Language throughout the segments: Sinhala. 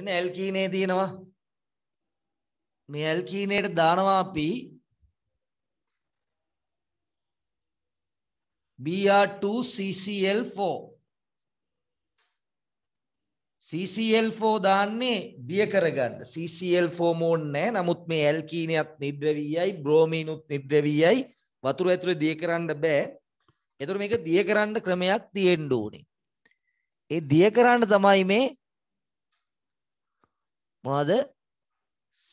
එන්නේ ඇල්කීනේ තියෙනවා. මේ ඇල්කීනේට දානවා අපි Br2CCl4 CCl4 දාන්නේ දිය කරගන්න. CCl4 මෝන් නැහැ. නමුත් මේ ඇල්කීනයත් නිද්‍රවීයයි, බ්‍රෝමීනුත් නිද්‍රවීයයි. වතුර ඇතුලේ දිය කරන්න බෑ. ඒතර මේක දිය කරන්න ක්‍රමයක් තියෙන්න ඕනේ. ඒ දිය කරන්න තමයි මේ මොනවද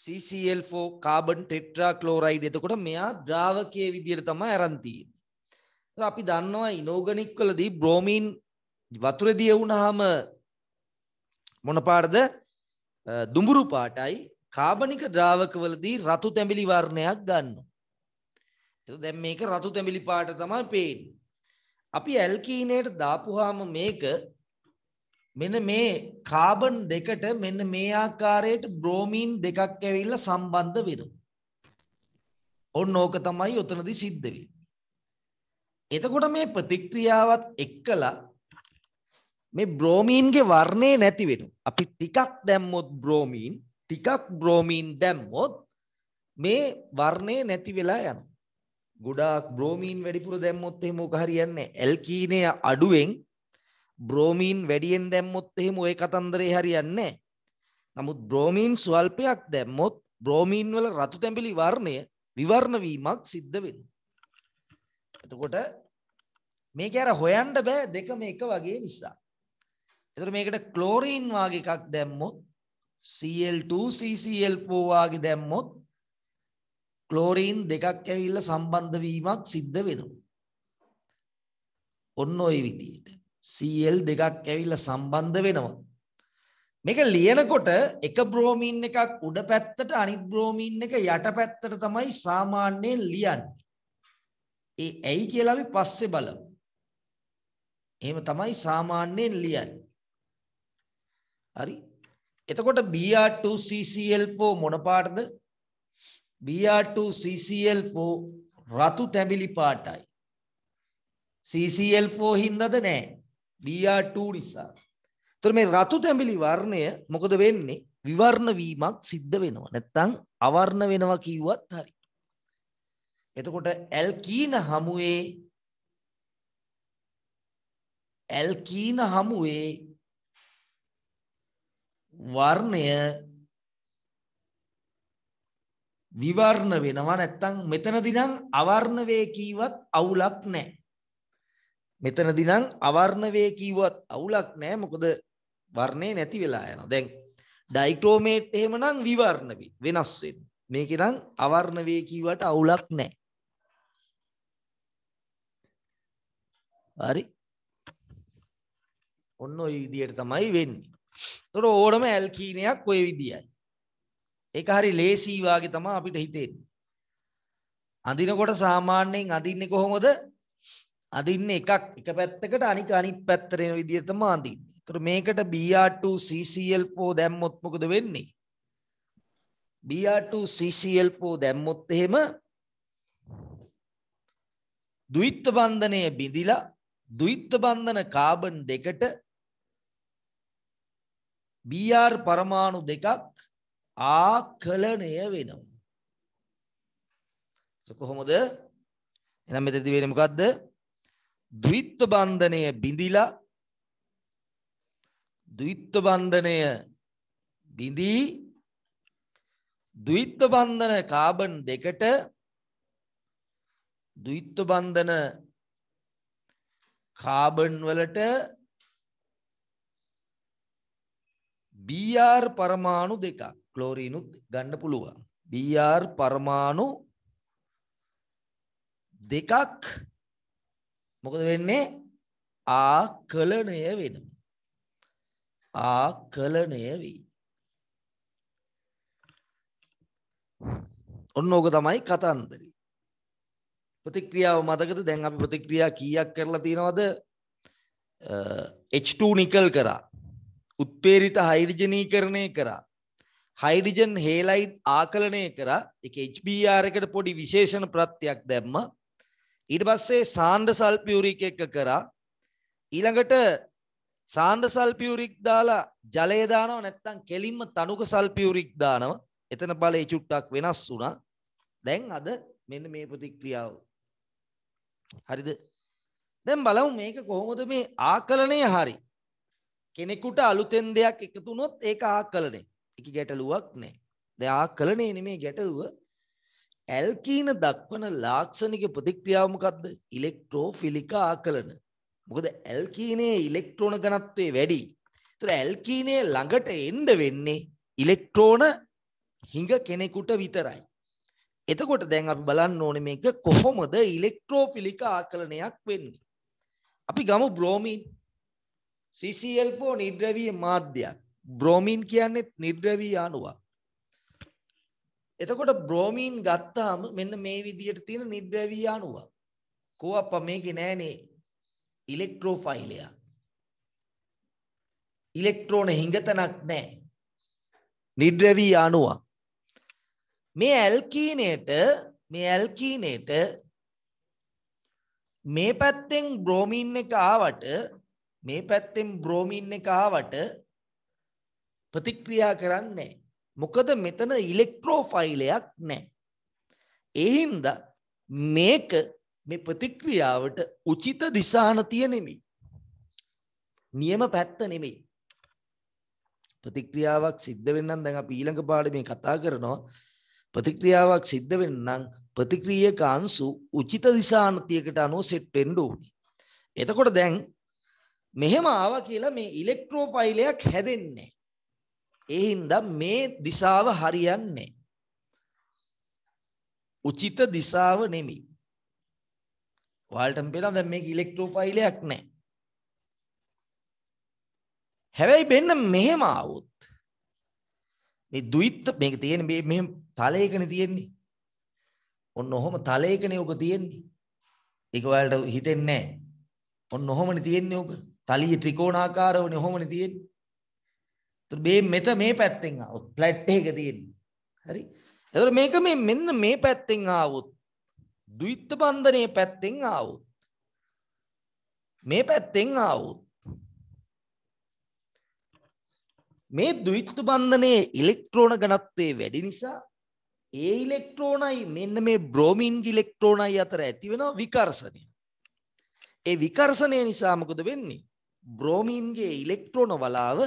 CCl4 කාබන් ටෙට්‍රා ක්ලෝරයිඩ් එතකොට මෙයා ද්‍රාවකයේ විදියට තමයි අරන් තියෙන්නේ. අපි දන්නවා ඉනෝගනික් වලදී බ්‍රෝමීන් වතුරේදී වුණාම මොන පාටද? දුඹුරු පාටයි කාබනික ද්‍රාවකවලදී රතු තැඹිලි වර්ණයක් ගන්නවා. එතකොට දැන් මේක රතු තැඹිලි පාට තමයි පේන්නේ. අපි ඇල්කීනේට දාපුවාම මේක මෙන්න මේ කාබන් දෙකට මෙන්න මේ ආකාරයට බ්‍රෝමීන් දෙකක් ඇවිල්ලා සම්බන්ධ වෙනවා. ඔන්න ඕක තමයි උතනදී සිද්ධ වෙන්නේ. එතකොට මේ ප්‍රතික්‍රියාවත් එක්කලා මේ බ්‍රෝමීන්ගේ වර්ණය නැති වෙනවා. අපි ටිකක් දැම්මොත් බ්‍රෝමීන්, ටිකක් බ්‍රෝමීන් දැම්මොත් මේ වර්ණය නැති වෙලා යනවා. ගොඩාක් බ්‍රෝමීන් වැඩිපුර දැම්මොත් එහෙම ඕක හරියන්නේ නැහැ. ඇල්කීනය අඩුවෙන් බ්‍රෝමීන් වැඩියෙන් දැම්මොත් එහෙම ওই කතන්දරේ හරියන්නේ නමුත් බ්‍රෝමීන් ස්වල්පයක් දැම්මොත් බ්‍රෝමීන් වල රතු තැඹිලි වර්ණය විවර්ණ වීමක් සිද්ධ වෙනවා. එතකොට මේක අර හොයන්න බෑ දෙකම එක වගේ නිසා. එතකොට මේකට ක්ලෝරීන් වාගේ එකක් දැම්මොත් Cl2 CCl4 වාගේ දැම්මොත් ක්ලෝරීන් දෙකක් ඇවිල්ලා සම්බන්ධ වීමක් සිද්ධ වෙනවා. ඔන්න ওই විදිහට. Cl දෙකක් ඇවිල්ලා සම්බන්ධ වෙනවා. මේක ලියනකොට එක බ්‍රෝමීන් එකක් උඩ පැත්තට අනිත් බ්‍රෝමීන් එක යට පැත්තට තමයි සාමාන්‍යයෙන් ලියන්නේ. ඒ ඇයි කියලා අපි පස්සේ බලමු. එහෙම තමයි සාමාන්‍යයෙන් ලියන්නේ. හරි. එතකොට Br2CCl4 මොන පාටද? Br2CCl4 රතු තැඹිලි පාටයි. CCl4 හින්දාද නැහැ. DR2 නිසා. එතකොට මේ රතු තැඹිලි වර්ණය මොකද වෙන්නේ? විවර්ණ වීමක් සිද්ධ වෙනවා. නැත්තම් අවර්ණ වෙනවා කිව්වත් හරි. එතකොට ඇල්කීන හමුවේ ඇල්කීන හමුවේ වර්ණය විවර්ණ වෙනවා නැත්තම් මෙතනදී නම් අවර්ණ වේ කීවත් අවුලක් නැහැ. මෙතනදී නම් අවර්ණ වේ කිව්වත් අවුලක් නෑ මොකද වර්ණේ නැති වෙලා යනවා. දැන් ඩයික්‍රෝමේට් එහෙමනම් විවර්ණ වේ වෙනස් වෙන්නේ. මේකේ නම් අවර්ණ වේ කිව්වට අවුලක් නෑ. හරි. ඔන්න ওই විදියට තමයි වෙන්නේ. ඒතර ඕනම ඇල්කීනයක් ওই විදියයි. ඒක හරි ලේසි වාගේ තමයි අපිට හිතෙන්නේ. අඳිනකොට සාමාන්‍යයෙන් අඳින්නේ කොහොමද? අදින්නේ එකක් එක පැත්තකට අනික අනිත් පැත්තට එන විදිය තමයි අඳින්නේ. ඒතර මේකට BR2 CCl4 දැම්මොත් මොකද වෙන්නේ? BR2 CCl4 දැම්මොත් එහෙම ද්විත්ව බන්ධනය බිඳිලා ද්විත්ව බන්ධන කාබන් දෙකට BR පරමාණු දෙකක් ආකලණය වෙනවා. කොහොමද? එහෙනම් මෙතනදී වෙන්නේ මොකද්ද? ද්විත්ව බන්ධනය බිඳිලා ද්විත්ව බන්ධනය බිඳී ද්විත්ව බන්ධන කාබන් දෙකට ද්විත්ව බන්ධන කාබන් වලට BR පරමාණු දෙකක් ක්ලෝරීනුත් ගන්න පුළුවන් BR පරමාණු දෙකක් මොකද වෙන්නේ ආකලණය වෙනවා. ආකලණය වෙයි. ඔන්න ඕක තමයි කතන්දරේ. ප්‍රතික්‍රියාව මතකද දැන් අපි ප්‍රතික්‍රියා කීයක් කරලා තියෙනවද? H2 නිකල් කරා. උත්පේරිත හයිඩ්‍රජනීකරණය කරා. හයිඩ්‍රජන් හේලයිඩ් ආකලනය කරා. ඒක HBr එකට පොඩි විශේෂණ ප්‍රත්‍යක් දැම්මා. ඊට පස්සේ සාන්ඩ සල්පියුරික් එක කරා ඊළඟට සාන්ඩ සල්පියුරික් දාලා ජලය දානවා නැත්නම් කෙලින්ම තනුක සල්පියුරික් දානවා එතන බලේ චුට්ටක් වෙනස් වුණා දැන් අද මෙන්න මේ ප්‍රතික්‍රියාව හරිද දැන් බලමු මේක කොහොමද මේ ආකලනය හරි කෙනෙකුට අලුතෙන් දෙයක් එකතු වුණොත් ඒක ආකලනය. ඒක ගැටලුවක් නෑ. දැන් ආකලනය නෙමේ ගැටලුව ඇල්කීන දක්වන ලාක්ෂණික ප්‍රතික්‍රියාව මොකද්ද? ඉලෙක්ට්‍රෝෆිලික ආකලන. මොකද ඇල්කීනේ ඉලෙක්ට්‍රෝන ඝනත්වය වැඩි. ඒතර ඇල්කීනේ ළඟට එන්න වෙන්නේ ඉලෙක්ට්‍රෝන හිඟ කෙනෙකුට විතරයි. එතකොට දැන් අපි බලන්න ඕනේ මේක කොහොමද ඉලෙක්ට්‍රෝෆිලික ආකලනයක් වෙන්නේ? අපි ගමු බ්‍රෝමීන්. CCl4 නිද්‍රවීය මාධ්‍යයක්. බ්‍රෝමීන් කියන්නේ නිද්‍රවීය අණුවක්. එතකොට බ්‍රෝමීන් ගත්තාම මෙන්න මේ විදියට තියෙන නිද්‍රවී අණුවක්. කෝප්පා මේකේ නෑනේ ඉලෙක්ට්‍රෝෆයිලය. ඉලෙක්ට්‍රෝන හිඟතනක් නෑ. නිද්‍රවී අණුවක්. මේ ඇල්කීනේට මේ ඇල්කීනේට මේ පැත්තෙන් බ්‍රෝමීන් එක ආවට මේ පැත්තෙන් බ්‍රෝමීන් එක ආවට ප්‍රතික්‍රියා කරන්නේ නෑ. මොකද මෙතන ඉලෙක්ට්‍රෝෆයිලයක් නැහැ. ඒ හින්දා මේක මේ ප්‍රතික්‍රියාවට උචිත දිශානතිය නෙමෙයි. නියම පැත්ත නෙමෙයි. ප්‍රතික්‍රියාවක් සිද්ධ වෙන්න නම් දැන් අපි ඊළඟ පාඩමේ කතා කරනවා ප්‍රතික්‍රියාවක් සිද්ධ වෙන්න නම් ප්‍රතික්‍රියක අංශු උචිත දිශානතියකට අනුව සෙට් වෙන්න ඕනේ. එතකොට දැන් මෙහෙම ආවා කියලා මේ ඉලෙක්ට්‍රෝෆයිලයක් හැදෙන්නේ ඒ හින්දා මේ දිශාව හරියන්නේ උචිත දිශාව නෙමෙයි. ඔයාලටම පේනවා දැන් මේක ඉලෙක්ට්‍රෝෆයිලයක් නැහැ. හැබැයි මෙන්න මෙහෙම આવොත් මේ ද්විත්ව මේක තියෙන මේ මෙහෙම තලයකනේ තියෙන්නේ. ඔන්න ඔහොම තලයකනේ ඔක තියෙන්නේ. ඒක ඔයාලට හිතෙන්නේ නැහැ. ඔන්න ඔහොමනේ තියෙන්නේ ඔක. තලිය ත්‍රිකෝණාකාරවනේ ඔහොමනේ තියෙන්නේ. මේ මෙත මේ පැත්තෙන් આવොත් ෆ්ලැට් එකක තියෙන්නේ. හරි. එතකොට මේක මේ මෙන්න මේ පැත්තෙන් આવොත් ද්විත්ව බන්ධනයේ පැත්තෙන් આવොත් මේ පැත්තෙන් આવොත් මේ ද්විත්ව බන්ධනයේ ඉලෙක්ට්‍රෝන ඝනත්වය වැඩි නිසා ඒ ඉලෙක්ට්‍රෝනයි මෙන්න මේ බ්‍රෝමීන්ගේ ඉලෙක්ට්‍රෝනයි අතර ඇති වෙන විකර්ෂණය. ඒ විකර්ෂණය නිසා මොකද වෙන්නේ? බ්‍රෝමීන්ගේ ඉලෙක්ට්‍රෝන වලාව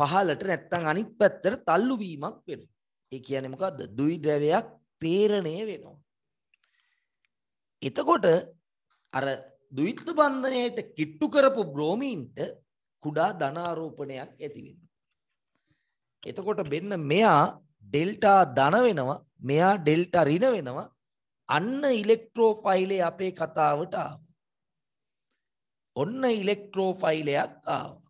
පහලට නැත්තම් අනිත් පැත්තට තල්ලු වීමක් වෙනවා. ඒ කියන්නේ මොකද්ද? දුයි ද්‍රවයක් පේරණය වෙනවා. එතකොට අර දුයිත්ව බන්ධනයට කිට්ටු කරපු බ්‍රෝමීන්ට කුඩා ධනාරෝපණයක් ඇති වෙනවා. එතකොට මෙන්න මෙයා ඩෙල්ටා ධන වෙනවා, මෙයා ඩෙල්ටා ඍණ වෙනවා. අන්න ඉලෙක්ට්‍රෝෆයිලේ අපේ කතාවට ආවා. ඔන්න ඉලෙක්ට්‍රෝෆයිලයක් ආවා.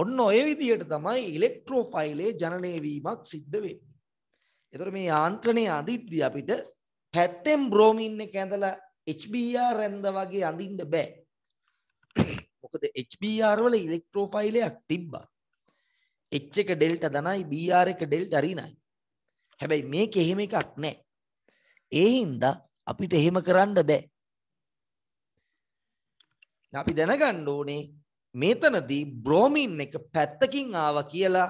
ඔන්න ඔය විදිහට තමයි ඉලෙක්ට්‍රෝෆයිලේ ජනනය වීමක් සිද්ධ වෙන්නේ. එතකොට මේ යාන්ත්‍රණයේ අඳිද්දී අපිට පැත්තෙන් බ්‍රෝමින් එක ඇඳලා HBr රැඳ වගේ අඳින්න බෑ. මොකද HBr වල ඉලෙක්ට්‍රෝෆයිලයක් තිබ්බා. H එක ඩෙල්ටා ධනයි Br එක ඩෙල්ටා ඍණයි. හැබැයි මේක එහෙම එකක් නෑ. ඒ හින්දා අපිට එහෙම කරන්න බෑ. අපි දැනගන්න ඕනේ මෙතනදී බ්‍රෝමින් එක පැත්තකින් ආවා කියලා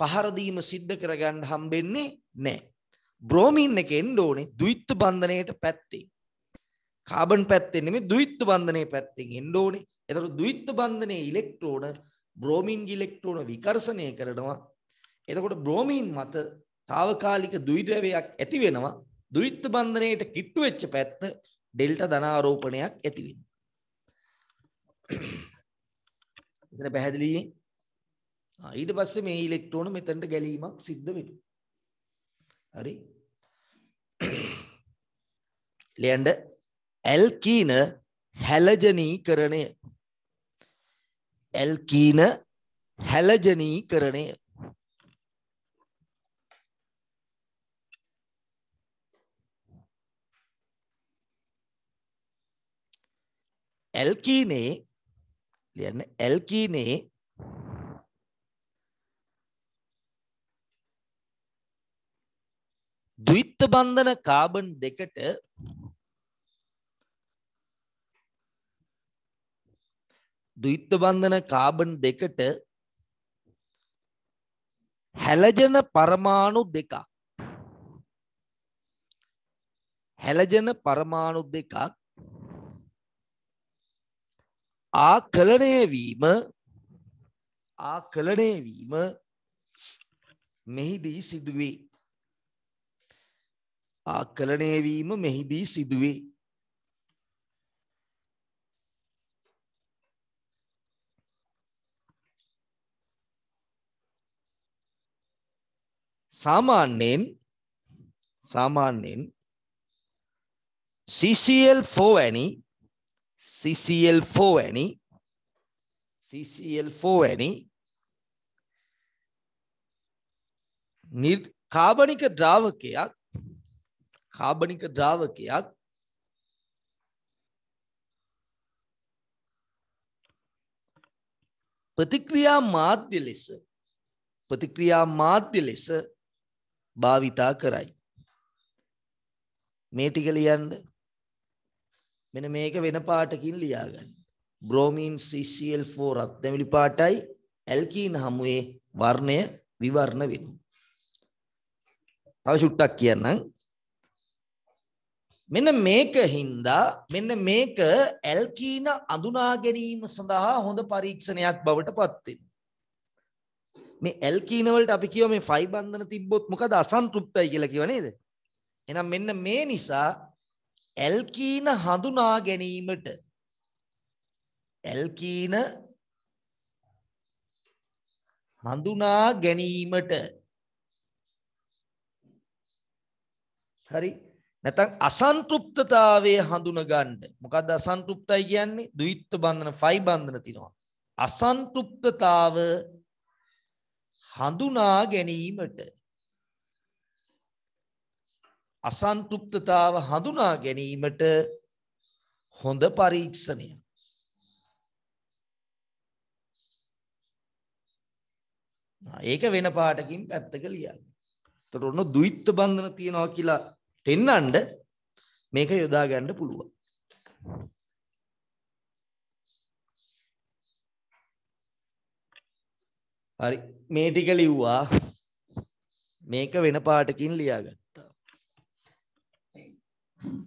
පහර දීම සිද්ධ කරගන්න හම්බෙන්නේ නැහැ. බ්‍රෝමින් එක එන්න ඕනේ ද්විත්ව බන්ධනයේට පැත්තේ. කාබන් පැත්තේ නෙමෙයි ද්විත්ව බන්ධනයේ පැත්තෙන් එන්න ඕනේ. එතකොට ද්විත්ව බන්ධනයේ ඉලෙක්ට්‍රෝන බ්‍රෝමින්ගේ ඉලෙක්ට්‍රෝන විකර්ෂණය කරනවා. එතකොට බ්‍රෝමින් මත తాවකාලික ද්විද්‍රවයක් ඇති වෙනවා. ද්විත්ව බන්ධනයේට කිට්ටු වෙච්ච පැත්ත ඩෙල්ටා ධනාරෝපණයක් ඇති වෙනවා. එතන පැහැදිලි ඊට පස්සේ මේ ඉලෙක්ට්‍රෝන මෙතනට ගැලීමක් සිද්ධ වෙනවා හරි ලියන්න ඇල්කීන හැලජනීකරණය ඇල්කීන හැලජනීකරණය ඇල්කීනේ ලියන්න ඇල්කීනේ ද්විත්ව බන්ධන කාබන් දෙකට ද්විත්ව බන්ධන කාබන් දෙකට හැලජන පරමාණු දෙකක් හැලජන පරමාණු දෙකක් ආකලණය වීම ආකලණය වීම මෙහිදී සිදුවේ ආකලණය වීම මෙහිදී සිදුවේ සාමාන්‍යයෙන් සාමාන්‍යයෙන් CCL4 වැනි CCl4 වැනි CCl4 වැනි කාබනික ද්‍රාවකයක් කාබනික ද්‍රාවකයක් ප්‍රතික්‍රියා මාධ්‍ය ලෙස ප්‍රතික්‍රියා මාධ්‍ය ලෙස භාවිතා කරයි. මේ ටික ලියන්න මෙන මේක වෙන පාටකින් ලියාගන්න. බ්‍රෝමීන් CCl4 රත්නවිලි පාටයි ඇල්කීන් හමුවේ වර්ණය විවර්ණ වෙනවා. තව චුට්ටක් කියන්නම්. මෙන්න මේක හින්දා මෙන්න මේක ඇල්කීන අඳුනා ගැනීම සඳහා හොඳ පරීක්ෂණයක් බවට පත් වෙනවා. මේ ඇල්කීන වලට අපි කියව මේ ෆයි බන්ධන තිබ්බොත් මොකද අසන්තෘප්තයි කියලා කියව නේද? එහෙනම් මෙන්න මේ නිසා ඇල්කීන හඳුනා ගැනීමට ඇල්කීන හඳුනා ගැනීමට හරි නැතන් අසන්තෘප්තතාවේ හඳුන ගණ්ඩ මොකද අසන්තෘප්තයි කියන්නේ දුවිත්ව බන්ධන ෆයි බන්ධන තිනවා. අසන්තෘප්තතාව හඳුනා ගැනීමට අසන්තුප්තතාව හඳුනා ගැනීමට හොඳ පරීක්ෂණය. ඒක වෙන පාටකින් පැත්තක ලියන්න. එතකොට ඔන්න ද්විත්ව බන්ධන තියනවා කියලා පෙන්වන්න මේක යොදා ගන්න පුළුවන්. හරි මේ ටික ලිව්වා මේක වෙන පාටකින් ලියාගන්න. Hmm.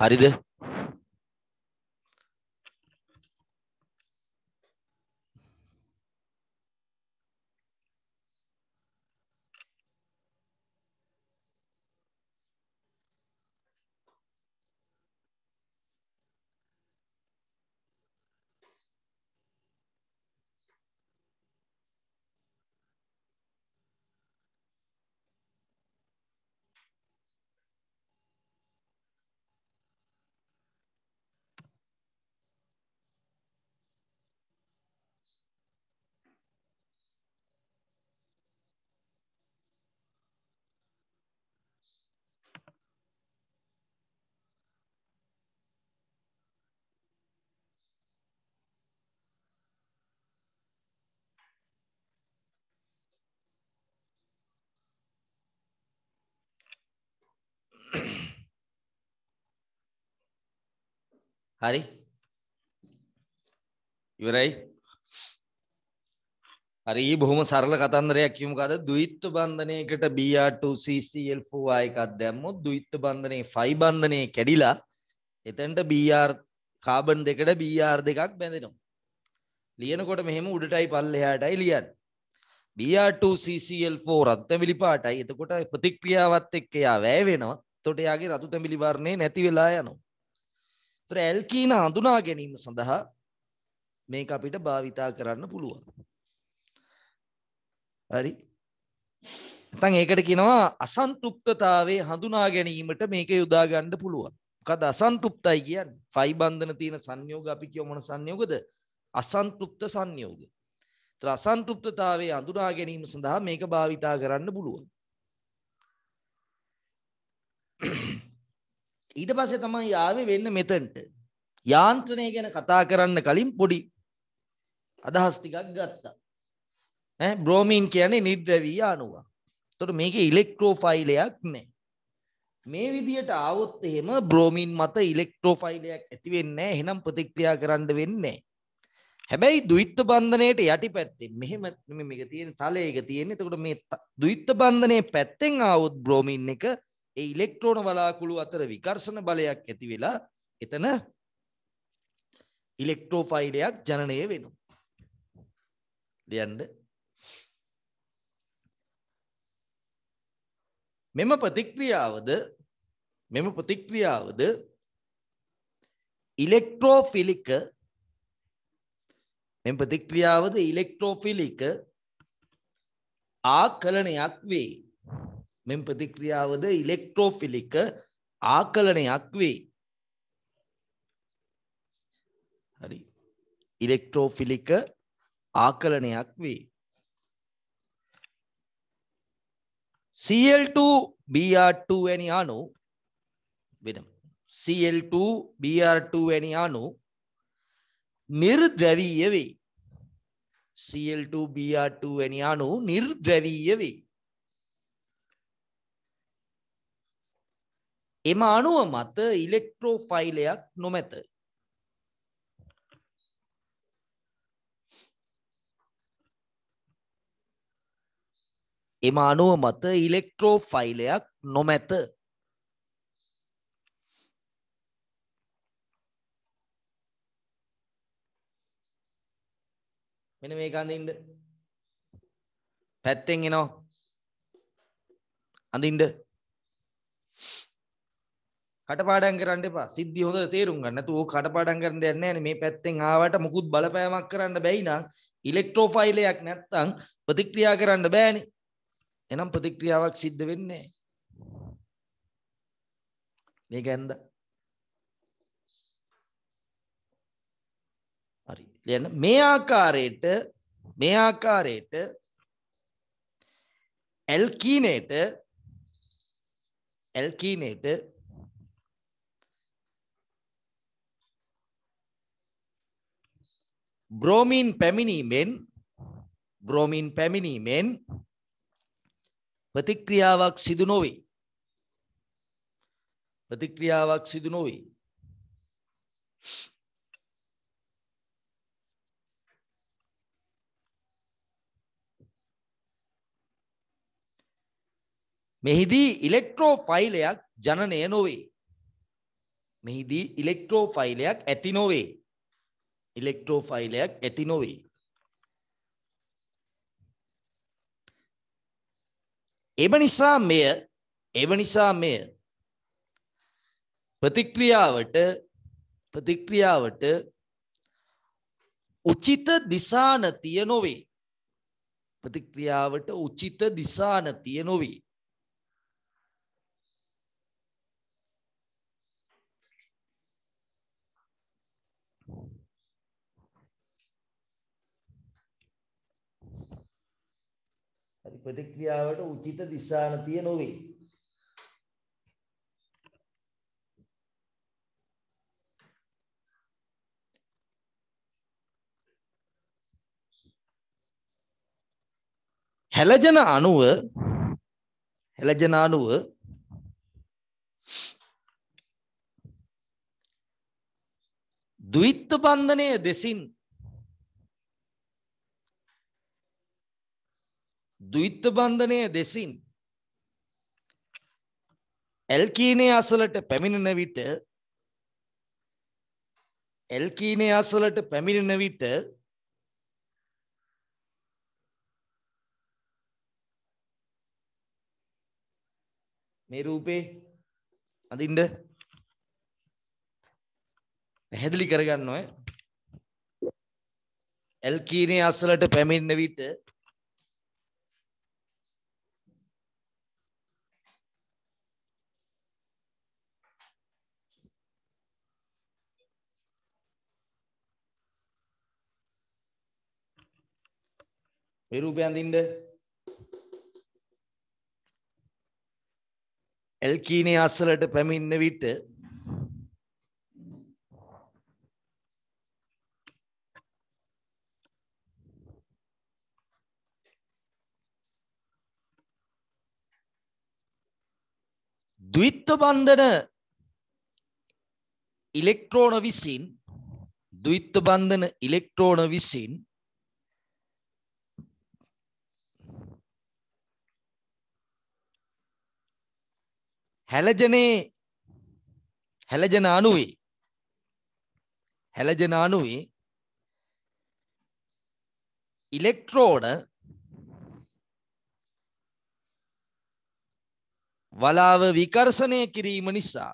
හරිද හරි ඉවරයි හරි බොහොම සරල කතන්දරයක් කියමුකද දුයිත්ව බන්ධනයකට BR2CCL4 එකක් දැම්මොත් දුයිත්ව බන්ධනේ 5 බන්ධනේ කැඩිලා එතනට BR කාබන් දෙකට BR දෙකක් බැඳෙනවා ලියනකොට මෙහෙම උඩටයි පල්ලෙහාටයි ලියන්නේ BR2CCL4 රත්නමිලි පාටයි එතකොට ප්‍රතික්‍රියාවත් එක්ක එයා වැය වෙනවා එතකොට එයාගේ රතු තැඹිලි වර්ණේ නැති වෙලා යනවා තොර ඇල්කීන හඳුනා ගැනීම සඳහා මේක අපිට භාවිතා කරන්න පුළුවන්. හරි. නැත්නම් ඒකට කියනවා අසන්තුෂ්තතාවයේ හඳුනා ගැනීමට මේක යොදා ගන්න පුළුවන්. මොකද අසන්තුෂ්තයි කියන්නේ? ෆයි බන්ධන තියෙන සංයෝග අපි කියව මොන සංයෝගද? අසන්තුෂ්ත සංයෝග. ඒතර අසන්තුෂ්තතාවයේ හඳුනා ගැනීම සඳහා මේක භාවිතා කරන්න පුළුවන්. ඊට පස්සේ තමයි ආවේ වෙන්න මෙතනට. යාන්ත්‍රණය ගැන කතා කරන්න කලින් පොඩි අදහස් ටිකක් ගත්තා. ඈ බ්‍රෝමීන් කියන්නේ නිද්‍රවීය අණුවක්. එතකොට මේකේ ඉලෙක්ට්‍රෝෆයිලයක් නැහැ. මේ විදියට ආවොත් එහෙම බ්‍රෝමීන් මත ඉලෙක්ට්‍රෝෆයිලයක් ඇති වෙන්නේ නැහැ. එහෙනම් ප්‍රතික්‍රියා කරන්න වෙන්නේ හැබැයි ද්විත්ව බන්ධනයේට යටිපැත්තේ මෙහෙම මේක තියෙන තලයක තියෙන. එතකොට මේ ද්විත්ව බන්ධනයේ පැත්තෙන් ආවොත් බ්‍රෝමීන් එක ඒ ඉලෙක්ට්‍රෝන වලාකුළු අතර විකර්ෂණ බලයක් ඇති වෙලා එතන ඉලෙක්ට්‍රෝෆයිලයක් ජනනය වෙනවා. ලියන්න. මෙම ප්‍රතික්‍රියාවද මෙම ප්‍රතික්‍රියාවද ඉලෙක්ට්‍රෝෆිලික මෙම ප්‍රතික්‍රියාවද ඉලෙක්ට්‍රෝෆිලික ආකලනයක් වේ. මෙම ප්‍රතික්‍රියාවද ඉලෙක්ට්‍රෝෆිලික ආකලනයක් වේ. හරි. ඉලෙක්ට්‍රෝෆිලික ආකලනයක් වේ. Cl2 Br2 වැනි අණු වෙනම Cl2 Br2 වැනි අණු නිර්ද්‍රවීය වේ. Cl2 Br2 වැනි අණු නිර්ද්‍රවීය වේ. එම අණුව මත ඉලෙක්ට්‍රෝෆයිලයක් නොමැත. එම අණුව මත ඉලෙක්ට්‍රෝෆයිලයක් නොමැත. මෙන්න මේක අඳින්න. පැත්තෙන් එනවා. අඳින්න. කටපාඩම් කරන්න එපා. සිද්ධි හොඳට තේරුම් ගන්න. නැතු ඕක කටපාඩම් කරන්න දෙයක් නැහැ නේ. මේ පැත්තෙන් ආවට මුකුත් බලපෑමක් කරන්න බැයි නම් ඉලෙක්ට්‍රෝෆයිල් එකක් නැත්තම් ප්‍රතික්‍රියා කරන්න බෑනේ. එහෙනම් ප්‍රතික්‍රියාවක් සිද්ධ වෙන්නේ නැහැ. මේක ඇන්ද? හරි. ලියන්න මේ ආකාරයට මේ ආකාරයට ඇල්කීනේට ඇල්කීනේට බ්‍රෝමීන් පැමිණීමෙන් බ්‍රෝමීන් පැමිණීමෙන් ප්‍රතික්‍රියාවක් සිදු නොවේ. ප්‍රතික්‍රියාවක් සිදු නොවේ. මෙහිදී ඉලෙක්ට්‍රෝ ෆයිලයක් ජනනය නොවේ. මෙහිදී ඉලෙක්ට්‍රෝ ෆයිලයක් ඇති නොවේ. ඉලෙක්ට්‍රෝෆයිලයක් ඇති නොවේ. එම නිසා මෙය එම නිසා මෙය ප්‍රතික්‍රියාවට ප්‍රතික්‍රියාවට උචිත දිසානතිය නොවේ. ප්‍රතික්‍රියාවට උචිත දිසානතිය නොවේ. ප්‍රතික්‍රියාවට උචිත දිශානතිය නොවේ. හැලජන අණුව හැලජන අණුව ද්විත්ව බන්ධනය දෙසින් ද්විත්ව බන්ධනය දෙසින් ඇල්කීනේ අසලට පැමිණෙන විට ඇල්කීනේ අසලට පැමිණෙන විට මේ රූපේ අඳින්න පැහැදිලි කරගන්න ඔය ඇල්කීනේ අසලට පැමිණෙන විට මේ රූපය අඳින්න එල්කීනේ අස්සලට පැමිණෙන විට ද්විත්ව බන්ධන ඉලෙක්ට්‍රෝන විසින් ද්විත්ව බන්ධන ඉලෙක්ට්‍රෝන විසින් හැලජනේ හැලජන අණුවේ හැලජන අණුවේ ඉලෙක්ට්‍රෝන වලාව විකර්ෂණය කිරීම නිසා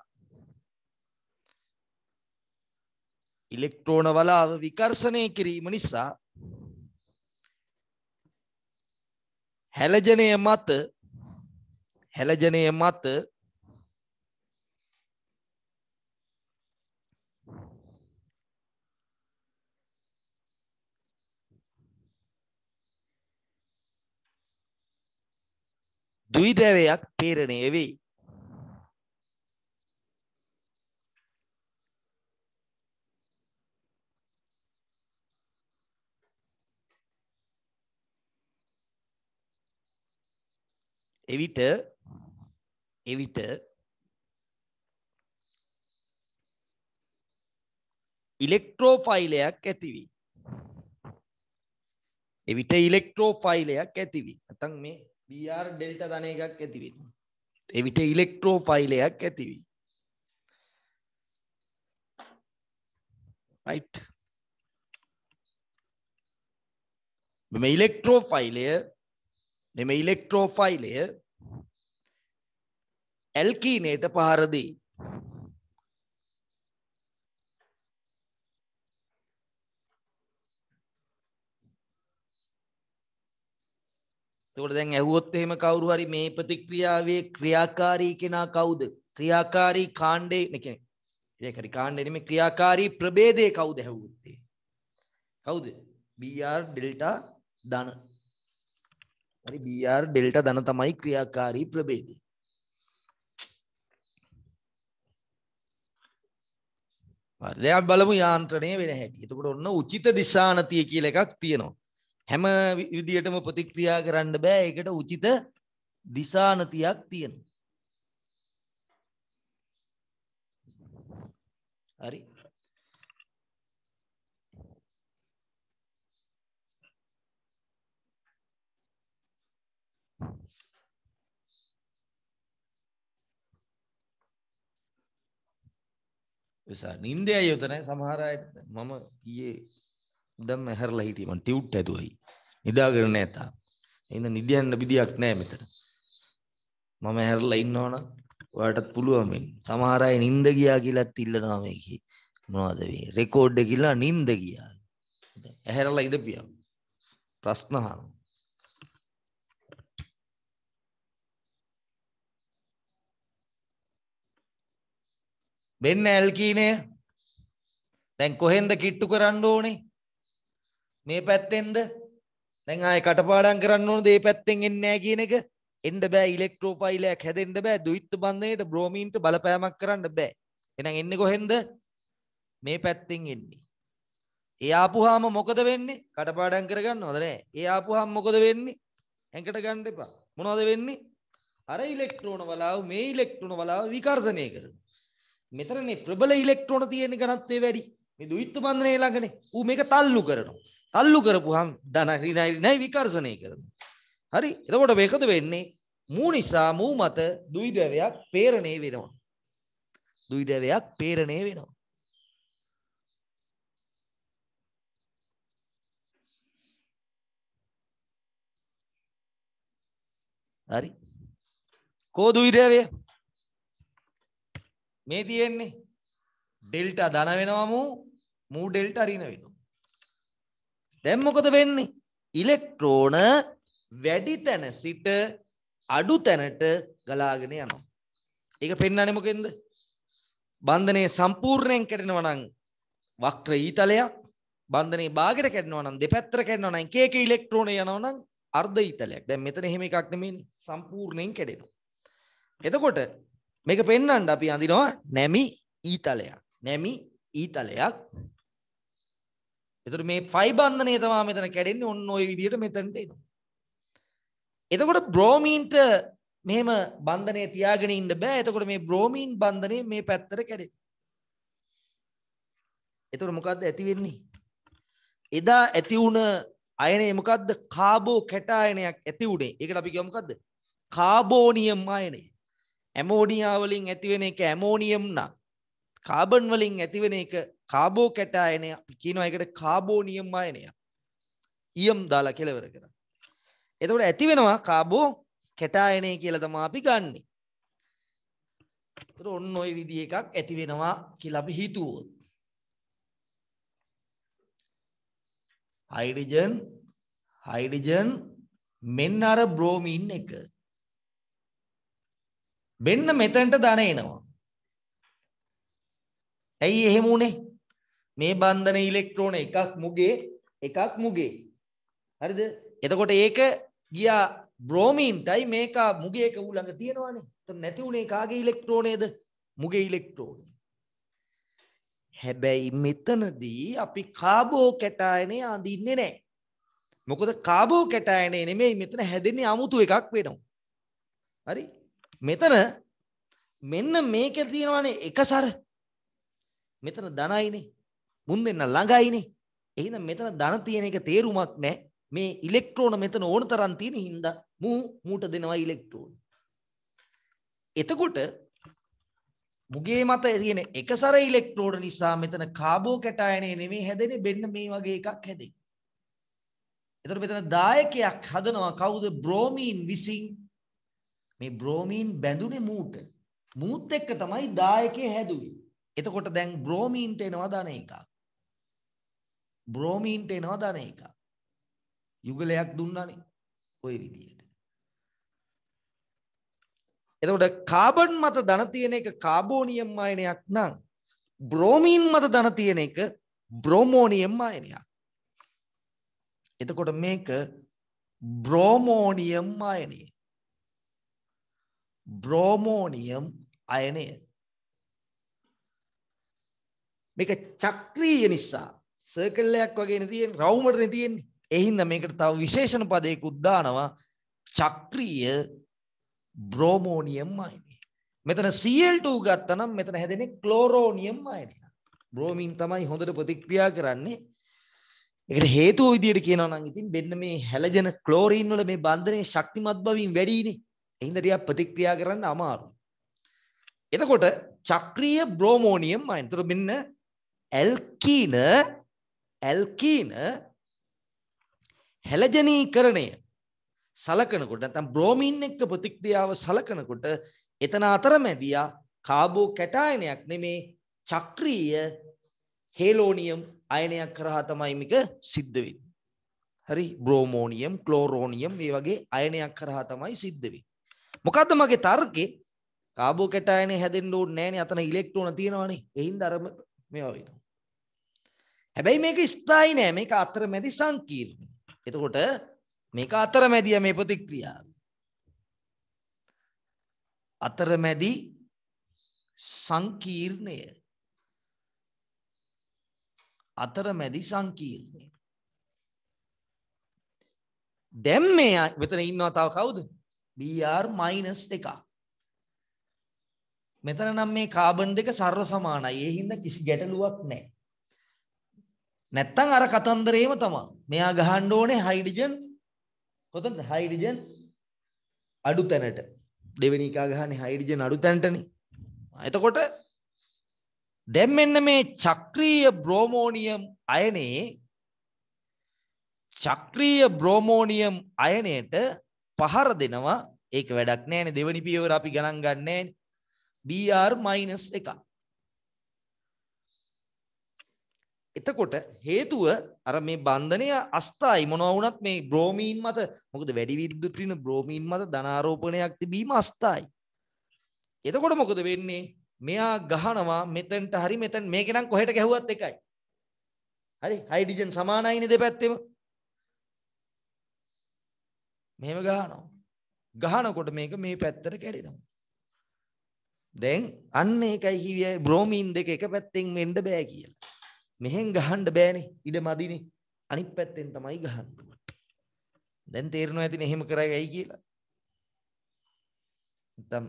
ඉලෙක්ට්‍රෝන වලාව විකර්ෂණය කිරීම නිසා හැලජනය මත හැලජනය මත ද්විද්‍රවයක් පේරණය වෙයි. එවිට එවිට ඉලෙක්ට්‍රෝෆයිලයක් ඇතිවී එවිට ඉලෙක්ට්‍රෝෆයිලයක් ඇතිවී ඇතන් මේ බR ඩෙල්ට ධන එකක් ඇතිවෙන එවිට ඉලෙක්ට්‍රෝ ෆයිලයක් ඇතිවී මෙම ඉලෙක්ට්‍රෝ ෆයිලය මෙම ඉලෙක්ට්‍රෝ ෆයිලය ඇල්කීනයට පහරදී තකොට දැන් ඇහුවොත් එහෙම කවුරු හරි මේ ප්‍රතික්‍රියාවේ ක්‍රියාකාරී කෙනා කවුද? ක්‍රියාකාරී කාණ්ඩේ නේ කියන්නේ. ඒක හරි කාණ්ඩේ නෙමෙයි ක්‍රියාකාරී ප්‍රභේදය කවුද ඇහුවොත්? කවුද? BR delta ධන. හරි BR delta ධන තමයි ක්‍රියාකාරී ප්‍රභේදය. හරි දැන් බලමු යාන්ත්‍රණය වෙන හැටි. එතකොට ඔන්න උචිත දිශානතිය කියලා එකක් තියෙනවා. හැම විදියටම ප්‍රතික්‍රියා කරන්න බෑ ඒකට උචිත දිසානතියක් තියෙන. හරි. නිසා නින්දයයි යොතන සමහර අයට මම ඊයේ දැම්ම හැරලා හිටියේ මං ටියුට් ඇතුවයි. නිදාගෙන නෑ තා. එහෙනම් නිදියන්න බිදියක් නෑ මෙතන. මම හැරලා ඉන්නවනම් ඔයාටත් පුළුවන් මෙන්න. සමහර අය නිින්ද ගියා කියලාත් ඉල්ලනවා මේකේ. මොනවද මේ රෙකෝඩ් එක කියලා නිින්ද ගියා. ඇහැරලා ඉඳපියම්. ප්‍රශ්න අහනවා. මෙන්න ඇල්කීනය දැන් කොහෙන්ද කිට්ටු කරන්න ඕනේ මේ පැත්තෙන්ද දැන් ආයේ කටපාඩම් කරන්න ඕනද මේ පැත්තෙන් එන්නේ නැහැ කියන එක එන්න බෑ ඉලෙක්ට්‍රෝෆයිලයක් හැදෙන්න බෑ ද්විත්ව බන්ධනයට බ්‍රෝමීන්ට බලපෑමක් කරන්න බෑ එහෙනම් එන්නේ කොහෙන්ද මේ පැත්තෙන් එන්නේ ඒ ආපුහාම මොකද වෙන්නේ කටපාඩම් කරගන්නවද නෑ ඒ ආපුහාම මොකද වෙන්නේ ඇඟට ගන්න එපා මොනවද වෙන්නේ අර ඉලෙක්ට්‍රෝන වලාව මේ ඉලෙක්ට්‍රෝන වලාව විකර්ෂණය කරනවා මෙතනනේ ප්‍රබල ඉලෙක්ට්‍රෝන තියෙන ඝනත්වය වැඩි මේ දුයිත්තු බන්ධනය ළඟනේ. ඌ මේක තල්ලු කරනවා. තල්ලු කරපුවාම ධන ඍණයි ඍණයි විකර්ෂණය කරනවා. හරි. එතකොට මේකද වෙන්නේ මූ නිසා මූ මත දුයිදවයක් පේරණේ වෙනවා. දුයිදවයක් පේරණේ වෙනවා. හරි. කෝ දුයිදවය? මේ තියෙන්නේ ඩෙල්ටා ධන වෙනවා මූ මූඩෙල්ට අරින වෙනවා. දැන් මොකද වෙන්නේ? ඉලෙක්ට්‍රෝන වැඩි තැන සිට අඩු තැනට ගලාගෙන යනවා. ඒක පෙන්වන්නේ මොකෙන්ද? බන්ධනය සම්පූර්ණයෙන් කැඩෙනවා නම් වක්‍ර ඊතලයක්, බන්ධනේ බාගෙට කැඩෙනවා නම් දෙපැත්තට කැඩෙනවා නම් එක එක ඉලෙක්ට්‍රෝන යනවා නම් අර්ධ ඊතලයක්. දැන් මෙතන එහෙම එකක් නෙමෙයිනේ. සම්පූර්ණයෙන් කැඩෙනවා. එතකොට මේක පෙන්වන්න අපි අඳිනවා නැමි ඊතලයක්. නැමි ඊතලයක් එතකොට මේ ෆයි බන්ධනය තමයි මෙතන කැඩෙන්නේ ඔන්න ওই විදිහට මෙතනට එනවා. එතකොට බ්‍රෝමීන්ට මෙහෙම බන්ධනය තියාගෙන ඉන්න බෑ. එතකොට මේ බ්‍රෝමීන් බන්ධනය මේ පැත්තට කැඩෙනවා. එතකොට මොකද්ද ඇති වෙන්නේ? එදා ඇති වුණ අයනය මොකද්ද? කාබෝ කැටායනයක් ඇති උනේ. ඒකට අපි කියව මොකද්ද? කාබෝනියම් අයනය. ඇමෝනියා වලින් ඇති වෙන එක ඇමෝනියම් නම් කාබන් වලින් ඇතිවෙන එක කාබෝ කැටායනය අපි කියනවා ඒකට කාබෝනියම් ආයනය. ඊයම් දාලා කෙලවර කරා. එතකොට ඇති වෙනවා කාබෝ කැටායනය කියලා තමයි අපි ගන්නෙ. ඒතර ඔන්න ওই විදිහ එකක් ඇති වෙනවා කියලා අපි හිතුවොත්. හයිඩ්‍රජන් හයිඩ්‍රජන් මෙන්න අර බ්‍රෝමීන් එක. මෙන්න මෙතනට ධන එනවා. ඇයි එහෙම වුනේ? මේ බන්ධන ඉලෙක්ට්‍රෝන එකක් මුගේ එකක් මුගේ. හරිද? එතකොට ඒක ගියා බ්‍රෝමීන්ටයි මේක මුගේ එක ඌ තියෙනවානේ. එතකොට නැති උනේ කාගේ ඉලෙක්ට්‍රෝනේද? මුගේ ඉලෙක්ට්‍රෝනේ. හැබැයි මෙතනදී අපි කාබෝ කැටායනය අඳින්නේ නැහැ. මොකද කාබෝ කැටායනය නෙමෙයි මෙතන හැදෙන්නේ 아무තු එකක් වෙනවා. හරි? මෙතන මෙන්න මේකේ තියෙනවානේ එකසර මෙතන ධනයිනේ. මුන් දෙන්න ළඟයිනේ. එහෙනම් මෙතන ධන තියෙන එක තේරුමක් නැහැ. මේ ඉලෙක්ට්‍රෝන මෙතන ඕන තරම් තියෙන හින්දා මූ මූට දෙනවා ඉලෙක්ට්‍රෝන. එතකොට මුගේ මත තියෙන එකසර ඉලෙක්ට්‍රෝන නිසා මෙතන කාබෝ කැටායනය නෙමෙයි හැදෙන්නේ බෙන්න මේ වගේ එකක් හැදෙන්නේ. එතකොට මෙතන දායකයක් හදනවා කවුද බ්‍රෝමීන් විසින් මේ බ්‍රෝමීන් බැඳුනේ මූට. මූත් එක්ක තමයි දායකය හැදුවේ. එතකොට දැන් බ්‍රෝමීන්ට එනවා ධන එකක්. බ්‍රෝමීන්ට එනවා ධන එකක්. යුගලයක් දුන්නානේ ওই විදියට. එතකොට කාබන් මත ධන තියෙන එක කාබෝනියම් අයනයක් නම් බ්‍රෝමීන් මත ධන තියෙන එක බ්‍රෝමෝනියම් අයනයක්. එතකොට මේක බ්‍රෝමෝනියම් අයනය. බ්‍රෝමෝනියම් අයනය. මේක චක්‍රීය නිසා සර්කල් එකක් වගේනේ තියෙන්නේ රවුමටනේ තියෙන්නේ. ඒ හින්දා මේකට තව විශේෂණ පදයකුත් දානවා චක්‍රීය බ්‍රෝමෝනියම් අයනය. මෙතන Cl2 ගත්තා නම් මෙතන හැදෙන්නේ ක්ලෝරෝනියම් අයනය. බ්‍රෝමීන් තමයි හොඳට ප්‍රතික්‍රියා කරන්නේ. ඒකට හේතුව විදියට කියනවා නම් ඉතින් මෙන්න මේ හැලජන ක්ලෝරීන් වල මේ බන්ධනයේ ශක්තිමත් බවින් වැඩිනේ. ඒ හින්දා ටිකක් ප්‍රතික්‍රියා කරන්න අමාරුයි. එතකොට චක්‍රීය බ්‍රෝමෝනියම් අයන. ඒතර මෙන්න ඇල්කීන ඇල්කීන හැලජනීකරණය සලකනකොට නැත්නම් බ්‍රෝමීන් එක්ක ප්‍රතික්‍රියාව සලකනකොට එතන අතරමැදියා කාබෝ කැටායනයක් නෙමේ චක්‍රීය හේලෝනියම් අයනයක් කරහා තමයි මේක සිද්ධ වෙන්නේ. හරි බ්‍රෝමෝනියම් ක්ලෝරෝනියම් මේ වගේ අයනයක් කරහා තමයි සිද්ධ වෙන්නේ. මොකද්ද මගේ තර්කේ? කාබෝ කැටායනේ හැදෙන්න ඕනේ නැහනේ අතන ඉලෙක්ට්‍රෝන තියෙනවනේ. ඒ හින්දා අර මේවා වෙනවා. හැබැයි මේක ස්ථායි නෑ මේක අතරමැදි සංකීර්ණ. එතකොට මේක අතරමැදිය මේ ප්‍රතික්‍රියාව. අතරමැදි සංකීර්ණය අතරමැදි සංකීර්ණය දැන් මේ මෙතන ඉන්නවා තව කවුද BR minus එකක් මෙතන නම් මේ කාබන් දෙක සර්ව සමානයි ඒ හින්දා කිසි ගැටලුවක් නැහැ නැත්තම් අර කතන්දරේම තමයි. මෙයා ගහන්න ඕනේ හයිඩ්‍රජන් කොතනද හයිඩ්‍රජන් අඩු තැනට. දෙවෙනි එකා ගහන්නේ හයිඩ්‍රජන් අඩු තැනටනේ. එතකොට දැන් මෙන්න මේ චක්‍රීය බ්‍රෝමෝනියම් අයනේ චක්‍රීය බ්‍රෝමෝනියම් අයනයට පහර දෙනවා ඒක වැඩක් නෑනේ දෙවනි පියවර අපි ගණන් ගන්නෑනේ BR- 1 එතකොට හේතුව අර මේ බන්ධනය අස්ථායි මොනවා වුණත් මේ බ්‍රෝමීන් මත මොකද වැඩි විද්‍යුත් ඍණ බ්‍රෝමීන් මත ධනාරෝපණයක් තිබීම අස්ථායි. එතකොට මොකද වෙන්නේ? මෙයා ගහනවා මෙතෙන්ට හරි මෙතෙන් මේක නම් කොහෙට ගැහුවත් එකයි. හරි හයිඩ්‍රජන් සමානයිනේ දෙපැත්තෙම. මෙහෙම ගහනවා. ගහනකොට මේක මේ පැත්තට කැඩෙනවා. දැන් අන්න ඒකයි කිව්වේ බ්‍රෝමීන් දෙක එක පැත්තෙන් වෙන්න බෑ කියලා. මෙහෙන් ගහන්න බෑනේ ඉඩ මදිනේ. අනිත් පැත්තෙන් තමයි ගහන්න දැන් තේරෙනවා ඇතිනේ එහෙම කරයි ඇයි කියලා. නැත්තම්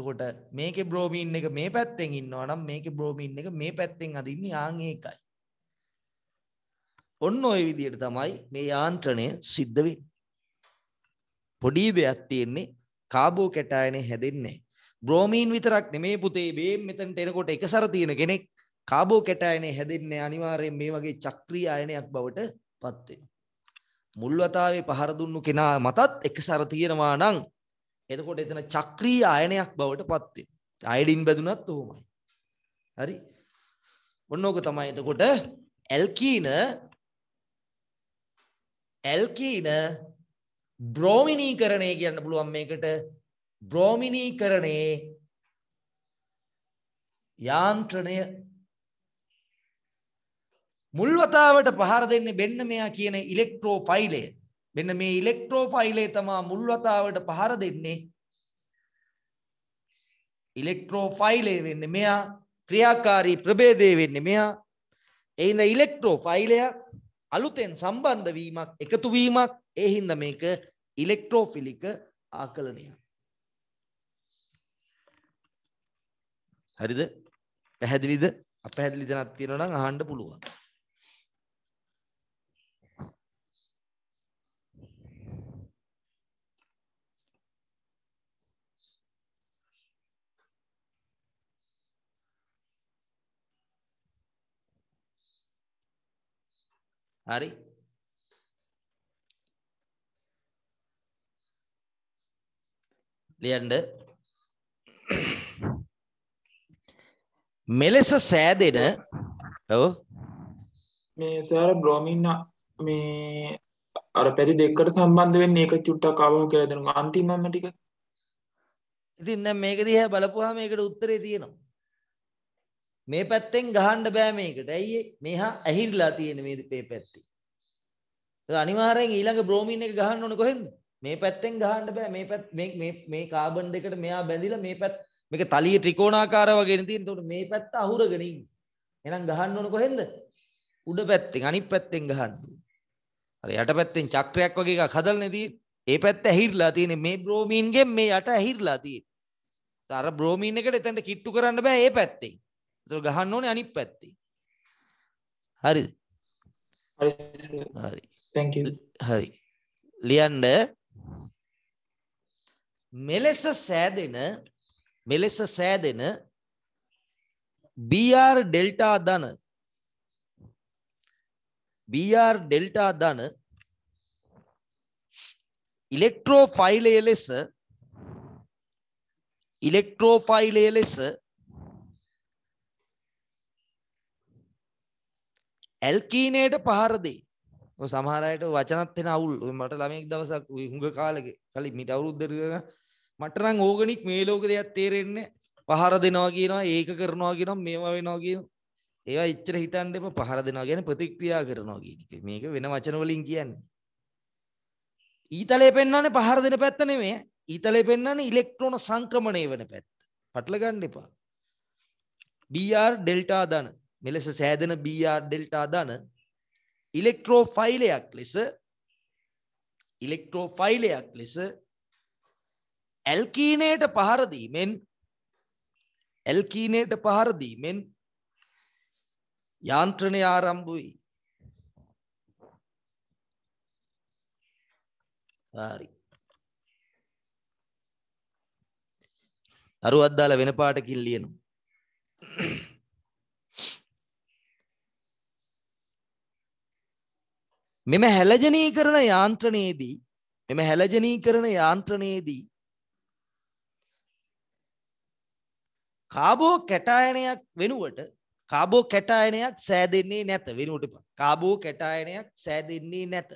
එතකොට මේකේ බ්‍රෝමීන් එක මේ පැත්තෙන් ඉන්නවා නම් මේකේ බ්‍රෝමීන් එක මේ පැත්තෙන් අදින්නේ ආන් ඒකයි. ඔන්න ওই විදිහට තමයි මේ යාන්ත්‍රණය සිද්ධ වෙන්නේ. පොඩි දෙයක් තියෙන්නේ කාබෝ කැටායනේ හැදෙන්නේ. බ්‍රෝමීන් විතරක් නෙමේ පුතේ මේ මෙතනට එනකොට එකසර තියෙන කෙනෙක් කාබෝ කැටායනය හැදෙන්නේ අනිවාර්යෙන් මේ වගේ චක්‍රීය අයනයක් බවට පත් වෙනවා. මුල් වතාවේ පහර දුන්නු කෙනා මතත් එකසර තියෙනවා නම් එතකොට එතන චක්‍රීය අයනයක් බවට පත් වෙනවා. අයඩින් බැඳුනත් උහුමයි. හරි. ඔන්න ඕක තමයි එතකොට ඇල්කීන ඇල්කීන බ්‍රෝමිනීකරණය කියන්න පුළුවන් මේකට බ්‍රෝමිනීකරණයේ යාන්ත්‍රණය මුල් වතාවට පහර දෙන්නේ මෙන්න මෙයා කියන ඉලෙක්ට්‍රෝෆයිලය. මෙන්න මේ ඉලෙක්ට්‍රෝෆයිලය තමයි මුල් වතාවට පහර දෙන්නේ. ඉලෙක්ට්‍රෝෆයිලය වෙන්නේ මෙයා ක්‍රියාකාරී ප්‍රභේදය වෙන්නේ මෙයා. එයින් ඉලෙක්ට්‍රෝෆයිලය අලුතෙන් සම්බන්ධ වීමක් එකතු වීමක් ඒ හින්දා මේක ඉලෙක්ට්‍රෝෆිලික ආකලනයක්. හරිද? පැහැදිලිද? අපැහැදිලි දණක් තියෙනවා නම් අහන්න පුළුවන්. හරි ලියන්න මෙලෙස සෑදෙන ඔව් මේ සාර බ්‍රෝමින් මේ අර පැරි දෙකට සම්බන්ධ වෙන්න ඒක චුට්ටක් අවම කියලා දෙනවා අන්තිමම ටික ඉතින් දැන් මේක දිහා බලපුවාම මේකට උත්තරේ තියෙනවා මේ පැත්තෙන් ගහන්න බෑ මේකට. ඇයි මේහා ඇහිරිලා තියෙන මේ මේ පැත්තේ. ඒක අනිවාර්යෙන් ඊළඟ බ්‍රෝමීන් එක ගහන්න ඕනේ කොහෙන්ද? මේ පැත්තෙන් ගහන්න බෑ. මේ පැත් මේ මේ මේ කාබන් දෙකට මෙයා බැඳිලා මේ පැත් මේක තලිය ත්‍රිකෝණාකාර වගේ නේ තියෙන්නේ. ඒකට මේ පැත්ත අහුරගෙන ඉන්නේ. එහෙනම් ගහන්න ඕනේ කොහෙන්ද? උඩ පැත්තෙන් අනිත් පැත්තෙන් ගහන්න. අර යට පැත්තෙන් චක්‍රයක් වගේ එකක් හදලා නේ ඒ පැත්ත ඇහිරිලා තියෙන්නේ. මේ බ්‍රෝමීන්ගෙන් මේ යට ඇහිරිලා තියෙන්නේ. අර බ්‍රෝමීන් එකට එතනට කිට්ටු කරන්න බෑ ඒ පැත්තෙන්. ඒක ගහන්න ඕනේ අනිත් පැත්තේ. හරිද? හරි. හරි. Thank you. හරි. ලියන්න මෙලෙස සෑදෙන මෙලෙස සෑදෙන BR ඩෙල්ටා ධන BR ඩෙල්ටා ධන ඉලෙක්ට්‍රෝෆයිලය ලෙස ඉලෙක්ට්‍රෝෆයිලය ලෙස ඇල්කීනයට පහරදේ සමහරයට වචනත්ෙන අවුල් මට ළමෙක් දවසක් හුඟ කාලෙක කලි මිට අවුරුද්දරදන මටරං ඕගනික් මේ ලෝක දෙයක් තේරෙන්නේ පහර දෙනවා කියනවා ඒක කරනවා කියෙනම් මේවා වෙනවා කිය ඒවා ඉච්චර හිතන් එප පහර දෙනවා ගැන ප්‍රතික්‍රියා කරනවා ගීතික මේක වෙන වචනවලින් කියන්නේ ඊතලේ පෙන්න්නන පහර දෙන පැත්ත නෙමේ ඊතලේ පෙන්න්නන ඉලෙක්ට්‍රෝන සංක්‍රමණය වන පැත් පටලගන්න එපා බR ඩෙල්ටා දන මෙලෙස සෑදෙන BR ඩෙල්ටා ධන ඉලෙක්ට්‍රෝෆයිලයක් ලෙස ඉලෙක්ට්‍රෝෆයිලයක් ලෙස ඇල්කීනයට පහර දීමෙන් ඇල්කීනයට පහර දීමෙන් යාන්ත්‍රණය ආරම්භ වී හරි අරුවක් දාලා වෙන පාටකින් ලියනවා මෙම හැලජනීකරණ යාන්ත්‍රණයේදී මෙම හැලජනීකරණ යාන්ත්‍රණයේදී කාබෝ කැටායනයක් වෙනුවට කාබෝ කැටායනයක් සෑදෙන්නේ නැත වෙනුවට කාබෝ කැටායනයක් සෑදෙන්නේ නැත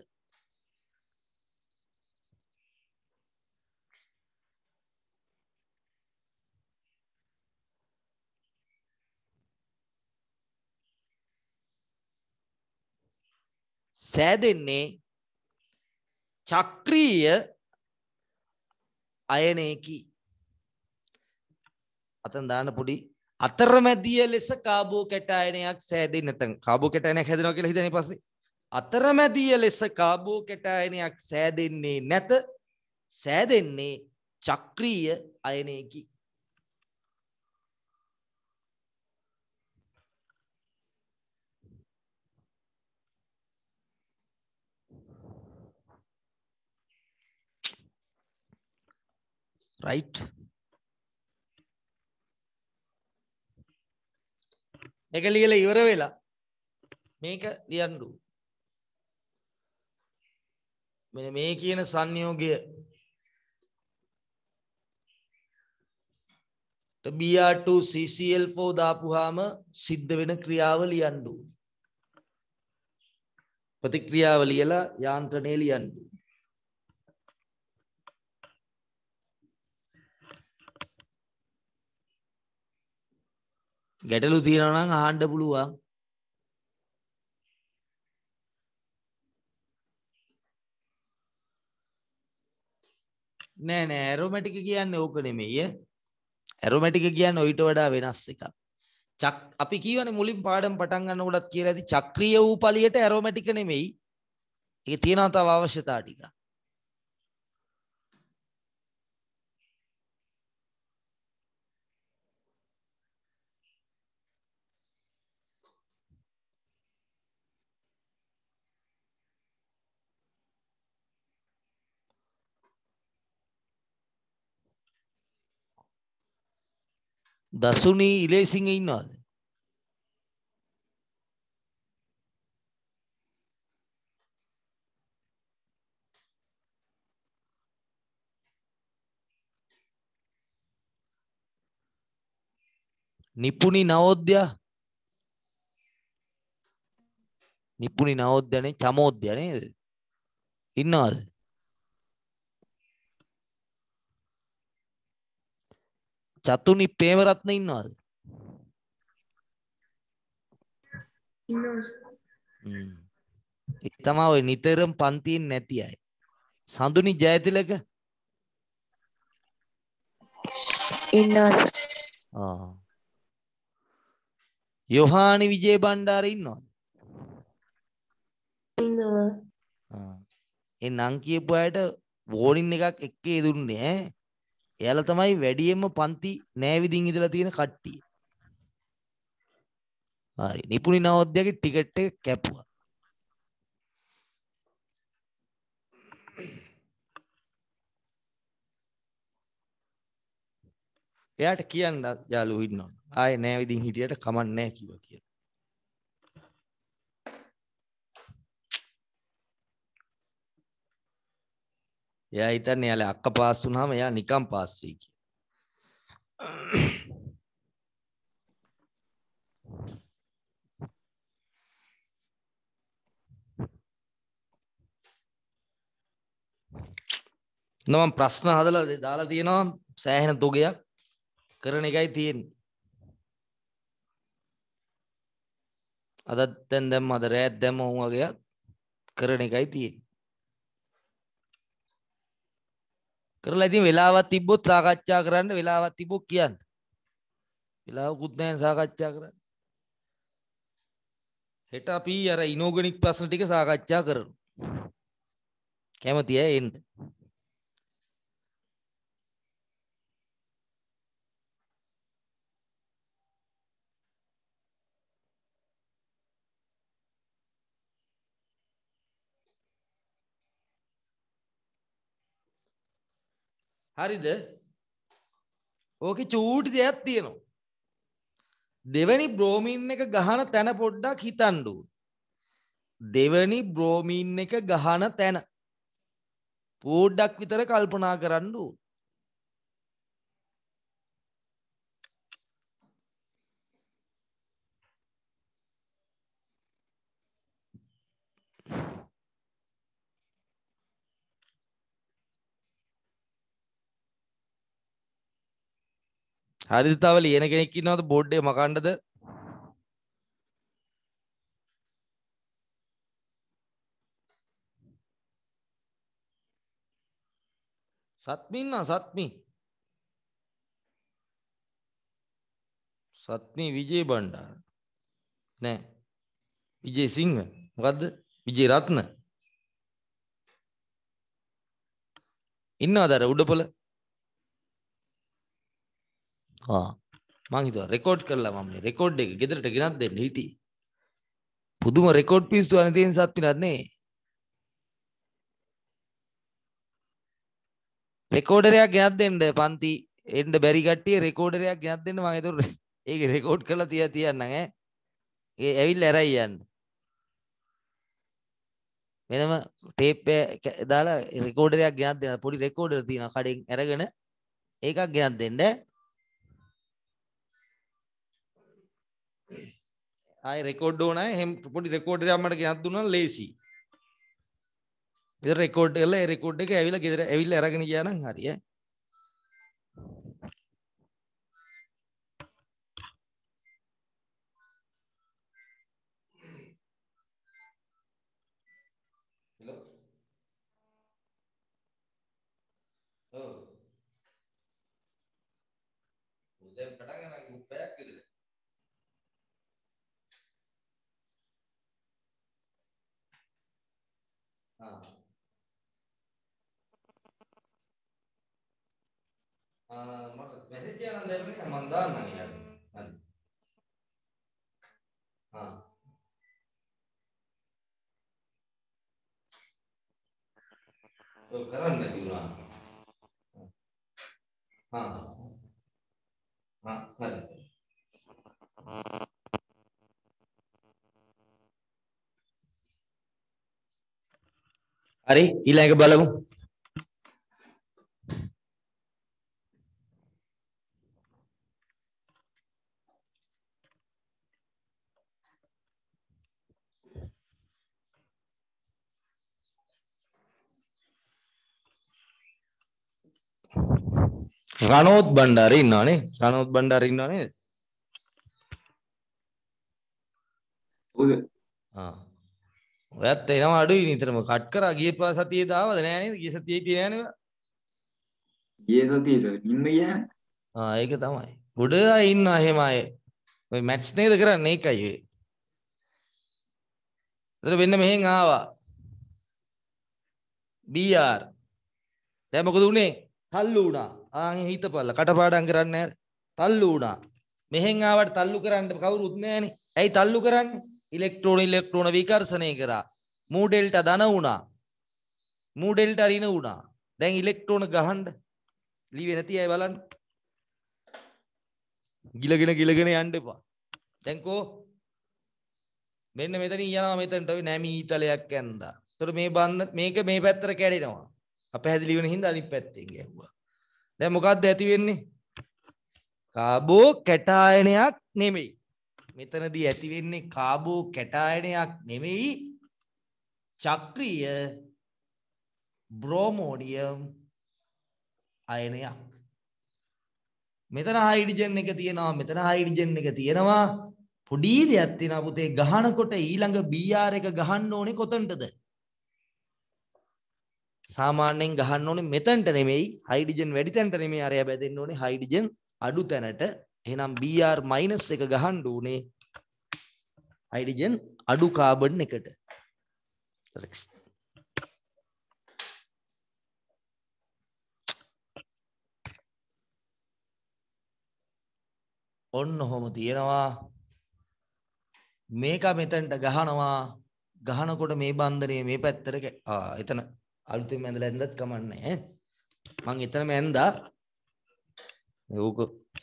සෑදෙන්නේ චක්‍රීය අයනයකි අතන් දාන පොඩි අතරමැදිය ලෙස කාබෝ කැටායනයක් සෑදේ නැතන් කාබෝ කැටායනයක් හැදෙනවා කියලා හිතන්නේ පස්සේ අතරමැදිය ලෙස කාබෝ කැටායනයක් සෑදෙන්නේ නැත සෑදෙන්නේ චක්‍රීය අයනයකි right මේක ලියලා ඉවර වෙලා මේක ලියන්නු මෙන්න මේ කියන සංයෝගය BR2 CCl4 දාපුවාම සිද්ධ වෙන ක්‍රියාව ලියන්නු ප්‍රතික්‍රියාව ලියලා යාන්ත්‍රණය ලියන්නු ගැටලු තියෙනවා නම් අහන්න පුළුවන්. නෑ නෑ ඇරෝමැටික කියන්නේ ඕක නෙමෙයි ඈ. ඇරෝමැටික කියන්නේ ඊට වඩා වෙනස් එකක්. චක් අපි කියවනේ මුලින් පාඩම් පටන් ගන්නකොටත් කියලා ඇති චක්‍රීය වූ පළියට ඇරෝමැටික නෙමෙයි. ඒක තියෙනවා තව අවශ්‍යතා ටිකක්. දසුනී ඉලේසිංහ ඉන්නවාද නිපුණි නවෝද්‍යා නිපුණි නවෝද්‍යනේ චමෝද්‍ය නේද ඉන්නවාද චතුනි ප්‍රේමරත්න ඉන්නවද? ඉන්නවා. තමා ඔය නිතරම පන්තියෙන් නැති අය. සඳුනි ජයතිලක ඉන්නවා. ආ. යොහානි විජේ බණ්ඩාර ඉන්නවද? ඉන්නවා. ආ. ඒ නම් කියපු අයට වෝනින් එකක් එක්කේ දුන්නේ ඈ. එයාල තමයි වැඩියෙන්ම පන්ති නෑවිදිින් ඉදලා තියෙන කට්ටිය හරි නිපුණි නවද්‍යගේ ටිකට් එක කැපුවා එයාට කියන්න යාලු ඉන්නවා ආය නෑවිදිින් හිටියට කමන්න නෑ කිව කියලා එයා හිතන්නේ යාලේ අක්ක පාස් වුණාම එයා නිකම් පාස් වෙයි කියලා. නම ප්‍රශ්න හදලා දාලා තියෙනවා සෑහෙන තොගයක් කරන එකයි තියෙන්නේ. අදත් දැන් දැම්ම අද රෑත් දැම්ම වගේ කරන එකයි තියෙන්නේ. කරලා ඉතින් වෙලාවක් තිබ්බොත් සාකච්ඡා කරන්න වෙලාවක් තිබ්බොත් කියන්න. වෙලාවකුත් නැහැ සාකච්ඡා කරන්න. හෙට අපි අර ඉනෝගනික් ප්‍රශ්න ටික සාකච්ඡා කරමු. කැමතියි එන්න. හරිද ඕක චූටි දෙයක් තියෙනවා. දෙවැනි බ්‍රෝමීන් එක ගහන තැන පොඩ්ඩක් හිතන්ඩු. දෙවැනි බ්‍රෝමීන් එක ගහන තැන පෝඩ්ඩක් විතර කල්පනා කරන්නඩු. හරිද තව ලියන කෙනෙක් ඉන්නවද බෝඩ් එක මකන්නද සත්මි ඉන්නවා සත්මි සත්මි විජේ බණ්ඩාර නෑ විජේ සිංහ මොකද්ද විජේ රත්න ඉන්නවද අර උඩපොළ මං හිතුවා රෙකෝඩ් කරලා මම මේ රෙකෝඩ් එක ගෙදරට ගෙනත් දෙන්න හිටි. පුදුම රෙකෝඩ් පිස්සු අනේ තියෙන සත් පිටත් නේ. රෙකෝඩරයක් ගෙනත් දෙන්න පන්ති එන්න බැරි කට්ටිය රෙකෝඩරයක් ගෙනත් දෙන්න මම ඒතොර ඒක රෙකෝඩ් කරලා තියා තියන්නම් ඈ. ඒ ඇවිල්ලා ඇරයි යන්න. වෙනම ටේප් දාලා රෙකෝඩරයක් ගෙනත් දෙන්න පොඩි රෙකෝඩර් තියෙනවා කඩෙන් අරගෙන ඒකක් ගෙනත් දෙන්න ආය රෙකෝඩ් ඕන හෙම පොඩි රෙකෝඩ් යම්මට ගෙනත් දුන්න ලේසි ඉ රෙකෝඩ් එල්ල රෙකෝඩ් එක ඇවිල ගෙදර ඇවිල්ල ඇරගෙන ගියානම් හරිය උදේ oh. පටන් ගන්න हाँ మెసేజ్ చేయాలని చెప్పి నేను మందా అన్నాను ఇక అది तो करण न जुरा हाँ हाँ हाँ හරි ඊළඟ බලමු. රනෝත් බණ්ඩාර ඉන්නවනේ රනෝත් බණ්ඩාර ඉන්නව නේද? ඔව්. ආ ඔයත් එනවා අඩුයි නිතරම කට් කරා ගිය සතියේ දාවද නෑ නේද ගිය සතියේ හිටියේ නෑ නේද ගිය සතියේ සර් ඉන්න ගියා ආ ඒක තමයි ගොඩ අය ඉන්න එහෙම අය ඔය මැට්ස් නේද කරන්නේ ඒකයි ඔය එතන වෙන්න මෙහෙන් ආවා BR දැන් මොකද උනේ තල්ලු වුණා ආන් හිතපල්ලා කටපාඩම් කරන්නේ නැහැ තල්ලු වුණා මෙහෙන් ආවට තල්ලු කරන්න කවුරුත් නැහනේ ඇයි තල්ලු කරන්නේ ඉලෙක්ට්‍රෝන ඉලෙක්ට්‍රෝන විකර්ශණය කරා මූ ඩෙල්ටා ධන වුණා මූ ඩෙල්ටා ඍණ වුණා දැන් ඉලෙක්ට්‍රෝන ගහන්න ලිවේ නැති අය බලන්න ගිලගෙන ගිලගෙන යන්න එපා දැන් කෝ මෙන්න මෙතන යනවා මෙතනට ඔය නැමීතලයක් ඇන්දා එතකොට මේ බන්න මේක මේ පැත්තට කැඩෙනවා අපහැදිලි වෙන හින්දා අනිත් පැත්තෙන් ගැහුවා දැන් මොකද්ද ඇති වෙන්නේ කාබෝ කැටායනයක් නෙමෙයි මෙතනදී ඇති වෙන්නේ කාබෝ කැටායනයක් නෙමෙයි චක්‍රීය බ්‍රෝමෝඩියම් අයනයක්. මෙතන හයිඩ්‍රජන් එක තියෙනවා මෙතන හයිඩ්‍රජන් එක තියෙනවා පොඩි දෙයක් තියෙනවා පුතේ ගහනකොට ඊළඟ BR එක ගහන්න ඕනේ කොතනටද? සාමාන්‍යයෙන් ගහන්න ඕනේ මෙතනට නෙමෙයි හයිඩ්‍රජන් වැඩි තැනට නෙමෙයි අරයා බැදෙන්න ඕනේ හයිඩ්‍රජන් අඩු තැනට එහෙනම් Br- එක ගහන්න ඕනේ හයිඩ්‍රජන් අඩු කාබන් එකට. ඔන්න ඔහොම තියෙනවා මේක මෙතනට ගහනවා ගහනකොට මේ බන්ධනය මේ පැත්තට එතන අලුතින් ඇඳලා ඇඳත් කමන්නේ මං එතනම ඇඳා ඕක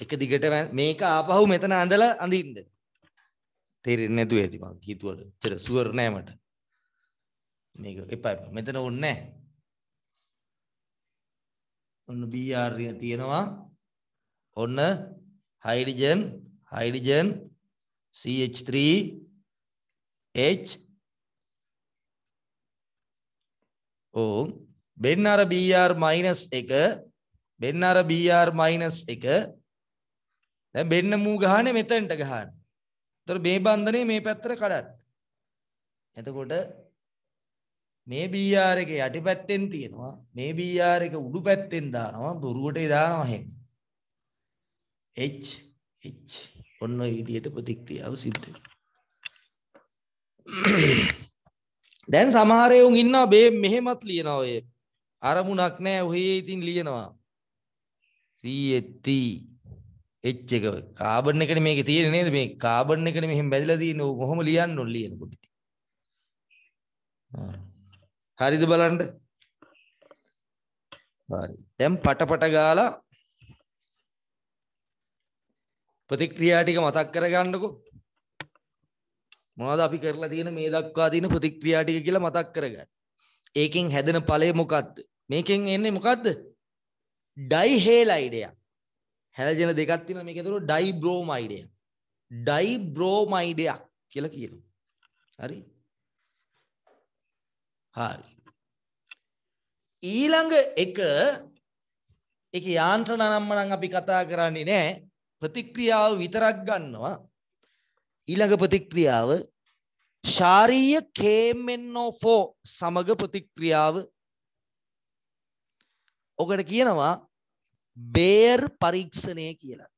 එක දිගට මේක ආපහු මෙතන ඇඳලා අඳින්න. තේරෙන්නේ නැතුව ඇති මං හිතුවට. චර සුවර් නෑ මට. මේක එපා එපා. මෙතන ඕනේ නෑ. ඔන්න BR තියෙනවා. ඔන්න හයිඩ්‍රජන් හයිඩ්‍රජන් CH3 H ඕ බෙන්න අර BR-1 බෙන්න අර BR-1 දැන් බෙන්න මූ ගහන්නේ මෙතෙන්ට ගහන්නේ. ඒතර මේ බන්ධනේ මේ පැත්තට කඩන්න. එතකොට මේ BR එක යටි පැත්තෙන් තියෙනවා මේ BR එක උඩු පැත්තෙන් දානවා බොරුවට දානවා හැම. H H ඔන්න ඔය විදිහට ප්‍රතික්‍රියාව සිද්ධ වෙනවා. දැන් සමහර එවුන් ඉන්නවා බේ මෙහෙමත් ලියනවා ඔය අරමුණක් නැහැ ඔහේ ඉතින් ලියනවා CT එච් එක කාබන් එකනේ මේකේ තියෙන්නේ නේද මේ කාබන් එකනේ මෙහෙම බැඳලා තියෙන්නේ ඕක කොහොම ලියන්න ඕන ලියනකොට හරිද බලන්න හරි දැන් පටපට ගාලා ප්‍රතික්‍රියා ටික මතක් කරගන්නකෝ මොනවද අපි කරලා තියෙන මේ දක්වා තියෙන ප්‍රතික්‍රියා ටික කියලා මතක් කරගන්න. ඒකෙන් හැදෙන ඵලය මොකද්ද? මේකෙන් එන්නේ මොකද්ද? ඩයිහෙලයිඩ් එකක්. හැලජන දෙකක් තියෙනවා මේක ඇතුළේ ඩයිබ්‍රෝමයිඩය. ඩයිබ්‍රෝමයිඩයක් කියලා කියනවා. හරි? හරි. ඊළඟ එක ඒක යාන්ත්‍රණ නම්ම නම් අපි කතා කරන්නේ නෑ ප්‍රතික්‍රියාව විතරක් ගන්නවා ඊළඟ ප්‍රතික්‍රියාව ශාරීය කේමෙන්නෝෆෝ සමග ප්‍රතික්‍රියාව ඔකට කියනවා බේර් පරීක්ෂණය කියලා.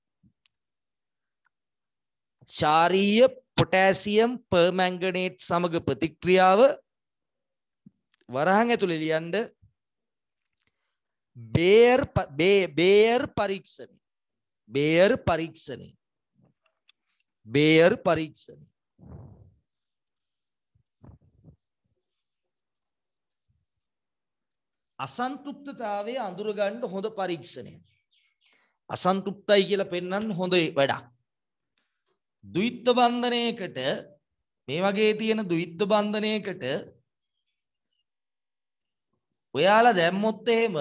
ශාරීය පොටෑසියම් පර්මැංගනේට් සමග ප්‍රතික්‍රියාව වරහන් ඇතුළේ ලියන්න බේර් බේර් පරීක්ෂණය. බේර් පරීක්ෂණය. බේර් පරීක්ෂණය. අසන්තුප්තතාවය අඳුරගන්න හොඳ පරීක්ෂණය. අසන්තුප්තයි කියලා පෙන්වන්න හොඳ වැඩක්. ද්විත්ව බන්ධනයකට මේ වගේ තියෙන ද්විත්ව බන්ධනයකට ඔයාලා දැම්මොත් එහෙම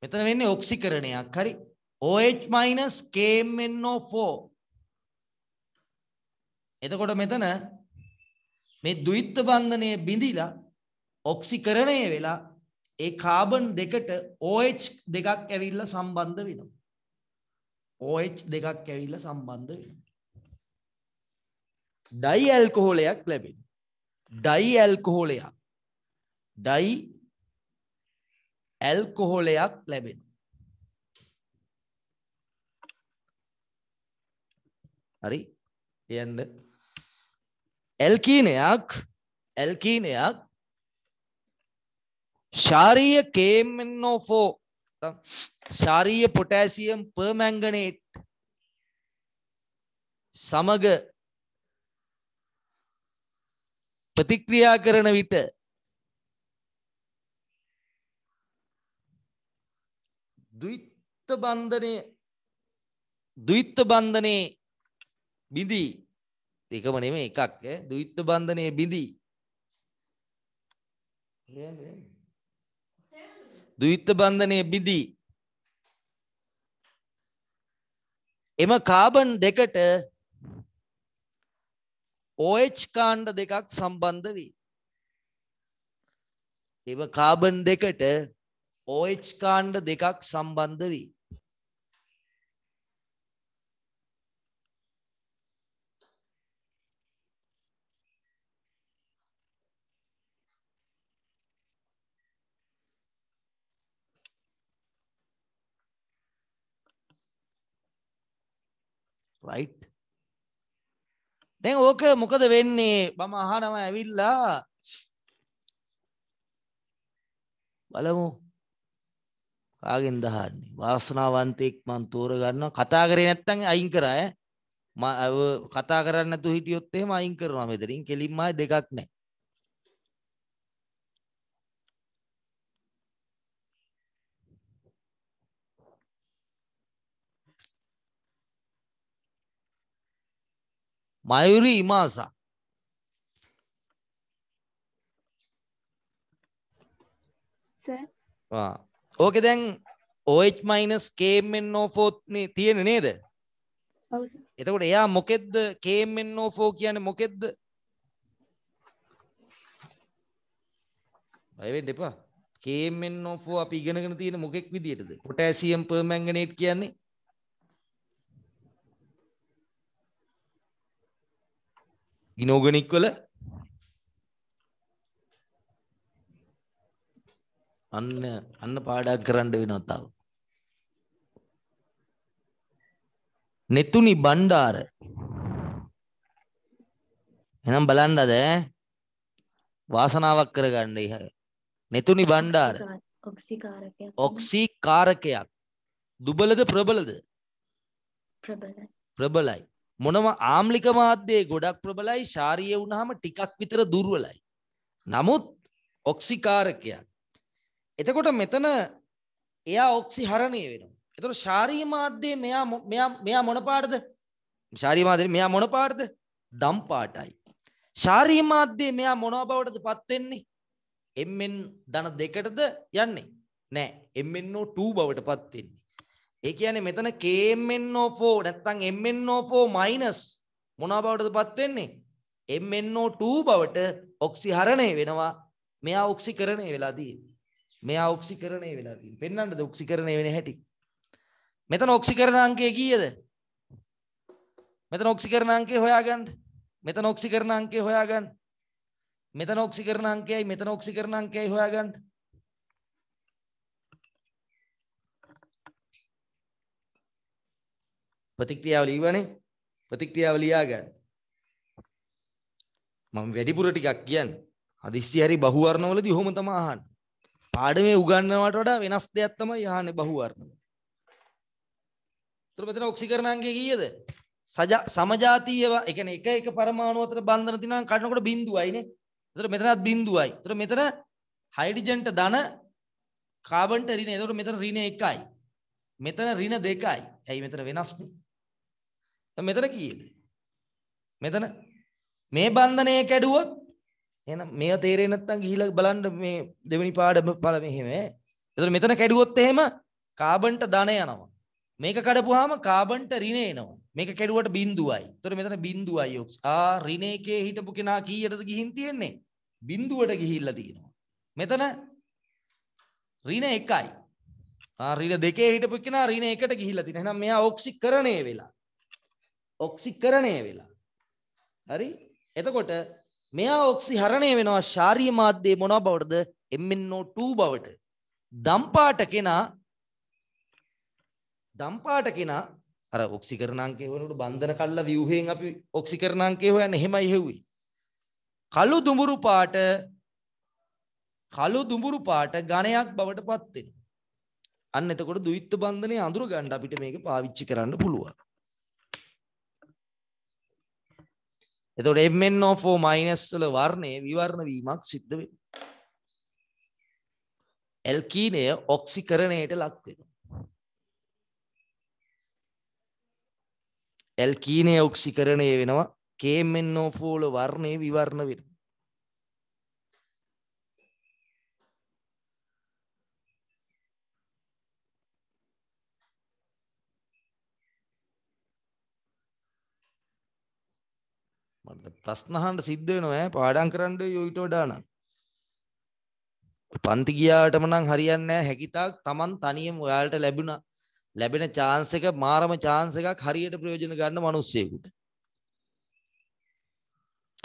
මෙතන වෙන්නේ ඔක්සිකරණයක්. හරි. OH- KMnO4 එතකොට මෙතන මේ ද්විත්ව බන්ධනය බිඳිලා ඔක්සිකරණය වෙලා ඒ කාබන් දෙකට OH දෙකක් ඇවිල්ලා සම්බන්ධ වෙනවා. OH දෙකක් ඇවිල්ලා සම්බන්ධ වෙනවා. ඩයි ඇල්කොහොලයක් ලැබෙනවා. ඩයි ඇල්කොහොලයක්. ඩයි ඇල්කොහොලයක් ලැබෙනවා. හරි? එයන්ද ඇල්කීනයක් ඇල්කීනයක් ශාරීය කේමනෝෆෝ ශාරීය පොටෑසියම් පර්මැංගනේට් සමග ප්‍රතික්‍රියා කරන විට ද්විත්ත බන්ධනය ද්විත්ත බන්ධනයේ බිඳී දෙකම නෙමෙයි එකක් ඈ ද්විත්ත බන්ධනයේ බිඳී දුවිත්ත බන්ධනය බිඳී. එම කාබන් දෙකට OH කාණ්ඩ දෙකක් සම්බන්ධ වී. එම කාබන් දෙකට OH කාණ්ඩ දෙකක් සම්බන්ධ වී. රයිට් දැන් ඕක මොකද වෙන්නේ මම අහනව ඇවිල්ලා බලමු කාගෙන් දහන්නේ වාසනාවන්තයෙක් මං තෝරගන්නවා කතා කරේ නැත්තම් අයින් කරා ඈ කතා කරන්න නැතුව හිටියොත් එහෙම අයින් කරනවා මෙතනින් කෙලින්ම දෙකක් නැහැ මයුරි ඉමාසා ඕක දැන් ඕච් මයිනස් කේමෙන් නෝෆෝත්න තියෙන නේද එතකොට එයා මොකෙද්ද කේමෙන් නෝෆෝ කියන මොකෙද්ද බයවෙන්න එපා කේමෙන් නෝෆෝ අපි ඉගෙනගෙන තියෙන මොකෙක් විදියටද පොටෑසියම් පර්මැංගනේට් කියන්නේ ඉනෝගනික් වල අන්න අන්න පාඩක් කරන්න වෙනවා තව. නෙතුනි බණ්ඩාර එහෙනම් බලන්නද වාසනාවක් කරගන්න ඉහ නෙතුනි බණ්ඩාර ඔක්සිකාරකයක් ඔක්සිකාරකයක් දුබලද ප්‍රබලද ප්‍රබලයි ප්‍රබලයි මොනම ආම්ලික මාධ්‍යයේ ගොඩක් ප්‍රබලයි ශාරිය වුණාම ටිකක් විතර දුර්වලයි. නමුත් ඔක්සිකාරකයක්. එතකොට මෙතන එයා ඔක්සිහරණය වෙනවා. එතකොට ශාරීය මාධ්‍යයේ මෙයා මෙයා මෙයා මොන පාටද? ශාරීය මාධ්‍යයේ මෙයා මොන පාටද? දම් පාටයි. ශාරීය මාධ්‍යයේ මෙයා මොන බවටදපත් වෙන්නේ? MN ධන දෙකටද යන්නේ? නෑ. MnO2 බවටපත් වෙන්නේ. ඒ කියන්නේ මෙතන KMnO4 නැත්නම් MnO4- මොනවා බවටදපත් වෙන්නේ? MnO2 බවට ඔක්සිහරණය වෙනවා. මෙයා ඔක්සිකරණය වෙලා තියෙන්නේ. මෙයා ඔක්සිකරණය වෙලා තියෙන්නේ. පෙන්වන්නද ඔක්සිකරණය වෙන හැටි? මෙතන ඔක්සිකරණ අංකය කීයද? මෙතන ඔක්සිකරණ අංකය හොයාගන්න. මෙතන ඔක්සිකරණ අංකය හොයාගන්න. මෙතන ඔක්සිකරණ අංකයයි මෙතන ඔක්සිකරණ අංකයයි හොයාගන්න. ප්‍රතික්‍රියාව ලියවනේ ප්‍රතික්‍රියාව ලියා ගන්න. මම වැඩිපුර ටිකක් කියන්නේ හදිස්සි හරි බහුවර්ණවලදී ඔහොම තමයි අහන්නේ. පාඩමේ උගන්වනවට වඩා වෙනස් දෙයක් තමයි අහන්නේ බහුවර්ණවල. ඒතර මෙතන ඔක්සිකරණාංගය කීයද? සමජාතීයව ඒ කියන්නේ එක එක පරමාණු අතර බන්ධන තියෙනවා නම් කඩනකොට බිඳුවයිනේ. ඒතර මෙතනත් බිඳුවයි. ඒතර මෙතන හයිඩ්‍රජන්ට ධන කාබන්ට ඍණ. ඒතර මෙතන ඍණ 1යි. මෙතන ඍණ 2යි. ඇයි මෙතන වෙනස්නේ? මෙතන කීයද? මෙතන මේ බන්ධනය කැඩුවොත් එහෙනම් මේව තේරෙන්නේ නැත්නම් ගිහිලා බලන්න මේ දෙවෙනි පාඩම බල මෙහෙම. එතකොට මෙතන කැඩුවොත් එහෙම කාබන්ට ධන යනවා. මේක කඩපුවාම කාබන්ට ඍණ එනවා. මේක කැඩුවට බිඳුවයි. එතකොට මෙතන බිඳුවයි ඔක්ස්. ආ ඍණ එකේ හිටපු කෙනා කීයටද ගිහින් තියෙන්නේ? බිඳුවට ගිහිල්ලා තියෙනවා. මෙතන ඍණ එකයි. ආ ඍණ දෙකේ හිටපු කෙනා ඍණ එකට ගිහිල්ලා තියෙනවා. එහෙනම් මෙයා ඔක්සිකරණය වෙලා. ඔක්සිකරණය වෙලා. හරි එතකොට මෙයා ඔක්සිහරණය වෙනවා ශාරීය මාධ්‍යයේ මොනවා බවටද MnO2 බවට. දම්පාට කෙනා දම්පාට කෙනා අර ඔක්සිකරණාංකය හොයනකොට බන්ධන කල්ලා ව්‍යුහයෙන් අපි ඔක්සිකරණාංකය හොයන්නේ එහෙමයි හෙව්වේ. කළු දුඹුරු පාට කළු දුඹුරු පාට ඝණයක් බවට පත් වෙනවා. අන්න එතකොට ද්විත්ව බන්ධනය අඳුර ගන්න අපිට මේක පාවිච්චි කරන්න පුළුවන්. එතකොට MnO4- වල වර්ණයේ විවර්ණ වීමක් සිද්ධ වෙනවා. ඇල්කීනය ඔක්සිකරණයට ලක් වෙනවා. ඇල්කීනය ඔක්සිකරණය වෙනවා KMnO4 වල වර්ණයේ විවර්ණ වෙනවා. ප්‍රශ්න අහන්න සිද්ධ වෙනවා ඈ පාඩම් කරන්න ඊට වඩා නම් පන්ති ගියාටම නම් හරියන්නේ නැහැ හැකිතාක් Taman තනියම ඔයාලට ලැබුණා ලැබෙන chance එක මාරම chance එකක් හරියට ප්‍රයෝජන ගන්න මිනිස්සෙකුට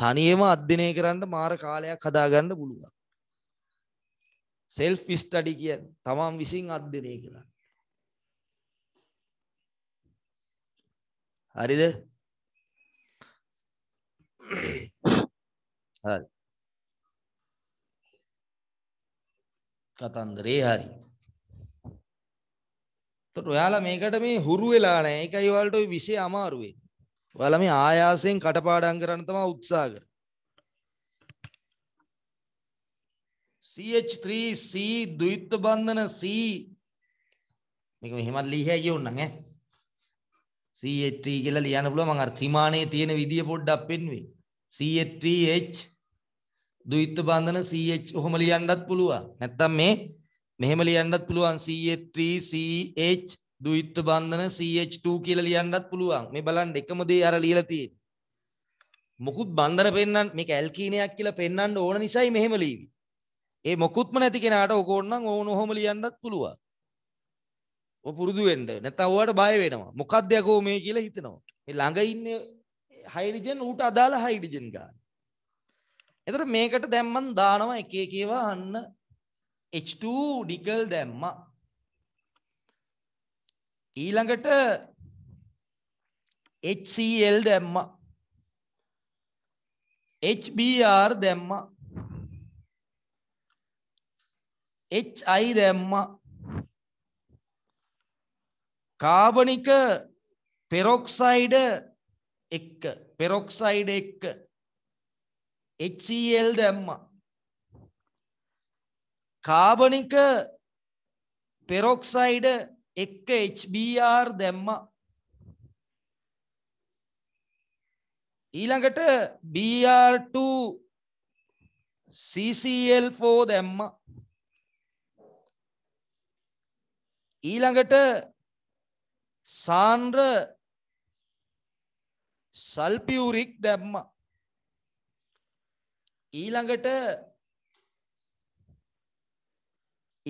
තනියම අධ්‍යයනය කරන්න මාර කාලයක් හදාගන්න පුළුවන් self study කියන්නේ තමන් විසින් අධ්‍යයනය කරන්න හරිද හරි. කතන්දරේ හරි. එතකොට ඔයාලා මේකට මේ හුරු වෙලා නැහැ. ඒකයි ඔයාලට ওই විෂය අමාරු වෙන්නේ. ඔයාලා මේ ආයාසයෙන් කටපාඩම් කරන්න තමයි උත්සාහ කරන්නේ. CH3C ද්විත්ව බන්ධන C මේක මෙහෙමත් ලියහැයි කියුන්නම් ඈ. CH3 කියලා ලියන්න පුළුවන් මම අර ත්‍රිමාණයේ තියෙන විදිය පොඩ්ඩක් පෙන්වුවේ. CH3H ද්විත්ව බන්ධන CH ඔහොම ලියන්නත් පුළුවන්. නැත්තම් මේ මෙහෙම ලියන්නත් පුළුවන් CH3CH ද්විත්ව බන්ධන CH2 කියලා ලියන්නත් පුළුවන්. මේ බලන්න එකම දේ අර ලියලා තියෙන්නේ. මොකුත් බන්ධන පෙන්වන්න මේක ඇල්කීනයක් කියලා පෙන්වන්න ඕන නිසායි මෙහෙම ලියවි. ඒ මොකුත්ම නැති කෙනාට ඕක ඕනනම් ඕන ඔහොම ලියන්නත් පුළුවන්. ඔය පුරුදු වෙන්න. නැත්තම් ඔයාට බය වෙනවා. මොකක්ද යකෝ මේ කියලා හිතනවා. මේ ළඟ ඉන්නේ හයිඩ්‍රජන් ඌට අදාළ හයිඩ්‍රජන් ගන්න. එතකොට මේකට දැම්මන් දානවා එක එක ඒවා අන්න H2 ඩිකල් දැම්මා. ඊළඟට HCl දැම්මා. HBr දැම්මා. HI දැම්මා. කාබනික පෙරොක්සයිඩ එක්ක පෙරොක්සයිඩ් එක්ක HCl දැම්මා කාබනික පෙරොක්සයිඩ් එක්ක HBr දැම්මා ඊළඟට BR2 CCl4 දැම්මා ඊළඟට සාන්ද්‍ර සල්පියුරික් දැම්මා. ඊළඟට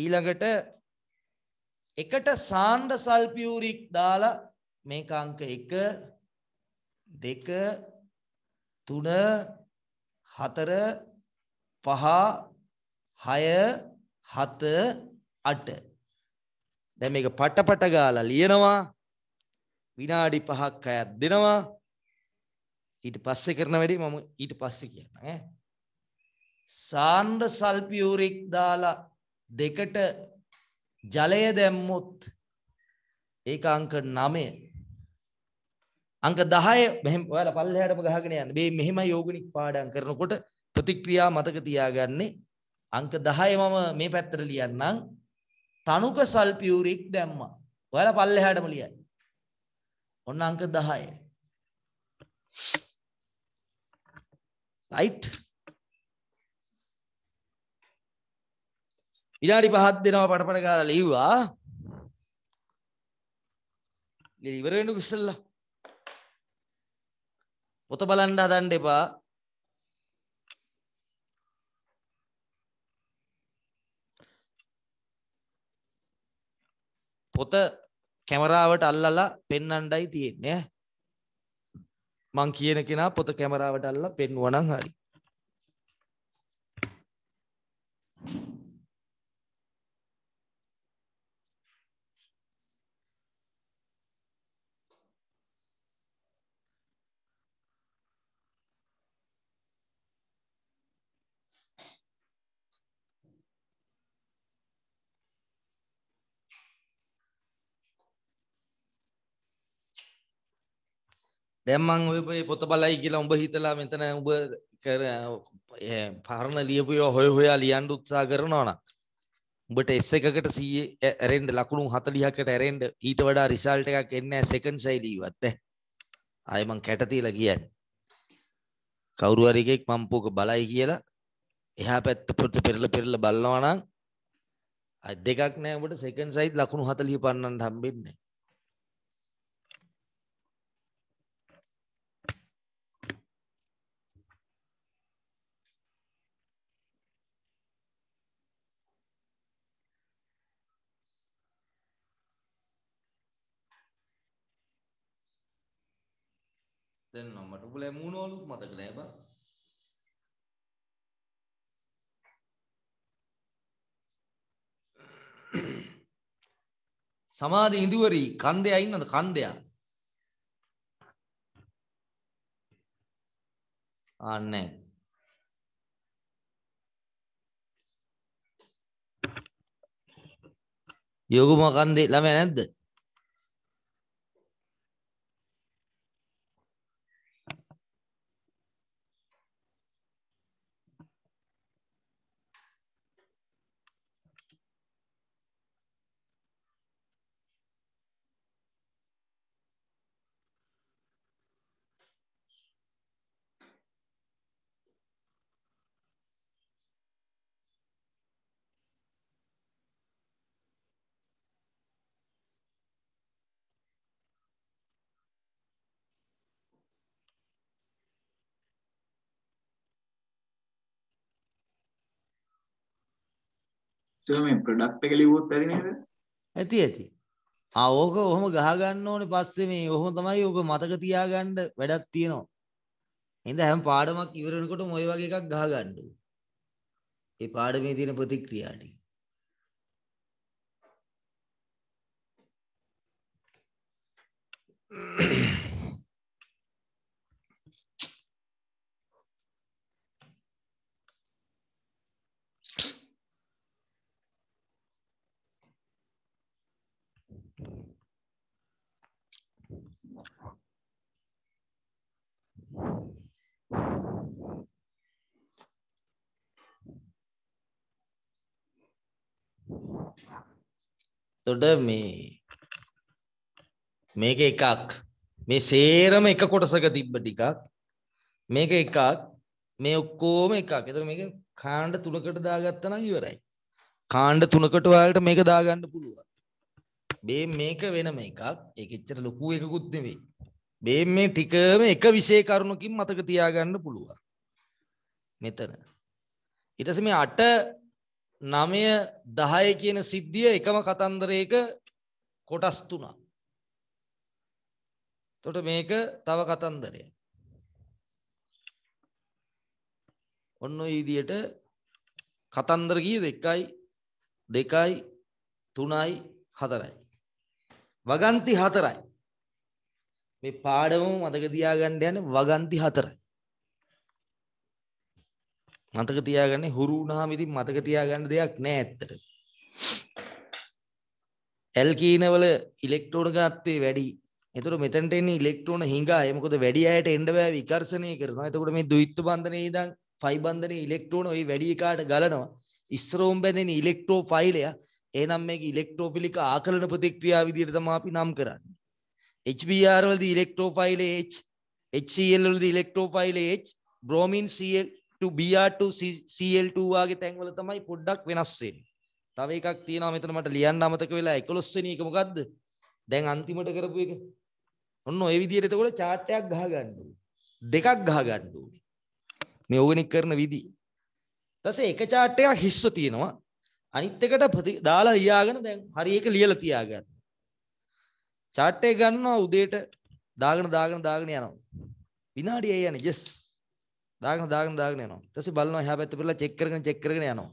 ඊළඟට එකට සාන්ඩ සල්පියුරික් දාලා මේක අංක 1 2 3 4 5 6 7 8 දැන් මේක පටපට ගාලා ලියනවා විනාඩි 5ක් අයත් දෙනවා ඊට පස්සේ කරන වැඩේ මම ඊට පස්සේ කියන්නම් ඈ. සාන්ද්‍ර සල්පියුරික් දාලා දෙකට ජලය දැම්මොත් ඒක අංක 9 අංක 10 මෙහෙම ඔයාලා පල්ලෙහාටම ගහගෙන යන්න. මේ මෙහෙම යෝගනික් පාඩම් කරනකොට ප්‍රතික්‍රියා මතක තියාගන්නේ අංක 10 මම මේ පැත්තට ලියන්නම්. තනුක සල්පියුරික් දැම්මා. ඔයාලා පල්ලෙහාටම ලියන්න. ඔන්න අංක 10. right විනාඩි පහක් දෙනවා පටපට ගාලා ලිව්වා ඉවර වෙන්නකෝ ඉස්සෙල්ලා පොත බලන්න හදන්න එපා පොත කැමරාවට අල්ලලා පෙන්වන්නයි තියෙන්නේ මං කියන කෙනා පොත කැමරාවට අල්ල පෙන්වුවනං හරි දැම්මං ඔය පොත බලයි කියලා උඹ හිතලා මෙතන උඹ කර පරණ ලියපුයෝ හොය හොයා ලියන්ඩ උත්සා කරනවාන උඹට එස් එකකට සීයේ ඇරෙන්ඩ ලකුණු හතලිහකට ඇරෙන්ඩ ඊට වඩා රිසල්ට එකක් එන්න සෙකන් සයිලීවත් අයමං කැටතිීල කියන්න කවුරුවරිකෙක් මම්පෝක බලයි කියලා එහා පැත්ත පොට පෙරල පෙරල බලන්නවනම් දෙකක් නෑට සෙකන් සයිත් ලකුණු හතලිය පන්නන් හම්බෙන්නේ දැන් නම් මට උඹලා මූණවලුත් මතක නෑ බං. සමාධි ඉඳුවරි කන්දයා ඉන්නද කන්දයා? ආන්නේ යෝගුම කන්දේ ළමයා නැද්ද? එතකොට මේ ප්‍රොඩක්ට් එක ලිව්වොත් ඇති නේද? ඇති ඇති. ආ ඕක ඔහොම ගහ ගන්න ඕනේ පස්සේ මේ ඔහොම තමයි ඕක මතක තියාගන්න වැඩක් තියෙනවා. එහෙනම් හැම පාඩමක් ඉවර වෙනකොටම ওই වගේ එකක් ගහ ගන්න ඕනේ. ඒ පාඩමේ තියෙන ප්‍රතික්‍රියා ටික. Thank you. තොට මේ මේක එකක් මේ සේරම එක කොටසක තිබ්බ ටිකක් මේක එකක් මේ ඔක්කෝම එකක් එතර මේක කාණ්ඩ තුනකට දාගත්තන ඉවරයි කාණ්ඩ තුනකට ඔයාලට මේක දාගන්න පුළුවන් බේ මේක වෙනම එකක් ඒක එච්චර ලොකු එකකුත් නෙවෙයි බේ මේ ටිකම එක විශේෂ කරුණකින් මතක තියාගන්න පුළුවන් මෙතන ඊට පස්සේ මේ 8 නමය දහය කියන සිද්ධිය එකම කතන්දරයක කොටස් තුනා. තොට මේක තව කතන්දරය. ඔන්න ඊදියට කතන්දරගී දෙකයි දෙකයි තුනයි හතරයි. වගන්ති හතරයි. මේ පාඩම මතක දයා ගණ්ඩ යන වගන්ති හතරයි. මතක තියාගන්නේ හුරු වුණාම ඉතින් මතක තියාගන්න දෙයක් නෑ ඇත්තට. ඇල්කීන වල ඉලෙක්ට්‍රෝන ගාත්‍රේ වැඩි. එතකොට මෙතනට එන්නේ ඉලෙක්ට්‍රෝන හිඟා. ඒ මොකද වැඩි අයට එන්න බෑ විකර්ෂණය කරනවා. එතකොට මේ ද්විත්ව බන්ධනයේ ඉඳන් ෆයි බන්ධනයේ ඉලෙක්ට්‍රෝන ওই වැඩි එකාට ගලනවා. ඉස්සරෝම් බැඳෙන ඉලෙක්ට්‍රෝ ෆයිලය. එහෙනම් මේක ඉලෙක්ට්‍රෝෆිලික ආකලන ප්‍රතික්‍රියාව විදිහට තමයි අපි නම් කරන්නේ. HBr වලදී ඉලෙක්ට්‍රෝෆයිල් H, HCl වලදී ඉලෙක්ට්‍රෝෆයිල් H, බ්‍රෝමින් CL R2 BR2 CL2 වගේ තැන්වල තමයි පොඩ්ඩක් වෙනස් වෙන්නේ. තව එකක් තියෙනවා මෙතන මට ලියන්න අමතක වෙලා 11 වෙනි එක මොකද්ද? දැන් අන්තිමට කරපු එක. ඔන්න ඔය විදිහට එතකොට chart එකක් ගහගන්න ඕනේ. දෙකක් ගහගන්න ඕනේ. මේ ඕගනික් කරන විදි. ඊටසේ එක chart එකක් හිස්ව තියෙනවා. අනිත් එකට දාලා ලියාගෙන දැන් හරි එක ලියලා තියාගන්න. chart එක ගන්නවා උදේට දාගෙන දාගෙන දාගෙන යනවා. විනාඩියයි යන්නේ. Yes. දාගෙන දාගෙන දාගෙන යනවා. ඊට පස්සේ බලනවා එහා පැත්ත පෙරලා චෙක් කරගෙන චෙක් කරගෙන යනවා.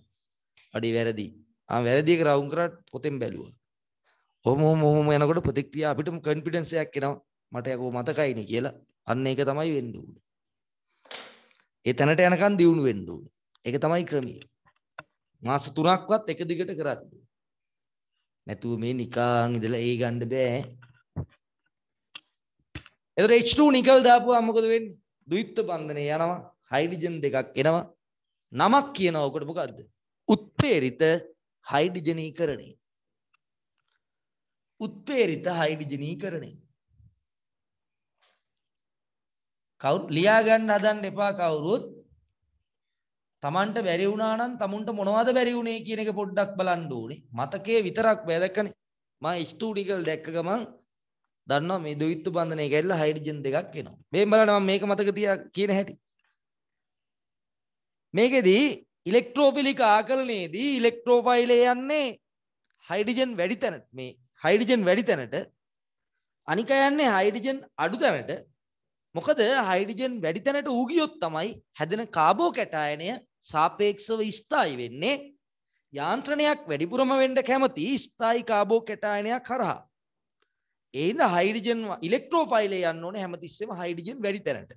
අඩේ වැරදි. ආ වැරදි එක රවුම් කරාට පොතෙන් බැලුවා. ඔහොම ඔහොම ඔහොම යනකොට ප්‍රතික්‍රියා අපිටම කොන්ෆිඩන්ස් එකක් එනවා. මට යකෝ මතකයිනේ කියලා. අන්න ඒක තමයි වෙන්න ඕනේ. ඒ තැනට යනකම් දියුණු වෙන්න ඕනේ. ඒක තමයි ක්‍රමය. මාස 3ක්වත් එක දිගට කරන්න. නැතුව මේ නිකාන් ඉඳලා ඒ ගන්න බෑ. එතකොට H2 නිකල් දාපුවා මොකද වෙන්නේ? ද්විත්ව බන්ධනේ යනවා. හයිඩ්‍රජන් දෙකක් එනවා. නමක් කියනවා ඔකට මොකද්ද? උත්පේරිත හයිඩ්‍රජනීකරණය. උත්පේරිත හයිඩ්‍රජනීකරණය. කවුරු ලියා ගන්න හදන්න එපා කවුරුත්. Tamanට බැරි වුණා නම් tamunට මොනවද බැරි වුනේ කියන එක පොඩ්ඩක් බලන්න ඕනේ. මතකයේ විතරක් බෑ දැක්කනේ. මම ස්ටුඩිකල් දැක්ක ගමන් දන්නවා මේ දුවිත්තු බන්ධනය කැල්ල හයිඩ්‍රජන් දෙකක් එනවා. මේ බලන්න මම මේක මතක තියා කියන හැටි. මේකෙදී ඉලෙක්ට්‍රෝපිලික ආකරණයේදී ඉලෙක්ට්‍රෝෆයිලය යන්නේ හයිඩිජන් වැඩි තැනට මේ හයිඩිජන් වැඩි තැනට අනික යන්නේ හයිඩිජන් අඩු තැනට මොකද හයිඩිජන් වැඩි තැනට ඌගියොත් තමයි හැදෙන කාබෝ කැටායනය සාපේක්ෂව ස්ථායි වෙන්නේ යාන්ත්‍රණයක් වැඩිපුරම වෙන්න කැමති ස්ථායි කාබෝ කැටායනයක් හරහා ඒඳ හයිඩිජන් ඉලෙක්ට්‍රෝෆයිලය යන්න ඕනේ හැමතිස්සෙම හයිඩිජන් වැඩි තැනට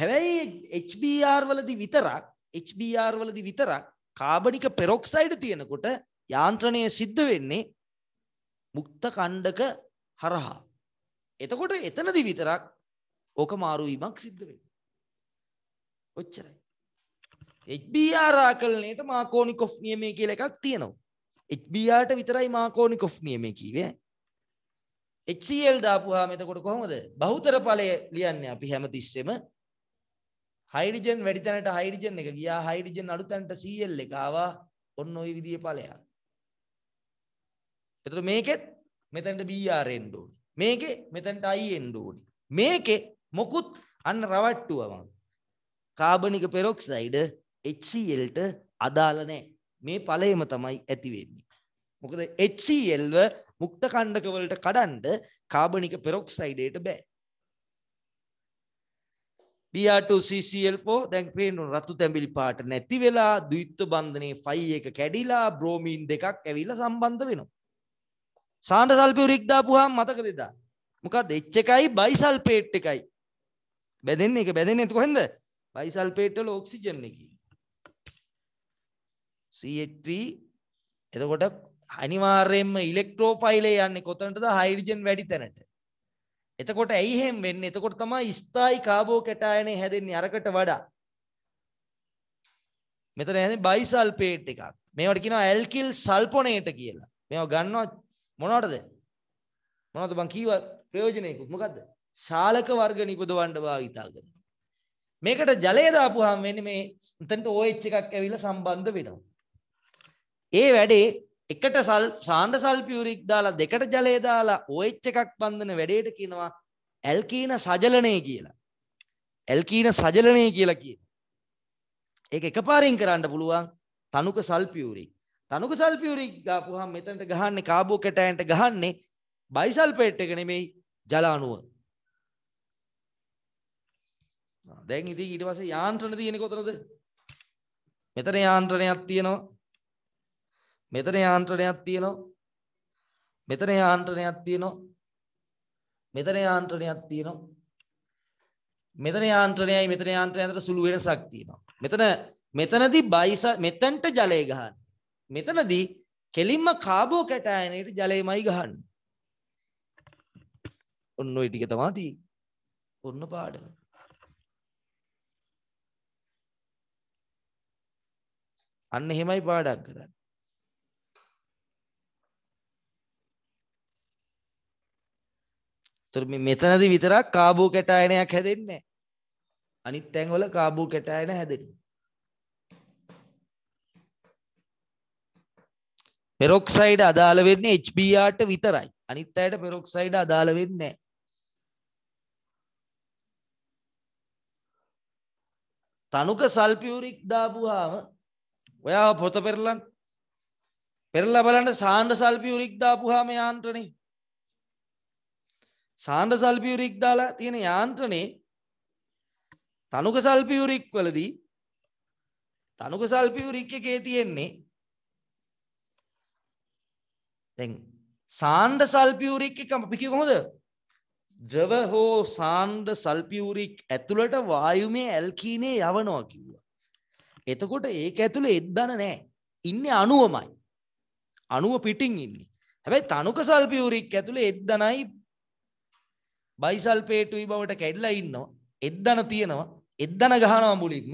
හැබැයි HBR වලදී විතරක් HBR වලදී විතරක් කාබනික පෙරොක්සයිඩ් තියෙනකොට යාන්ත්‍රණය සිද්ධ වෙන්නේ මුක්ත කණ්ඩක හරහා. එතකොට එතනදී විතරක් ඕක මාරු වීමක් සිද්ධ වෙනවා. ඔච්චරයි. HBR ආකලනයේට මාකෝනිකොෆ් නියමය කියලා එකක් තියෙනවා. HBR ට විතරයි මාකෝනිකොෆ් නියමය කිව්වේ. HCl දාපුවාම එතකොට කොහොමද? බහුතර ඵලය ලියන්නේ අපි හැමතිස්සෙම හයිඩජන් වැඩිතැනට හයිඩජන් එක ගියා හයිඩජන් අඩුතැන්ට සල් එකවා ඔන්න ඔය විදිිය පලයක් එතුට මේකෙත් මෙතැන්ට බීආරෙන්ඩෝඩි මේක මෙතැන්ට අයිෙන්ඩෝඩි මේක මොකුත් අන්න රවට්ටුවවන් කාබනික පෙරොක්සයිඩ එල්ට අදාලනෑ මේ පලයම තමයි ඇතිවෙන්නේ මොකද එල්ව මුක්ත කණ්ඩකවලට කඩන්ඩ කාබනික පෙරොක්සයිඩයට බෑ BR2CCL4 දැන් පේනු රතු තැඹිලි පාට නැති වෙලා ද්විත්ව බන්ධනේ 5 එක කැඩිලා බ්‍රෝමීන් දෙකක් ඇවිල්ලා සම්බන්ධ වෙනවා. සාන්ඩ සල්පියුරික් දාපුවාම මතකද එදා? මොකද H එකයි බයිසල්ෆේට් එකයි. බැදෙන්නේ ඒක බැදෙන්නේ කොහෙන්ද? බයිසල්ෆේට් වල ඔක්සිජන් එකේ. CH3 එතකොට අනිවාර්යයෙන්ම ඉලෙක්ට්‍රෝෆයිලේ යන්නේ කොතනටද හයිඩ්‍රජන් වැඩි තැනට. එතකොට ඇයි එහෙම වෙන්නේ? එතකොට තමයි ස්ථායි කාබෝ කැටායනේ හැදෙන්නේ අරකට වඩා. මෙතන හැදෙන්නේ බයිසල්ෆේට් එකක්. මේවට කියනවා ඇල්කිල් සල්ෆොනේට් කියලා. මේවා ගන්නවා මොනවටද? මොනවද මං කීවා ප්‍රයෝජනෙකුත් මොකද්ද? ශාලක වර්ග නිපදවන්න භාවිතා කරනවා. මේකට ජලය දාපුවාම වෙන්නේ මේ උතන්ට OH එකක් ඇවිල්ලා සම්බන්ධ වෙනවා. ඒ වැඩේ එකට සල් සාන්ඩ සල්පියුරික් දාලා දෙකට ජලය දාලා OH එකක් බන්ධන වැඩේට කියනවා ඇල්කීන සජලනය කියලා. ඇල්කීන සජලනය කියලා කියන. ඒක එකපාරින් කරන්න පුළුවන් තනුක සල්පියුරික්. තනුක සල්පියුරික් ගාපුවාම මෙතනට ගහන්නේ කාබෝ කැටයන්ට ගහන්නේ බයිසල්පේට් එක නෙමෙයි ජල අණුව. දැන් ඉතින් ඊට පස්සේ යාන්ත්‍රණ තියෙන්නේ කොතනද? මෙතන යාන්ත්‍රණයක් තියෙනවා. මෙතන යාන්ත්‍රණයක් තියෙනවා. මෙතන යාන්ත්‍රණයක් තියෙනවා. මෙතන යාන්ත්‍රණයක් තියෙනවා. මෙතන යාන්ත්‍රණයයි මෙතන යාන්ත්‍රණය අතර සුළු වෙනසක් තියෙනවා. මෙතන මෙතනදී බයිස මෙතෙන්ට ජලය ගහන්නේ. මෙතනදී කෙලින්ම කාබෝ කැටායනයට ජලයමයි ගහන්නේ. ඔන්න ওই ටික තමයි තියෙන්නේ. ඔන්න පාඩම. අන්න එහෙමයි පාඩම් කරන්නේ. ඒතර මේ මෙතනදී විතරක් කාබෝ කැටායනයක් හැදෙන්නේ නැහැ. අනිත් තැන්වල කාබෝ කැටායන හැදෙනවා. පෙරොක්සයිඩ් අදාළ වෙන්නේ HBr ට විතරයි. අනිත් අයට පෙරොක්සයිඩ් අදාළ වෙන්නේ නැහැ. තනුක සල්ෆියුරික් දාපුවාම ඔයාව පොත පෙරලන්න. පෙරලා බලන්න සාන්ද්‍ර සල්ෆියුරික් දාපුවාම යාන්ත්‍රනේ සාන්ඩ සල්පියුරික් දාලා තියෙන යාන්ත්‍රණේ තනුක සල්පියුරික් වලදී තනුක සල්පියුරික් එකේ තියෙන්නේ දැන් සාන්ඩ සල්පියුරික් එක අපි කිව්ව කොහොමද? ද්‍රව හෝ සාන්ඩ සල්පියුරික් ඇතුළට වායුමය ඇල්කීනේ යවනවා කිව්වා. එතකොට ඒක ඇතුළේ එද්දන නෑ. ඉන්නේ අණුවමයි. අණුව පිටින් ඉන්නේ. හැබැයි තනුක සල්පියුරික් ඇතුළේ එද්දනයි බයිසල්පේටුයි බවට කැඩිලා ඉන්නවා. එද්දන තියෙනවා. එද්දන ගහනවා මුලින්ම.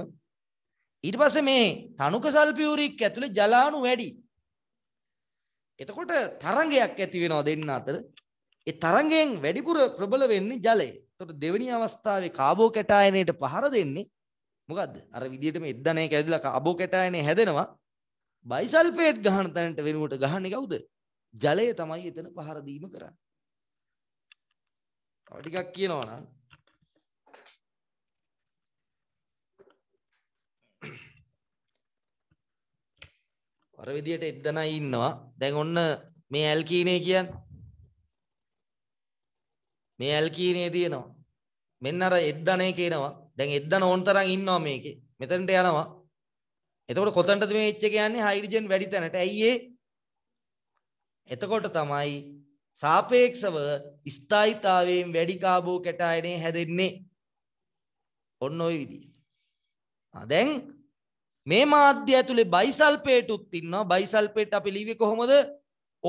ඊට පස්සේ මේ තනුක සල්පියුරික් ඇතුලේ ජලාණු වැඩි. එතකොට තරංගයක් ඇති වෙනවා දෙන්න අතර. ඒ තරංගයෙන් වැඩිපුර ප්‍රබල වෙන්නේ ජලය. එතකොට දෙවෙනි අවස්ථාවේ කාබෝ කැටායනයට පහර දෙන්නේ මොකද්ද? අර විදිහටම එද්දනේ කැවිලා කාබෝ කැටායනය හැදෙනවා. බයිසල්පේට් ගහන තැනට වෙනුවට ගහන්නේ කවුද? ජලය තමයි එතන පහර දීම කරන්නේ. තව ටිකක් කියනවා නම් අර විදියට එක්දනයි ඉන්නවා. දැන් ඔන්න මේ ඇල්කීනේ කියන්නේ. මේ ඇල්කීනේ තියෙනවා. මෙන්න අර එක්දනේ කියනවා. දැන් එක්දන ඕන තරම් ඉන්නවා මේකේ. මෙතනට යනවා. එතකොට කොතනටද මේ H කියන්නේ හයිඩ්‍රජන් වැඩි තැනට. ඇයි එතකොට තමයි සාපේක්ෂව ස්ථායිතාවයෙන් වැඩි කාබෝ කැටායනය හැදෙන්නේ. ඔන්න ඔය විදිහට. දැන් මේ මාධ්‍ය ඇතුළේ බයිසල්පේටුත් ඉන්නවා. බයිසල්පේට් අපි ලිව්වේ කොහොමද?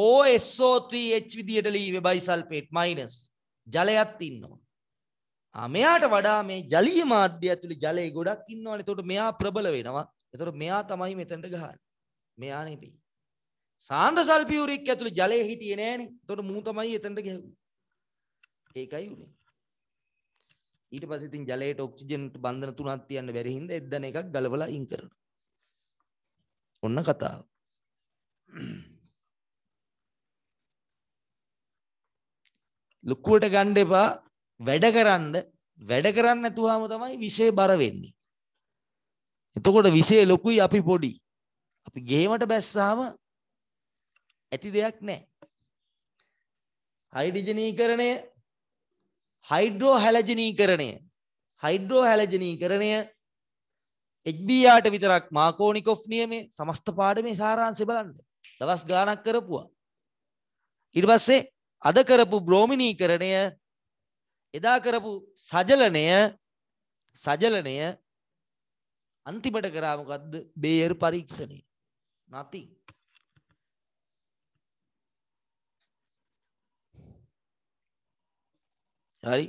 OSO3H විදියට ලිව්වේ බයිසල්පේට් මයිනස්. ජලයත් ඉන්නවා. ආ මෙයාට වඩා මේ ජලීය මාධ්‍ය ඇතුළේ ජලය ගොඩක් ඉන්නවනේ. එතකොට මෙයා ප්‍රබල වෙනවා. එතකොට මෙයා තමයි මෙතනට ගහන්නේ. මෙයා නෙවෙයි. සාන්ද්‍ර සල්පියූරික් ඇතුළු ජලය හිටියේ නෑනේ. එතකොට මූ තමයි එතනට ගිහුවේ. ඒකයි උනේ. ඊට පස්සේ ඉතින් ජලයට ඔක්සිජන් බන්ධන තුනක් තියන්න බැරි හින්දා එද්දන එකක් ගලවලා ඉන් කරනවා. ඔන්න කතාව. ලොකුවට ගන්න එපා වැඩ කරන්න වැඩ කරන්න නැතුවාම තමයි විෂය බර වෙන්නේ. එතකොට විෂය ලොකුයි අපි පොඩි. අපි ගේමට බැස්සාම ඇති දෙයක් නැහැ. හයිඩ්‍රජනීකරණය හයිඩ්‍රෝ හැලජනීකරණය හයිඩ්‍රෝ හැලජනීකරණය එක්බයාට විතරක් මාකෝනිකොෆ් නියමේ සමස්ත පාඩමේ සාරාංශය බලන්න. දවස් ගාණක් කරපුවා. ඊට පස්සේ අද කරපු බ්‍රෝමිනීකරණය එදා කරපු සජලනය සජලනය අන්තිමට කරා මොකද්ද බේයර් පරීක්ෂණේ. nothing හරි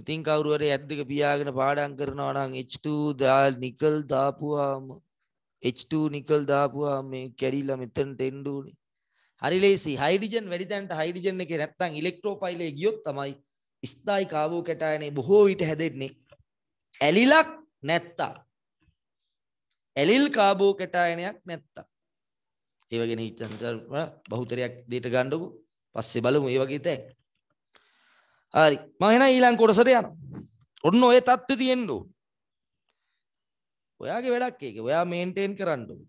ඉතින් කවුරුවර ඇද්දක පියාගෙන පාඩම් කරනවා නම් H2 දා නිකල් දාපුවාම H2 නිකල් දාපුවාම මේ කැඩිලා මෙතනට එන්න ඕනේ. හරි ලේසි. හයිඩ්‍රජන් වැඩි තැනට හයිඩ්‍රජන් එකේ නැත්තම් ඉලෙක්ට්‍රෝෆයිලේ ගියොත් තමයි ස්ථායි කාබෝ කැටායනේ බොහෝ විට හැදෙන්නේ. ඇලිලක් නැත්තම්. ඇලිල් කාබෝ කැටායනයක් නැත්තම්. ඒ වගේ හිතන්න බහුතරයක් දෙයට ගන්නකො පස්සේ බලමු මේ වගේ තැන්. හරි. මම එහෙනම් ඊළඟ කොටසට යනවා. ඔන්න ඔය தත්ත්වෙ තියෙන්න ඕන. ඔයාගේ වැඩක් ඒක. ඔයා මේන්ටේන් කරන්න ඕන.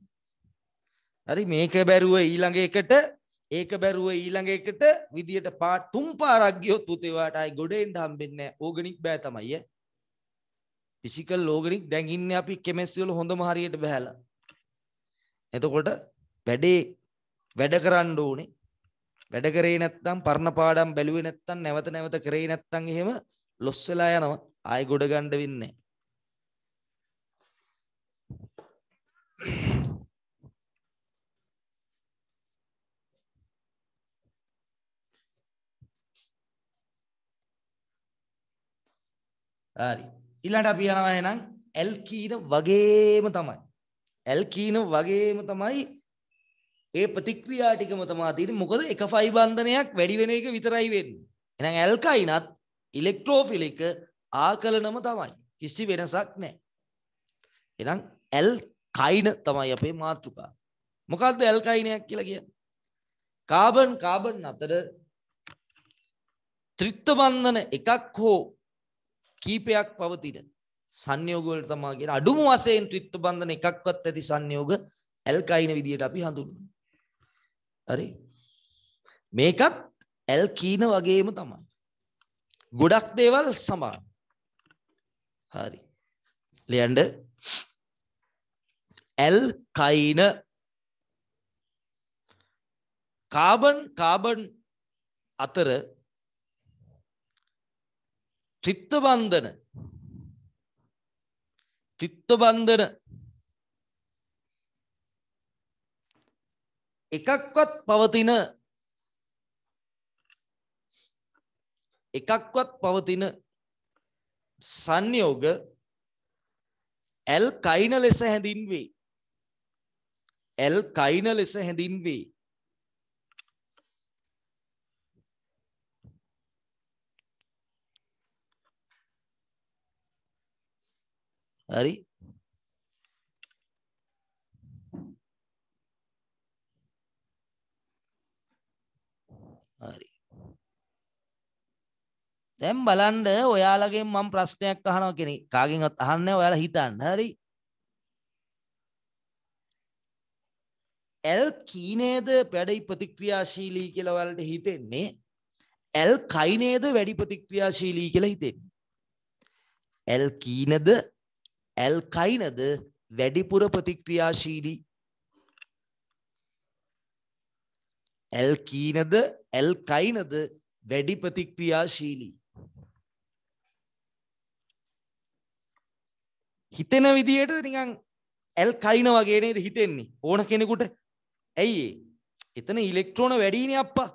හරි මේක බැරුව ඊළඟ එකට ඒක බැරුව ඊළඟ එකට විදියට පා තුන් පාරක් ගියොත් උතේ වාට ආයි ගොඩෙන්න හම්බෙන්නේ නැහැ. ඕගනික් බෑ තමයි ඈ. ෆිසිකල් ඕගනික් දැන් ඉන්නේ අපි කෙමිස්ට්‍රි වල හොඳම හරියට බහැලා. එතකොට වැඩේ වැඩ කරන්න ඕනේ වැඩ කරේ නැත්නම් පරණ පාඩම් බැලුවේ නැත්නම් නැවත නැවත කරේ නැත්නම් එහෙම ලොස් වෙලා යනවා. ආයෙ ගොඩ ගන්න වෙන්නේ හරි. ඊළඟට අපි යනවා එහෙනම් ඇල්කීන වගේම තමයි. ඇල්කීන වගේම තමයි ඒ ප්‍රතික්‍රියා ටිකම තමා තියෙන්නේ. මොකද එක ෆයි බන්ධනයක් වැඩි වෙන එක විතරයි වෙන්නේ. එහෙනම් ඇල්කයිනත් ඉලෙක්ට්‍රෝෆිලික ආකලනම තමයි. කිසි වෙනසක් නැහැ. එහෙනම් ඇල්කයින තමයි අපේ මාතෘකාව. මොකක්ද ඇල්කයිනයක් කියලා කියන්නේ? කාබන් කාබන් අතර ත්‍රිත්ව බන්ධන එකක් හෝ කීපයක් පවතින සංයෝග වල තමා කියන අඩුම වශයෙන් ත්‍රිත්ව බන්ධන එකක්වත් ඇති සංයෝග ඇල්කයින විදියට අපි හඳුන්වනවා. හරි මේකත් ඇල්කීන වගේම තමයි ගොඩක් දේවල් සමාන හරි ලියන්න ඇල්කයින කාබන් කාබන් අතර ත්‍රිත්ව බන්ධන ත්‍රිත්ව බන්ධන එකක්වත් පවතින එකක්වත් පවතින සංයෝග ඇල් කයින ලෙස හැඳින්වේ. ඇල් කයින ලෙස හැඳින්වේ. හරි හරි දැන් බලන්න ඔයාලගෙන් මම ප්‍රශ්නයක් අහනවා කෙනෙක් කාගෙන්වත් අහන්නේ ඔයාලා හිතන්න හරි ඇල් කීනේද වැඩි ප්‍රතික්‍රියාශීලී කියලා ඔයාලට හිතෙන්නේ ඇල් කයිනේද වැඩි ප්‍රතික්‍රියාශීලී කියලා හිතෙන්නේ ඇල් කීනද ඇල් කයිනද වැඩිපුර ප්‍රතික්‍රියාශීලී ඇල්කීනද ඇල්කයිනද වැඩි ප්‍රතික්‍රියාශීලී. හිතෙන විදියට නිකන් ඇල්කයින වගේ නේද හිතෙන්නේ ඕන කෙනෙකුට. ඇයි එතන ඉලෙක්ට්‍රෝන වැඩිනේ අප්පා.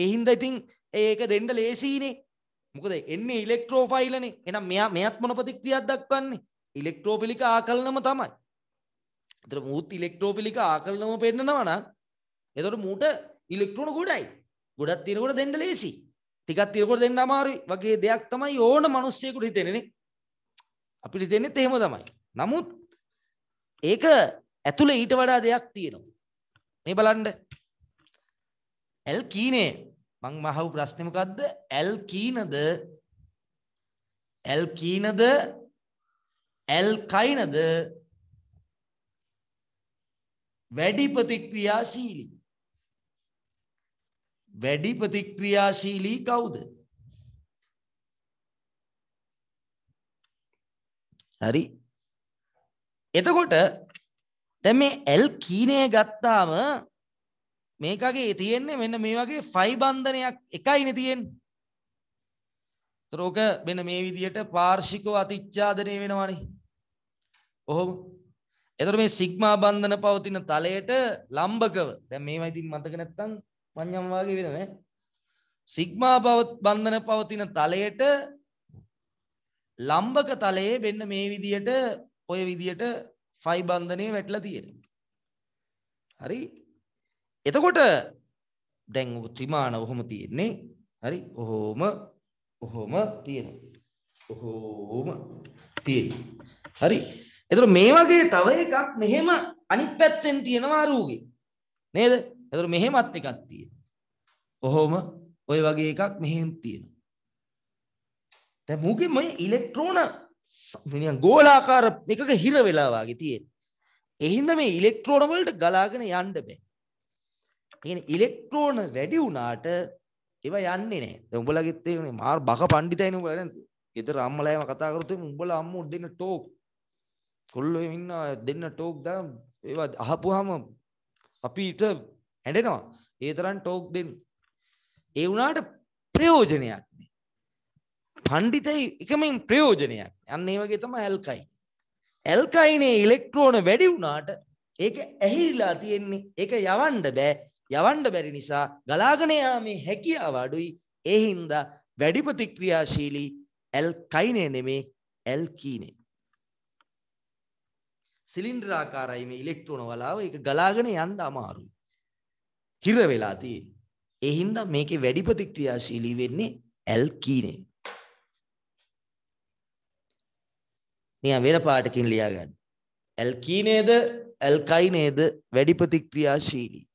ඒ හින්දා ඉතින් ඒක දෙන්න ලේසියිනේ. මොකද එන්නේ ඉලෙක්ට්‍රෝෆයිලනේ. එහෙනම් මෙයා මෙයත් මොන ප්‍රතික්‍රියාවක් දක්වන්නේ? ඉලෙක්ට්‍රෝපිලික ආකලනම තමයි. එතකොට මූත් ඉලෙක්ට්‍රෝපිලික ආකලනම පෙන්නනවා නම් එතකොට මූට ඉලෙක්ට්‍රෝන ගොඩයි ගොඩක් තියෙනකොට දෙන්න ලේසි ටිකක් තියෙනකොට දෙන්න අමාරුයි වගේ දෙයක් තමයි ඕන මිනිස්සෙකුට හිතෙන්නේ අපිට හිතෙන්නේත් එහෙම තමයි නමුත් ඒක ඇතුලේ ඊට වඩා දෙයක් තියෙනවා මේ බලන්න ඇල්කීනේ මං මහව ප්‍රශ්නේ මොකද්ද ඇල්කීනද ඇල්කීනද ඇල්කයිනද වැඩි ප්‍රතික්‍රියාශීලී වැඩි ප්‍රතික්‍රියාශීලී කවුද? හරි. එතකොට දැන් මේ L කීනය ගත්තාම මේකගේ තියෙන්නේ මෙන්න මේ වගේ ෆයි බන්ධනයක් එකයිනේ තියෙන්නේ. තරෝක මෙන්න මේ විදිහට පාර්ශිකව අතිච්ඡාදනය වෙනවනේ. ඔහොම. එතකොට මේ සිග්මා බන්ධන පවතින තලයට ලම්බකව දැන් මේවා ඉතින් මතක නැත්තම් මං්ඥම් වගේ වෙන නෑ සිග්මා බන්ධන පවතින තලයට ලම්බක තලයේ වෙන්න මේ විදියට ඔය විදියට ෆයි බන්ධනය වැටලා තියෙන. හරි එතකොට දැන් ත්‍රිමාණ ඔහොම තියෙන්නේ හරි ඔහෝම ඔහොම තියෙන. ඔහෝම තියෙන. හරි එතකොට මේ වගේ තව එකක් මෙහෙම අනිත් පැත්තෙන් තියෙනවා රූගේ. නේද? එතකොට මෙහෙමත් එකක් තියෙනවා. කොහොම ওই වගේ එකක් මෙහෙන් තියෙනවා. දැන් මූගේ මේ ඉලෙක්ට්‍රෝන නිකන් ගෝලාකාර එකක හිර වෙලා වගේ තියෙන. ඒ හින්දා මේ ඉලෙක්ට්‍රෝන වලට ගලාගෙන යන්න බෑ. කියන්නේ ඉලෙක්ට්‍රෝන වැඩි වුණාට ඒවා යන්නේ නැහැ. දැන් උඹලගෙත් ඒ නේ මාර බක පණ්ඩිතයිනේ උඹලා නේද? ගෙදර අම්මලාම කතා කරොත් උඹලා අම්මෝ දෙන්න ටෝක්. කොල්ලෝ ඉන්න දෙන්න ටෝක් දාම් ඒවා අහපුවාම අපිට ඇඩෙනවා ඒ තරන් ටෝක් දෙන්න ඒ වුණට ප්‍රයෝජනයක් පණ්ඩිතයි එකමින් ප්‍රයෝජනයක් යන්න ඒ වගේ තම ඇල්කයි ඇල්කයිනේ ඉලෙක්ට්‍රෝන වැඩි වුණාට ඒක ඇහිරිලා තියෙන්නේ ඒක යවන්ඩ බෑ යවන්ඩ බැරි නිසා ගලාගනයාමේ හැකියාව අඩුයි එහින්දා වැඩි ප්‍රතික්‍රියාශීලී ඇල්කයිනේ නෙමේ ඇල්කීනේ සිලින්ඩරාකාරයි මේ ඉලෙක්ට්‍රෝන වලාව ඒක ගලාගෙන යන්න අමාරුයි හිර වෙලා තියෙන්නේ. ඒ හින්දා මේකේ වැඩි ප්‍රතික්‍රියාශීලී වෙන්නේ ඇල්කීනේ. නිකන් වෙන පාටකින් ලියා ගන්න. ඇල්කීනේද ඇල්කයිනේද වැඩි ප්‍රතික්‍රියාශීලී.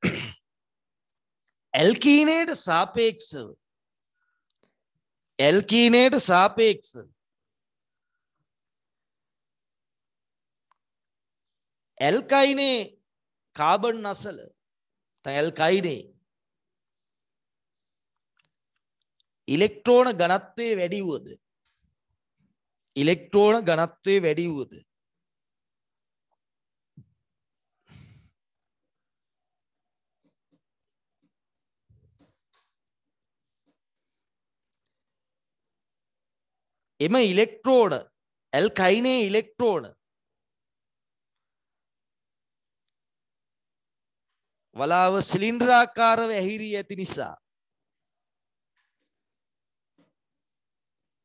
ඇල්කීනේට සාපේක්ෂව ඇල්කීනයට සාපේක්ෂ ඇල්කයිනේ කාබන් අසල තැල්කයිනේ ඉලෙක්ට්‍රෝන ගණත්වය වැඩිවුවද ඉලෙක්ට්‍රෝන ගණත්වය වැඩිවුවද එම ඉලෙක්ට්‍රෝඩ ඇල්කයිනේ ඉලෙක්ට්‍රෝඩ වලාව සිලින්ඩරාකාරව ඇහිරී ඇති නිසා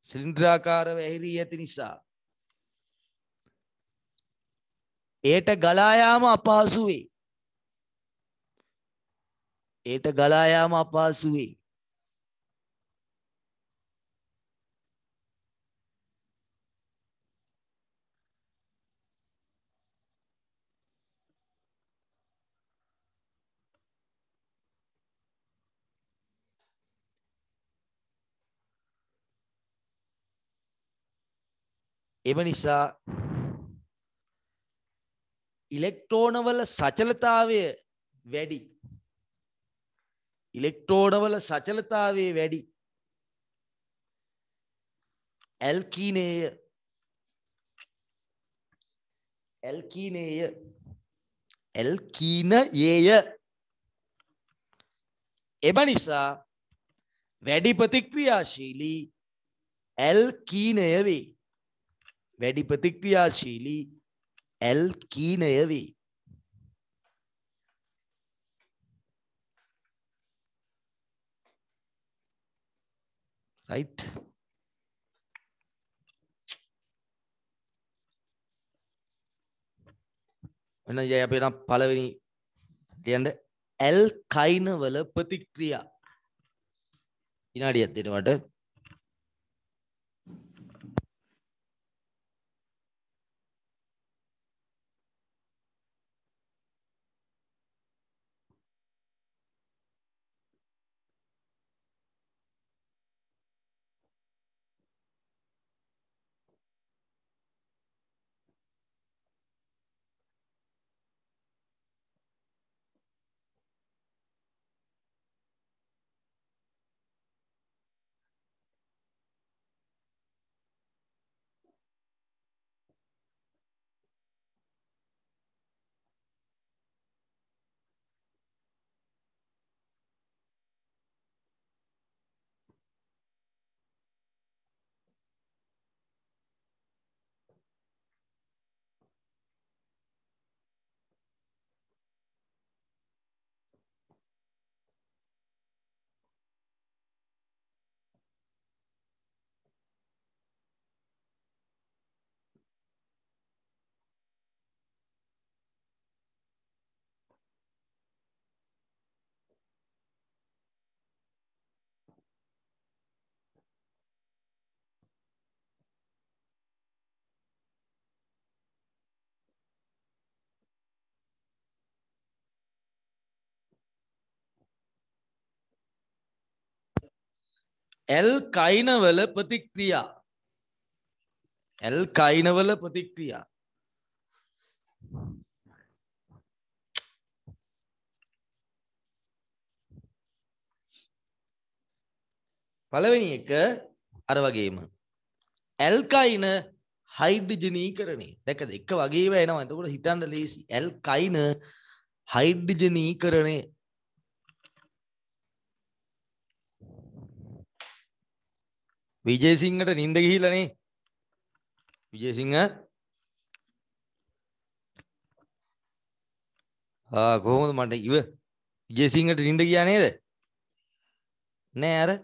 සිලින්ඩරාකාරව ඇහිරී ඇති නිසා ඒට ගලා යාම අපහසු වේ. ඒට ගලා යාම අපහසු වේ. එම නිසා ඉලෙක්ට්‍රෝනවල සචලතාවය වැඩි ඉලෙක්ට්‍රෝනවල සචලතාවය වැඩි ඇල්කීනේය ඇල්කීනේය ඇල්කීන යේය එම නිසා වැඩි ප්‍රතික්‍රියාශීලී ඇල්කීනය වේ වැඩි ප්‍රතික්‍රියාශීලී ඇල් කීනය වේ. right එන ජය අපේ නම් පළවෙනි ලියන්න ඇල්කයින වල ප්‍රතික්‍රියා විනාඩියක් දෙනවට ඇල් කයිනවල ප්‍රතික්‍රියා ඇල් කයිනවල ප්‍රතික්‍රියා පළවෙනි එක අර වගේම ඇල්කයින හයිඩ්ජනීකරණේ දැකද එක වගේ වෙනවා එතකොට හිතන්න ලේසි ඇල්කයින හයිඩ්ජනීකරණේ විජේසිංහට නින්ද ගිහිලනේ විජේසිංහ ආ කොහොමද මට ඉව විජේසිංහට නින්ද ගියා නේද නෑ අර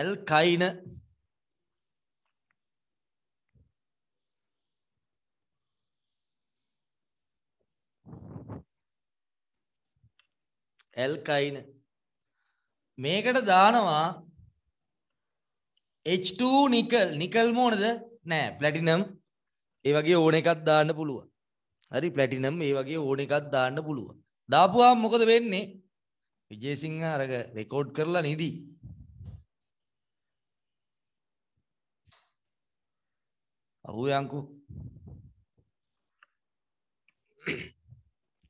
ඇල්කයින ඇල්කයින මේකට දානවා H2 නිකල් නිකල් මොනද නෑ ප්ලැටිනම් ඒ වගේ ඕන එකක් දාන්න පුළුවන් හරි ප්ලැටිනම් ඒ වගේ ඕන එකක් දාන්න පුළුවන් දාපුවාම මොකද වෙන්නේ විජේසිංහ අරග රෙකෝඩ් කරලා නේදී අහු යංකු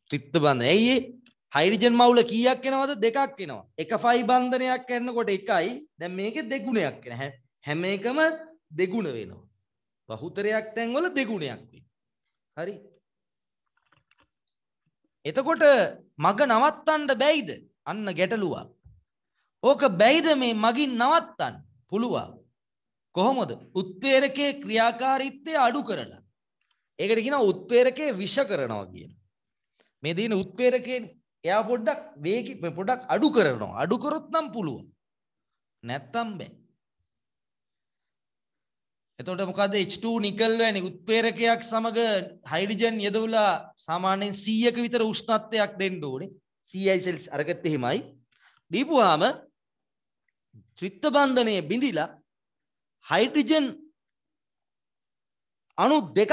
ත්‍රිත්ත බඳ ඇයි ඒ හයිරජන් මවුල කියක් එනවද දෙකක් එනවා එක ෆයි බන්ධනයක් කැන්නකොට එකයි දැ මේක දෙගුණයක් එන හැම එකම දෙගුණ වෙනවා බහුතරයක් තැන්වල දෙගුණයක් වෙන හරි එතකොට මග නවත්තන්ට බැයිද අන්න ගැටලුවක් ඕක බැයිද මේ මගින් නවත්තන් පුළුවන් කොහොමද උත්පේරකයේ ක්‍රියාකාරීත්වය අඩු කරලා ඒකට කියෙන උත්පේරකයේ විෂ කරනවා කියන මේ දීන උත්පේරකයෙන් එයා පොඩ්ඩක් වේග පොඩක් අඩු කරනවා අඩු කරොත් නම් පුළුවන් නැත්තම් බෑ එතකොට මොකද H2 නිකල් වැනි උත්පේරකයක් සමග හයිඩ්‍රජන් යදවලා සාමාන්‍යයෙන් 100ක විතර උෂ්ණත්වයක් දෙන්න ඕනේ CI cells අරගත්තේ එහෙමයි දීපුවාම ත්‍රිත්ව බන්ධනය බිඳිලා හයිඩ්‍රජන් අණු දෙකක්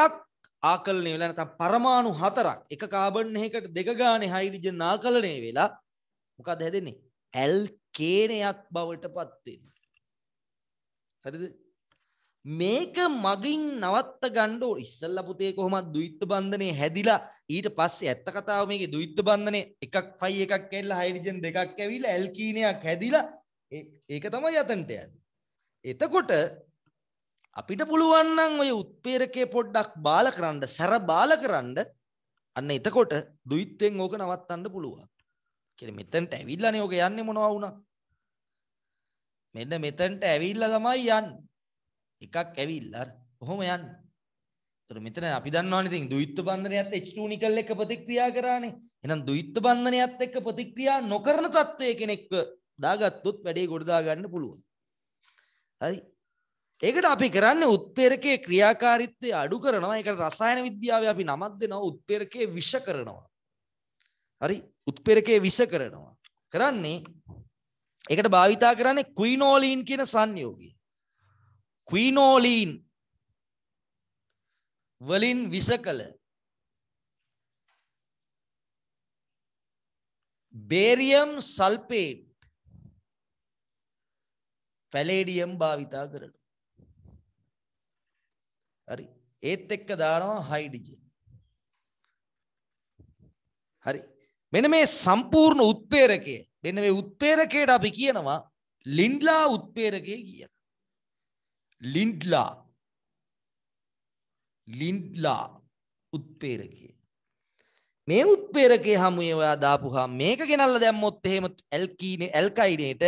ආකලනය වෙලා නැත්නම් පරමාණු හතරක් එක කාබන් එකකට දෙක ගානේ හයිඩ්‍රජන් ආකලනය වෙලා මොකද හැදෙන්නේ? ඇල්කේනයක් බවට පත් වෙනවා. හරිද? මේක මගින් නවත්ත ගන්න ඕන ඉස්සල්ලා පුතේ කොහොමද ද්විත්ව බන්ධනේ හැදිලා ඊට පස්සේ ඇත්ත කතාව මේකේ ද්විත්ව බන්ධනේ එකක් 5 එකක් ඇවිල්ලා හයිඩ්‍රජන් දෙකක් ඇවිල්ලා ඇල්කීනයක් හැදිලා ඒක තමයි යතන්ට යන්නේ එතකොට අපිට පුළුවන්නම් ඔය උත්පේරකය පොඩ්ඩක් බාල කරන්න සැර බාල කරන්න අන්න එතකොට දුයිත්තෙන් ඕක නවත්තන්න පුළුවන් කියල මෙතැන්ට ඇවිල්ලන ඕක යන්න මොනවා වුණා මෙන්න මෙතැන්ට ඇවිල්ල තමයි යන්න එකක් ඇවිල්ලර් ඔහොම යන්න තර මෙතන අපි දන්නවා ඉතින් දුයිත්ත බන්ධනයත් එච්ටූනිකල් එක ප්‍රතික්‍රියා කරානේ එහෙනම් දුයිත්ත බන්ධනයත් එක්ක ප්‍රතික්‍රියා නොකරන තත්ත්වයේ කෙනෙක්ව දාගත්තොත් වැඩේ ගොඩ දාගන්න පුළුවන් හරි ඒකට අපි කරන්න උත්පෙරකේ ක්‍රියාකාරීත්වය අඩු කරනවා ඒකට රසායන විද්‍යාව අපි නමත් දෙනවා උත්පෙරකේ විෂ කරනවා හරි උත්පෙරකේ විෂ කරනවා කරන්නේ ඒකට භාවිතා කරන්නේ කුයිනෝලීන් කියන සංයෝගී කුයිනෝලීන් වලින් විෂ කළ බේරියම් සල්පේට් පැලේඩියම් භාවිතා කරනවා හරි. ඒත් එක්ක දානවා හයිඩ්‍රජන්. හරි. මෙන්න මේ සම්පූර්ණ උත්පේරකය. මෙන්න මේ උත්පේරකයට අපි කියනවා ලින්ඩ්ලා උත්පේරකය කියලා. ලින්ඩ්ලා ලින්ඩ්ලා උත්පේරකය. මේ උත්පේරකේ හමුවේ ඔයා දාපුහම මේක ගෙනල්ලා දැම්මොත් එහෙම ඇල්කීනේ ඇල්කයිනේට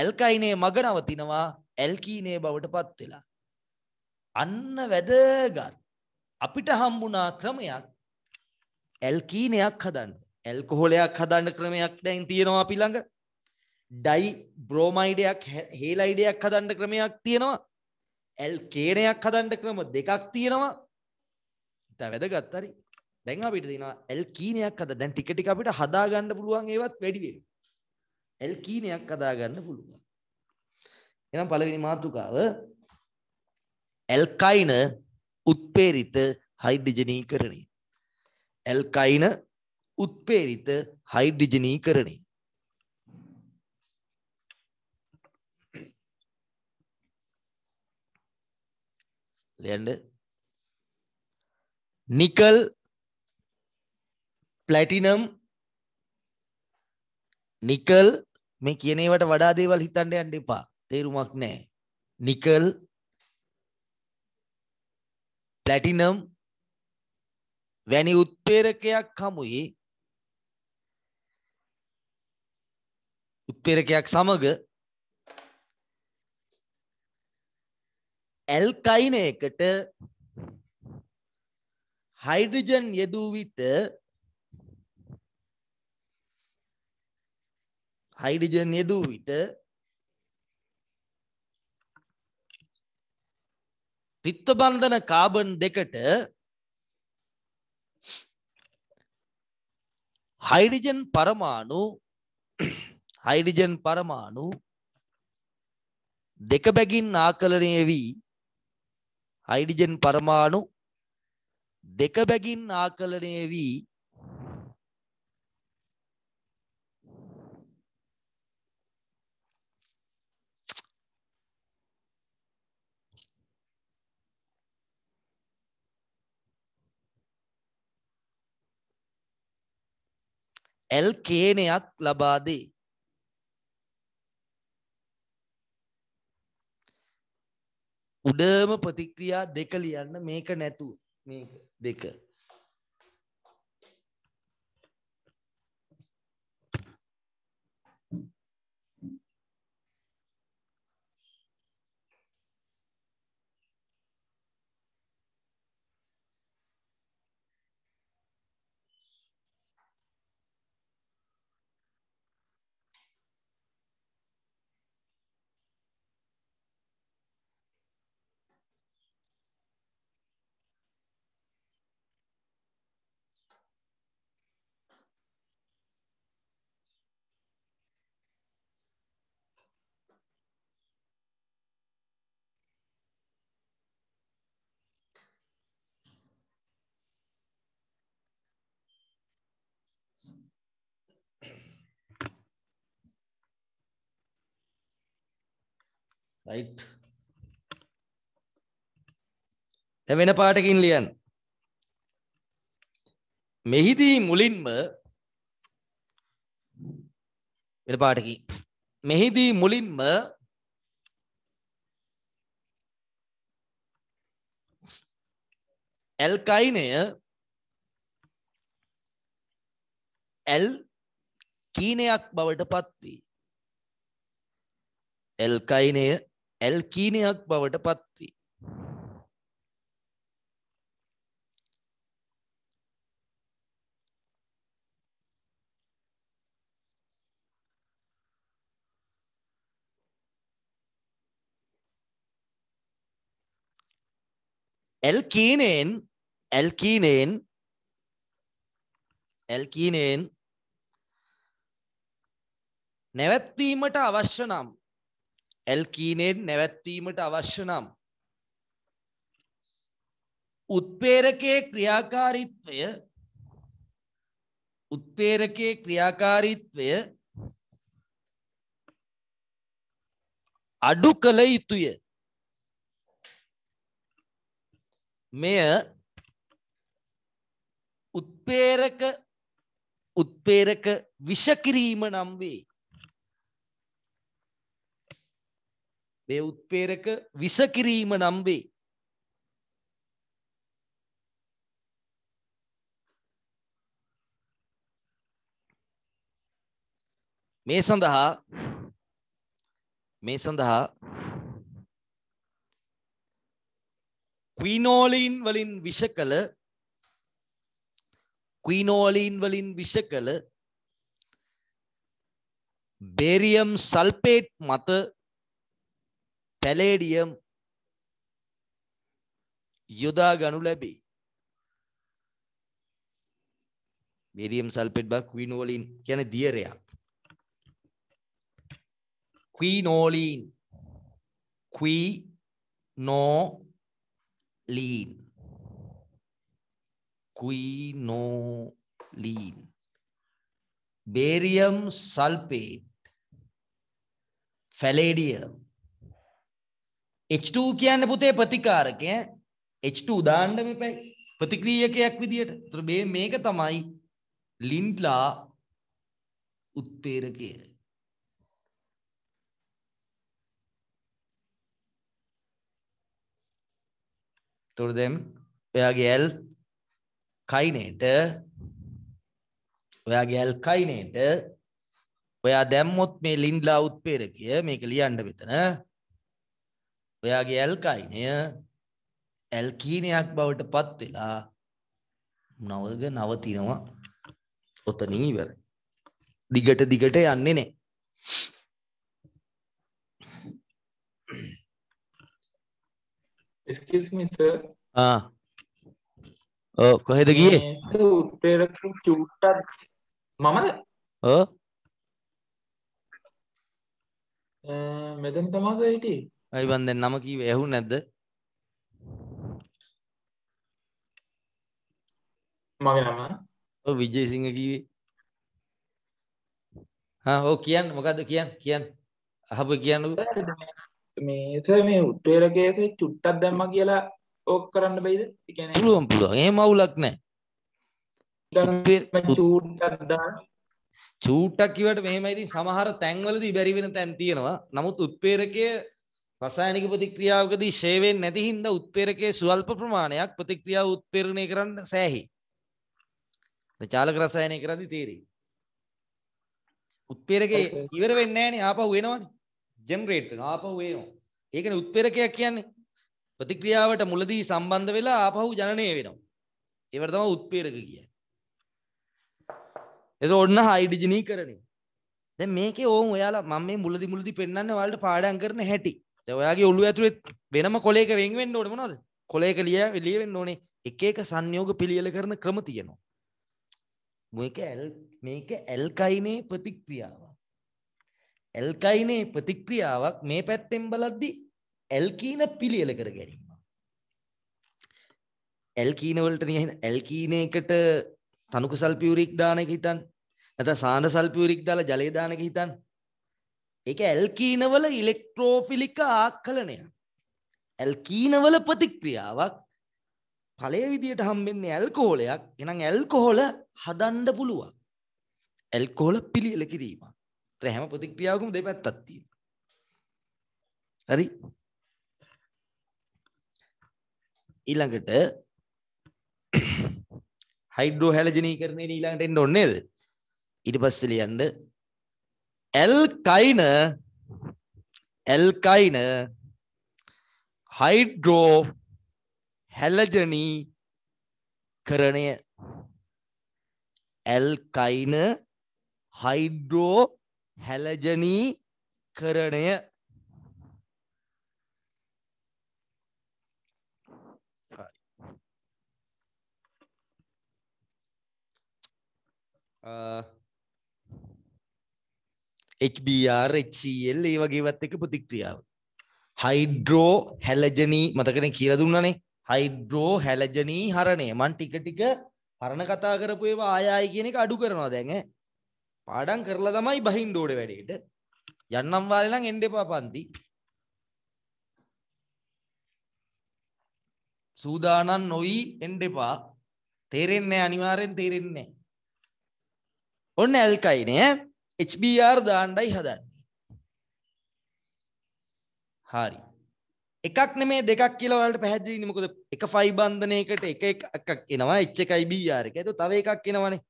ඇල්කයිනේ මග නවතිනවා ඇල්කීනේ බවට පත් වෙලා. අන්න වැදගත් අපිට හම්බුණා ක්‍රමයක් ඇල්කීනයක් හදන්න ඇල්කොහොලයක් හදන්න ක්‍රමයක් දැන් තියෙනවා අපි ළඟ ඩයි බ්‍රෝමයිඩයක් හේලයිඩයක් හදන්න ක්‍රමයක් තියෙනවා ඇල්කේනයක් හදන්න ක්‍රම දෙකක් තියෙනවා ඉතින් වැදගත් හරි දැන් අපිට තියෙනවා ඇල්කීනයක් හද දැන් ටික ටික අපිට හදා ගන්න පුළුවන් ඒවත් වැඩි වෙනවා ඇල්කීනයක් හදා ගන්න පුළුවන් එහෙනම් පළවෙනි මාතෘකාව ඇල්කයින උත්පේරිත හයිඩිජනී කරණේ. ඇල්කයින උත්පේරිත හයිඩිජනී කරණේ. ලියන්න නිකල් ප්ලැටිනම් නිකල් මේ කියනේවට වඩා දේවල් හිතන්න යන්න එපා තේරුමක් නෑ නිකල් ප්ලැටිනම් වැනි උත්පේරකයක් හමුයේ උත්පේරකයක් සමග ඇල්කයින එකට හයිඩ්‍රජන් යෙදූ විට හයිඩ්‍රජන් යෙදූ විට රිත්වබන්ධන කාබන් දෙකට හයිඩිජන් පරමාණු හයිඩිජන් පරමාණු දෙක බැගින් ආකලනය වී හයිඩිජන් පරමාණු දෙක බැගින් ආකලනය වී ඇල් කේනයක් ලබා දේ. උඩම ප්‍රතික්‍රියා දෙක ලියන්න මේක නැතුව මේක දෙක රයිට් දැන් වෙන පාටකින් ලියන්න මෙහිදී මුලින්ම වෙන පාටකින් මෙහිදී මුලින්ම ඇල්කයිනය ඇල් කීනයක් බවට පත්වී ඇල්කයිනය ඇල්කීනයක් බවට පත්වී. ඇල්කීනයෙන් ඇල්කීනයෙන් ඇල්කීනයෙන් නැවැත්වීමට අවශ්‍ය නම් ඇල්කීනෙන් නැවැත්වීමට අවශ්‍ය නම් උත්පේරකයේ ක්‍රියාකාරීත්වය උත්පේරකයේ ක්‍රියාකාරීත්වය අඩු කළ යුතුය මෙය උත්පේරක උත්පේරක විෂකිරීම නම් වේ මේ උත්පේරක විස කිරීම නම් වේ. මේ සඳහා මේ සඳහා ක්විනෝලින් වලින් විෂ කළ ක්විනෝලින් වලින් විෂ කළ බේරියම් සල්පේට් මත පැලේඩියම් යොදා ගනු ලැබේ. බේරියම් සල්පෙට් බා ක්වීනෝලින් කියන දියරයක්. ක්වීනෝලින් ක්වී නෝලීන් ක්වීනෝලීන් බේරියම් සල්පේට් ෆැලේඩියම් H2 කියන්න පුතේ ප්‍රතිකාරකය H2 දාන්න මෙපැයි ප්‍රතික්‍රියකයක් විදියට. ඒතර මේ මේක තමයි ලින්ඩ්ලා උත්පේරකය. ඒතර දැන් ඔයාගේ L කයිනේට ඔයාගේ L කයිනේට ඔයා දැම්මොත් මේ ලින්ඩ්ලා උත්පේරකය මේක ලියන්න මෙතන ඔයාගේ ඇල්කයිනය ඇල්කීනයක් බවට පත් වෙලා නවග නවතිනවා ඔතනින් ඉවරයි. දිගට දිගට යන්නේ නෑ. excuse me sir ආ ඔව් කොහෙද ගියේ උත්තේරක චූට්ටක් මමද ඔව් මෙතන තමාද හිටියේ අයිබන් දැන් නම කීව ඇහු නැද්ද මගේ නම ඔව් විජේසිංහ කීවේ හා ඔව් කියන්න මොකද්ද කියන්න කියන්න අහපු කියන්නකෝ මේ සර් මේ උත්තර කේසෙ චුට්ටක් දැම්මා කියලා ඕක කරන්න බෑද? ඒ කියන්නේ පුළුවන් පුළුවන්. එහෙම අවුලක් නැහැ. චූටක් දාන චූටක් කිව්වට මෙහෙමයි ඉතින් සමහර තැන්වලදී බැරි වෙන තැන් තියෙනවා. නමුත් උත්පේරකයේ රසායනික ප්‍රතික්‍රියාවකදී ෂේ වෙන්නේ නැති හින්දා උත්පේරකයේ සුවල්ප ප්‍රමාණයක් ප්‍රතික්‍රියාව උත්පේරණය කරන්න සෑහි. චාලක රසායනය කරද්දී තීරී. උත්පේරකේ ඉවර වෙන්නේ නැහනේ ආපහු එනවනේ. ජෙනරේට් වෙනවා ආපහු එනවා. ඒකනේ උත්පේරකයක් කියන්නේ. ප්‍රතික්‍රියාවට මුලදී සම්බන්ධ වෙලා ආපහු ජනනය වෙනවා. ඒවට තමයි උත්පේරක කියන්නේ. ඒක ඔන්න හයිඩ්‍රජනීකරණය. දැන් මේකේ ඕම් ඔයාලා මම මේ මුලදි මුලදි පෙන්වන්න ඔයාලට පාඩම් කරන හැටි. ඔයාගේ ඔලු ඇතුළෙත් වෙනම කොලේක වෙන් වෙන්න ඕනේ මොනවද? කොලේක ලිය ලියවෙන්න ඕනේ එක එක සංයෝග පිළියෙල කරන ක්‍රම තියෙනවා. මේක ඇල් මේක ඇල්කයිනේ ප්‍රතික්‍රියාවක්. ඇල්කයිනේ ප්‍රතික්‍රියාවක් මේ පැත්තෙන් බලද්දි ඇල්කීන පිළියෙල කර ගැනීම. ඇල්කීන වලට නිකන් ඇල්කීනයකට තනුක සල්පියුරික් දාන එක හිතන්න. නැත්නම් සාන සල්පියුරික් දාලා ජලය දාන එක හිතන්න. ඒක ඇල්කීනවල ඉලෙක්ට්‍රෝෆිලික ආක්කලනය ඇල්කීනවල ප්‍රතික්‍රියාවක් පලේ විදියට හම්බෙන්නේ ඇල්කෝලයක් එනම් ඇල්කොහොල හදන්ඩ පුළුවන් ඇල්කෝල පිළියල කිරීම ත්‍රහැම ප්‍රතික්‍රියාවකුම දෙපැත්තත්ති හරි ඊළඟට හයිඩෝ හැලජනී කරන්නේ ඊළඟට එන්න ඔන්නේද ඉට පස්සලියන්ට alkyne alkyne hydro හැලජනීකරණය ඇල්කයින හයිඩ්‍රෝ හැලජනී කරණය Uh... HBR HCl ඒ වගේවත් එක ප්‍රතික්‍රියාව හයිඩ්‍රෝ හැලජනී මතකනේ කියලා දුන්නනේ හයිඩ්‍රෝ හැලජනී හරණය මන් ටික ටික හරණ කතා කරපු ඒවා ආය ආයි කියන එක අඩු කරනවා දැන් ඈ පාඩම් කරලා තමයි බහින්න ඕනේ වැඩේට යන්නම් වාලේ නම් එන්න එපා පන්ති සූදානම් නොවි එන්න එපා තේරෙන්නේ අනිවාර්යෙන් තේරෙන්නේ ඔන්න ඇල්කයිනේ ඈ HBR දාන්නයි හදන්නේ. හරි. එකක් නෙමේ දෙකක් කියලා ඔයාලට පැහැදිලි නේ මොකද එක ෆයි බන්ධනයකට එක එකක් එනවා H1යි BR එක. ඒක තව එකක් එනවනේ.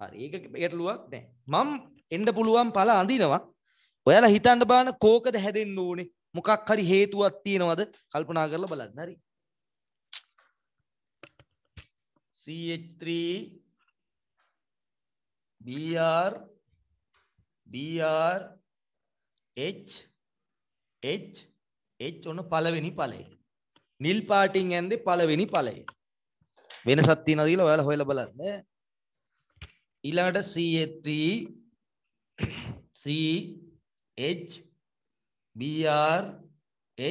හරි. ඒක ඒකට ලුවක් නැහැ. මම එන්න පුළුවන් පළ අඳිනවා. ඔයාලා හිතන්න බලන්න කෝකද හැදෙන්න ඕනේ. මොකක් හරි හේතුවක් තියෙනවද කල්පනා කරලා බලන්න. හරි. CH3 BR BR H H H ඔන්න පළවෙනි ඵලය. නිල් පාටින් ඇන්දේ පළවෙනි ඵලය. වෙනසක් තියනවද කියලා ඔයාලා හොයලා බලන්න. ඊළඟට CA3 C H BR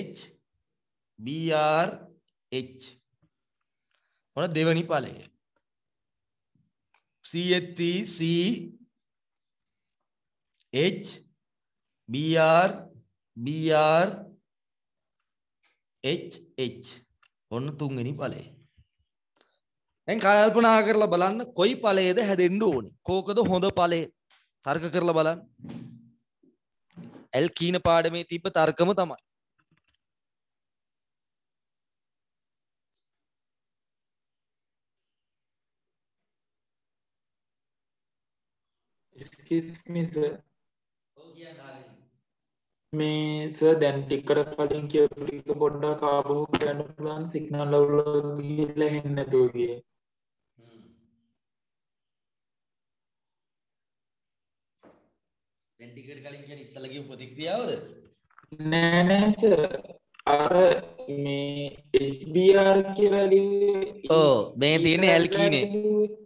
H BR H ඔන්න දෙවෙනි ඵලය. CA3 C H BR BR H H ඔන්න තුන්වෙනි ඵලය. දැන් කල්පනා කරලා බලන්න කොයි ඵලයේද හැදෙන්න ඕනි. කෝකද හොඳ ඵලය? තර්ක කරලා බලන්න. ඇල්කීන පාඩමේ තිබ්බ තර්කම තමයි. Excuse me sir. මේ සර් දැන් ටිකට කලින් කියපු ටික පොඩ්ඩක් ආපහු කියන්න පුළුවන් සිග්නල් අවුල ගිහිල්ලා හෙන්නේ නැතුව ගියේ. දැන් ටිකට කලින් කියන්නේ ඉස්සලා කියපු ප්‍රතික්‍රියාවද? නෑ නෑ සර්. අර මේ HBR කියලා ලිව්වේ ඔව් මේ තියෙන්නේ ඇල්කීනේ.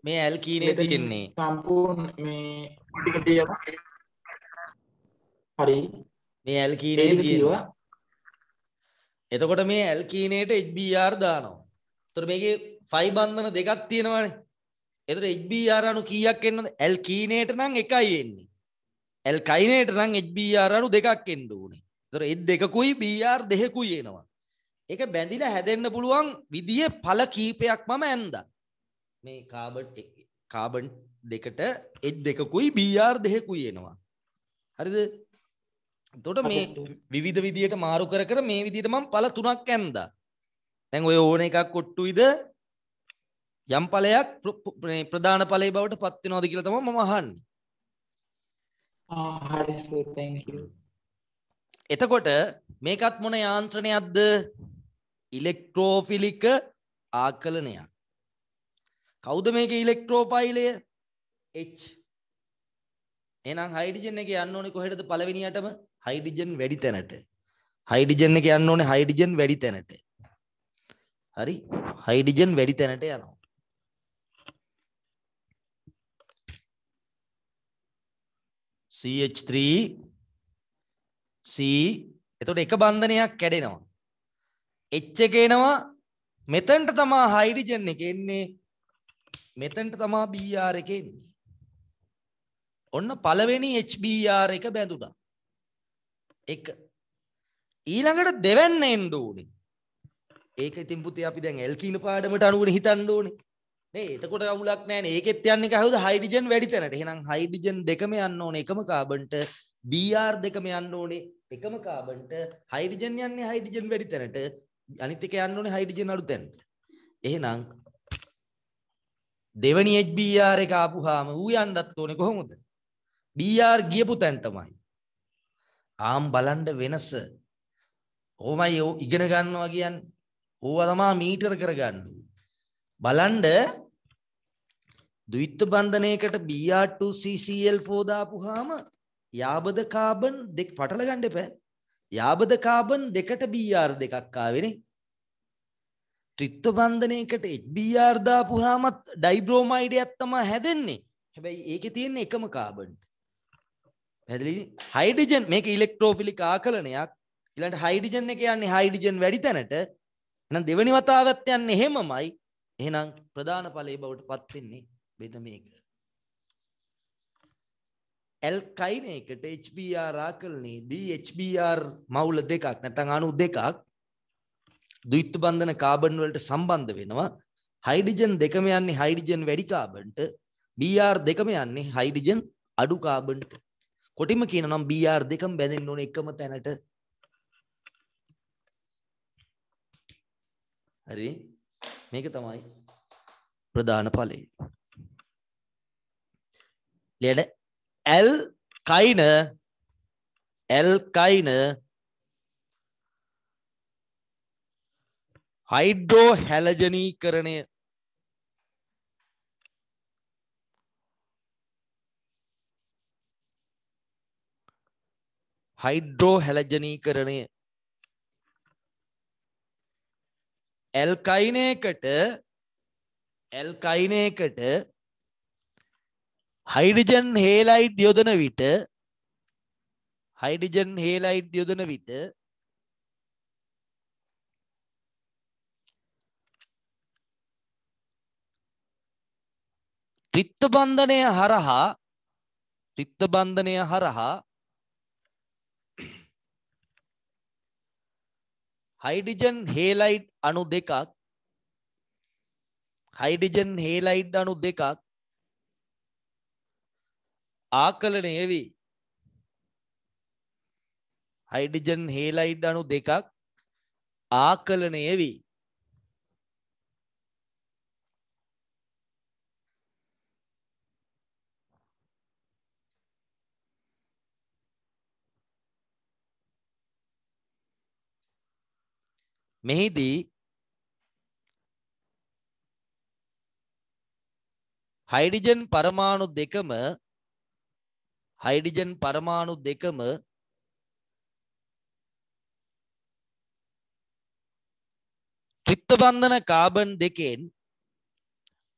මේ ඇල්කීනේ තියෙන්නේ. සම්පූර්ණ මේ ටිකට යනවා. හරි මේ ඇල්කීනේ තියෙනවා එතකොට මේ ඇල්කීනේට HBr දානවා එතකොට මේකේ ෆයි බන්ධන දෙකක් තියෙනවානේ එතකොට HBr අණු කීයක් එන්නද ඇල්කීනේට නම් එකයි එන්නේ ඇල්කයිනේට නම් HBr අණු දෙකක් එන්න ඕනේ එතකොට ඒ දෙකකුයි Br දෙකකුයි එනවා ඒක බැඳිලා හැදෙන්න පුළුවන් විදියේ ඵල කීපයක් මම ඇන්දා මේ කාබන් කාබන් දෙකට එච් දෙකකුයි බR දෙහෙකුයි එනවා හරිද තොට මේ විවිධ විදියට මාරු කර කර මේ විදිට මං පල තුනක් ඇන්ද තැන් ඔය ඕන එකක් කොට්ටුයිද යම් පලයක් ප්‍රධාන පලේ බවට පත්ති නොද කියල තම මහන් එතකොට මේකත් මොන යාන්ත්‍රණයක්ද ඉලෙක්ට්‍රෝෆිලික ආකලනයක් කෞද මේක ඉලෙක්ට්‍රෝපයිලය එච් එනම් හයිඩිජන එක යන්න ඕනි කොහෙටද පලවෙනියටම හයිඩ්‍රජන් වැඩි තැනට හයිඩ්‍රජන් එක යන්න ඕනේ හයිඩ්‍රජන් වැඩි තැනට හරි හයිඩ්‍රජන් වැඩි තැනට යනවා CH3 C එතකොට එක බන්ධනයක් කැඩෙනවා H එක එනවා මෙතනට තමා හයිඩ්‍රජන් එක එන්නේ මෙතනට තමා BR එක එන්නේ ඔන්න පළවෙනි HBR එක බැඳුණා එක ඊළඟට දෙවැන්න එන්ඩ ඕනේ ඒක ඉතින් පුතේ අපි දැන් එල්කීන පාඩමට අනුවනේ හිතන්න ඕනේ නේ එතකොට අවුලක් නැහැ නේ ඒකෙත් යන්නේ කවුද හයිඩ්‍රජන් වැඩි තැනට එහෙනම් හයිඩ්‍රජන් දෙකම යන්න ඕනේ එකම කාබන්ට Br දෙකම යන්න ඕනේ එකම කාබන්ට හයිඩ්‍රජන් යන්නේ හයිඩ්‍රජන් වැඩි තැනට අනිත් එක යන්න ඕනේ හයිඩ්‍රජන් අඩු තැනට එහෙනම් දෙවනි HBr එක ආපුහාම ඌ යන්නත් ඕනේ කොහොමද Br ගියපු තැන තමයි ආම් බලන්න වෙනස. ඕමයි ඉගෙන ගන්නවා කියන්නේ. ඕවා තමා මීටර කරගන්න. බලන්න ද්විත්ව බන්ධනයකට Br2CCl4 දාපුවාම යාබද කාබන් දෙක පටල ගන්න එපා. යාබද කාබන් දෙකට Br දෙකක් ආවෙනේ. ත්‍රිත්ව බන්ධනයකට HBr දාපුවාමත් ඩයිබ්‍රෝමයිඩයක් තමයි හැදෙන්නේ. හැබැයි ඒකේ තියෙන්නේ එකම කාබන්ට. පැදිලි හයිඩිජන් මේක ඉලෙක්ට්‍රෝෆිලික් ආකලනයක් ඉලට හයිඩිජන් එක යන්නේ හයිඩිජන් වැඩි තැනට එනම් දෙවනි වතාවත් යන්නේ එහෙමමයි එහෙනම් ප්‍රධාන ඵලයේ බවට පත්වෙන්නේ මෙන්න මේක ඇල්කයින එකට HBr ආකලනයේදී HBr මවුල දෙකක් නැත්නම් අණු දෙකක් ද්විත්ව බන්ධන කාබන් වලට සම්බන්ධ වෙනවා හයිඩිජන් දෙකම යන්නේ හයිඩිජන් වැඩි කාබන්ට Br දෙකම යන්නේ හයිඩිජන් අඩු කාබන්ට කොටිම කියන නම් BR දෙකම බැඳෙන්න ඕනේ එකම තැනට. හරි. මේක තමයි ප්‍රධාන ඵලය. ඊළඟ L කයින L කයින හයිඩ්‍රෝ හැලජනීකරණය හයිඩ්‍රෝ හැලජනීකරණය ඇල්කයිනයකට ඇල්කයිනයකට හයිඩජන් හේලයිට් යොදන විට හයිඩජන් හේලයිට් යොදන විට ත්‍රිත්ත බන්ධනය හරහා ත්‍රිත්ත බන්ධනය හරහා හයිඩිජන් හේලයිඩ් අණු දෙකක් හයිඩිජන් හේලයිඩ් අණු දෙකක් ආකලනය වී හයිඩිජන් හේලයිඩ් අණු දෙකක් ආකලනය වී මෙහිදී හයිඩ්‍රජන් පරමාණු දෙකම හයිඩ්‍රජන් පරමාණු දෙකම ත්‍රිත්ත බන්ධන කාබන් දෙකෙන්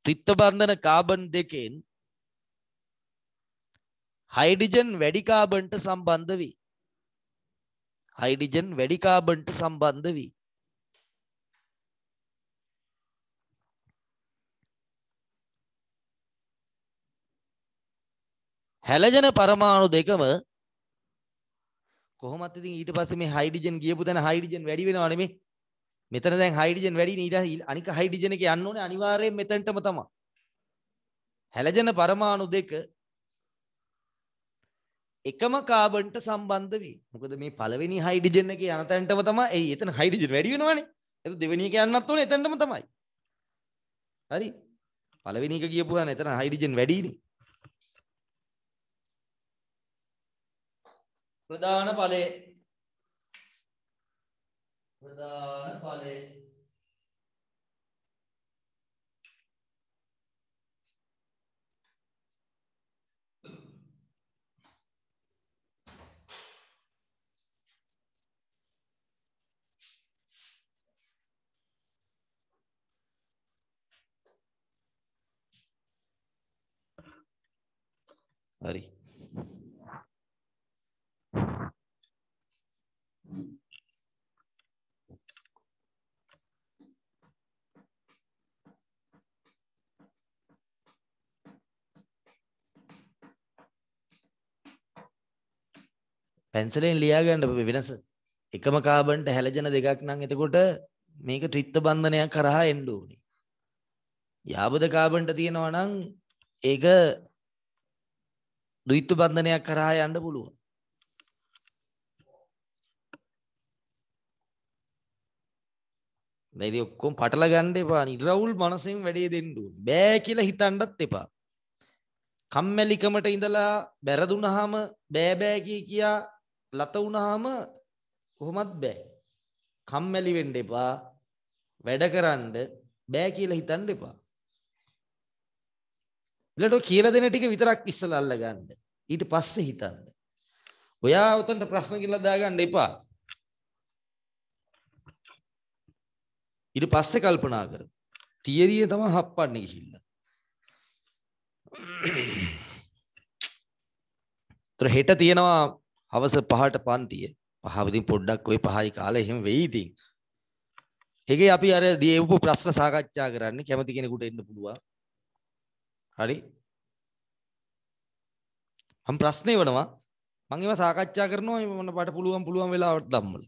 ත්‍රිත්ත බන්ධන කාබන් දෙකෙන් හයිඩ්‍රජන් වැඩි කාබන්ට සම්බන්ධ වී හයිඩ්‍රජන් වැඩි කාබන්ට සම්බන්ධ වී හැලජන පරමාණු දෙකම කොහොමත් ඉතින් ඊට පස්සේ මේ හයිඩ්‍රජන් ගියපු තැන හයිඩ්‍රජන් වැඩි වෙනවා නෙමේ. මෙතන දැන් හයිඩ්‍රජන් වැඩි නේ ඊට අනික හයිඩ්‍රජන් එක යන්න ඕනේ අනිවාර්යයෙන් මෙතනටම තමයි. හැලජන පරමාණු දෙක එකම කාබන්ට සම්බන්ධ වේ. මොකද මේ පළවෙනි හයිඩ්‍රජන් එකේ යන තැනටම තමයි ඒ එතන හයිඩ්‍රජන් වැඩි වෙනවනේ. ඒක දෙවෙනි එක යන්නත් ඕනේ එතනටම තමයි. හරි. පළවෙනි එක කියපුවානේ එතන හයිඩ්‍රජන් වැඩිනේ. ප්‍රධාන ඵලයේ ප්‍රධාන ඵලයේ හරි පැන්සලෙන් ලියාගන්න වෙනස එකම කාබන්ට හැලජන දෙකක් නම් එතකොට මේක ත්‍රිත්ත බන්ධනයක් කරහා එන්න ඕනේ. යාබද කාබන්ට තියෙනවා නම් ඒක ද්විත්ව බන්ධනයක් කරහා යන්න පුළුවන්. නැති ඔක්කොම පටල ගන්න එපා. නිරවුල් මනසෙන් වැඩේ දෙන්න ඕනේ. බෑ කියලා හිතන්නත් එපා. කම්මැලිකමට ඉඳලා බැරදුනහම බෑ බෑ කිය කියා ලත වුණාම කොහොමත් බෑ. කම්මැලි වෙන්න එපා. වැඩ කරන්න බෑ කියලා හිතන්න එපා. ඊළඟට කියලා දෙන ටික විතරක් ඉස්සලා අල්ලගන්න. ඊට පස්සේ හිතන්න. ඔයා උතන්ට ප්‍රශ්න කියලා දාගන්න එපා. ඊට පස්සේ කල්පනා කර. තියරිය තමයි හප්පන්න ගිහිල්ලා. තර හෙට තියෙනවා හවස 5ට පන්තිය. පහ ඉතින් පොඩ්ඩක් ওই පහයි කාලේ එහෙම වෙයි ඉතින්. ඒකේ අපි අර දීපු ප්‍රශ්න සාකච්ඡා කරන්නේ කැමති කෙනෙකුට එන්න පුළුවන්. හරි. මම ප්‍රශ්නේ වෙනවා. මම ඒවා සාකච්ඡා කරනවා මම මට පුළුවන් පුළුවන් වෙලාවට ධම්මල.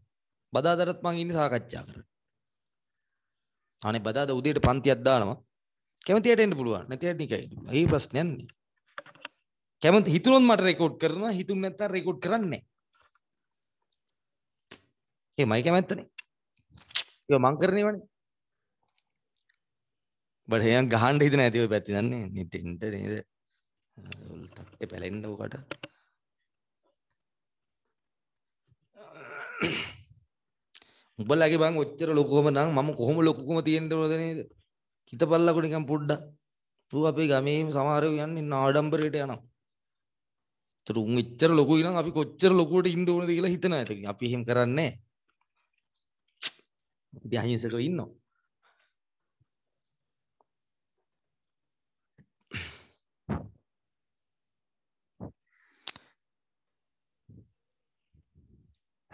බදාදරත් මම ඉන්නේ සාකච්ඡා කරන්නේ. අනේ බදාද උදේට පන්තියක් දානවා. කැමතියට එන්න පුළුවන්. නැතියට නිකයි. ඒ ප්‍රශ්නයක් නේ. කැමති හිතුනොත් මට රෙකෝඩ් කරනවා හිතුන් නැත්තම් රෙකෝඩ් කරන්නේ නැහැ. ඒ මයි කැමැත්තනේ. ඒක මං කරන්නේ වනේ. බට එහෙනම් ගහන්න හිතන ඇති ඔය පැත්තේ දන්නේ නිතෙන්ට නේද? ඒ පැලෙන්න උකට. උඹලගේ බං ඔච්චර ලොකුම නම් මම කොහොම ලොකුකම තියෙන්න ඕනද නේද? හිතපල්ලකෝ නිකන් පොඩ්ඩක්. ඌ අපේ ගමේ සමහරව යන්නේ නාඩම්බරයට යනවා. තුරුන් එච්චර ලොකු ඉනම් අපි කොච්චර ලොකුවට ඉන්න ඕනද කියලා හිතන ඇතක අපි එහෙම කරන්නේ ඉතින් අහිංසකව ඉන්නවා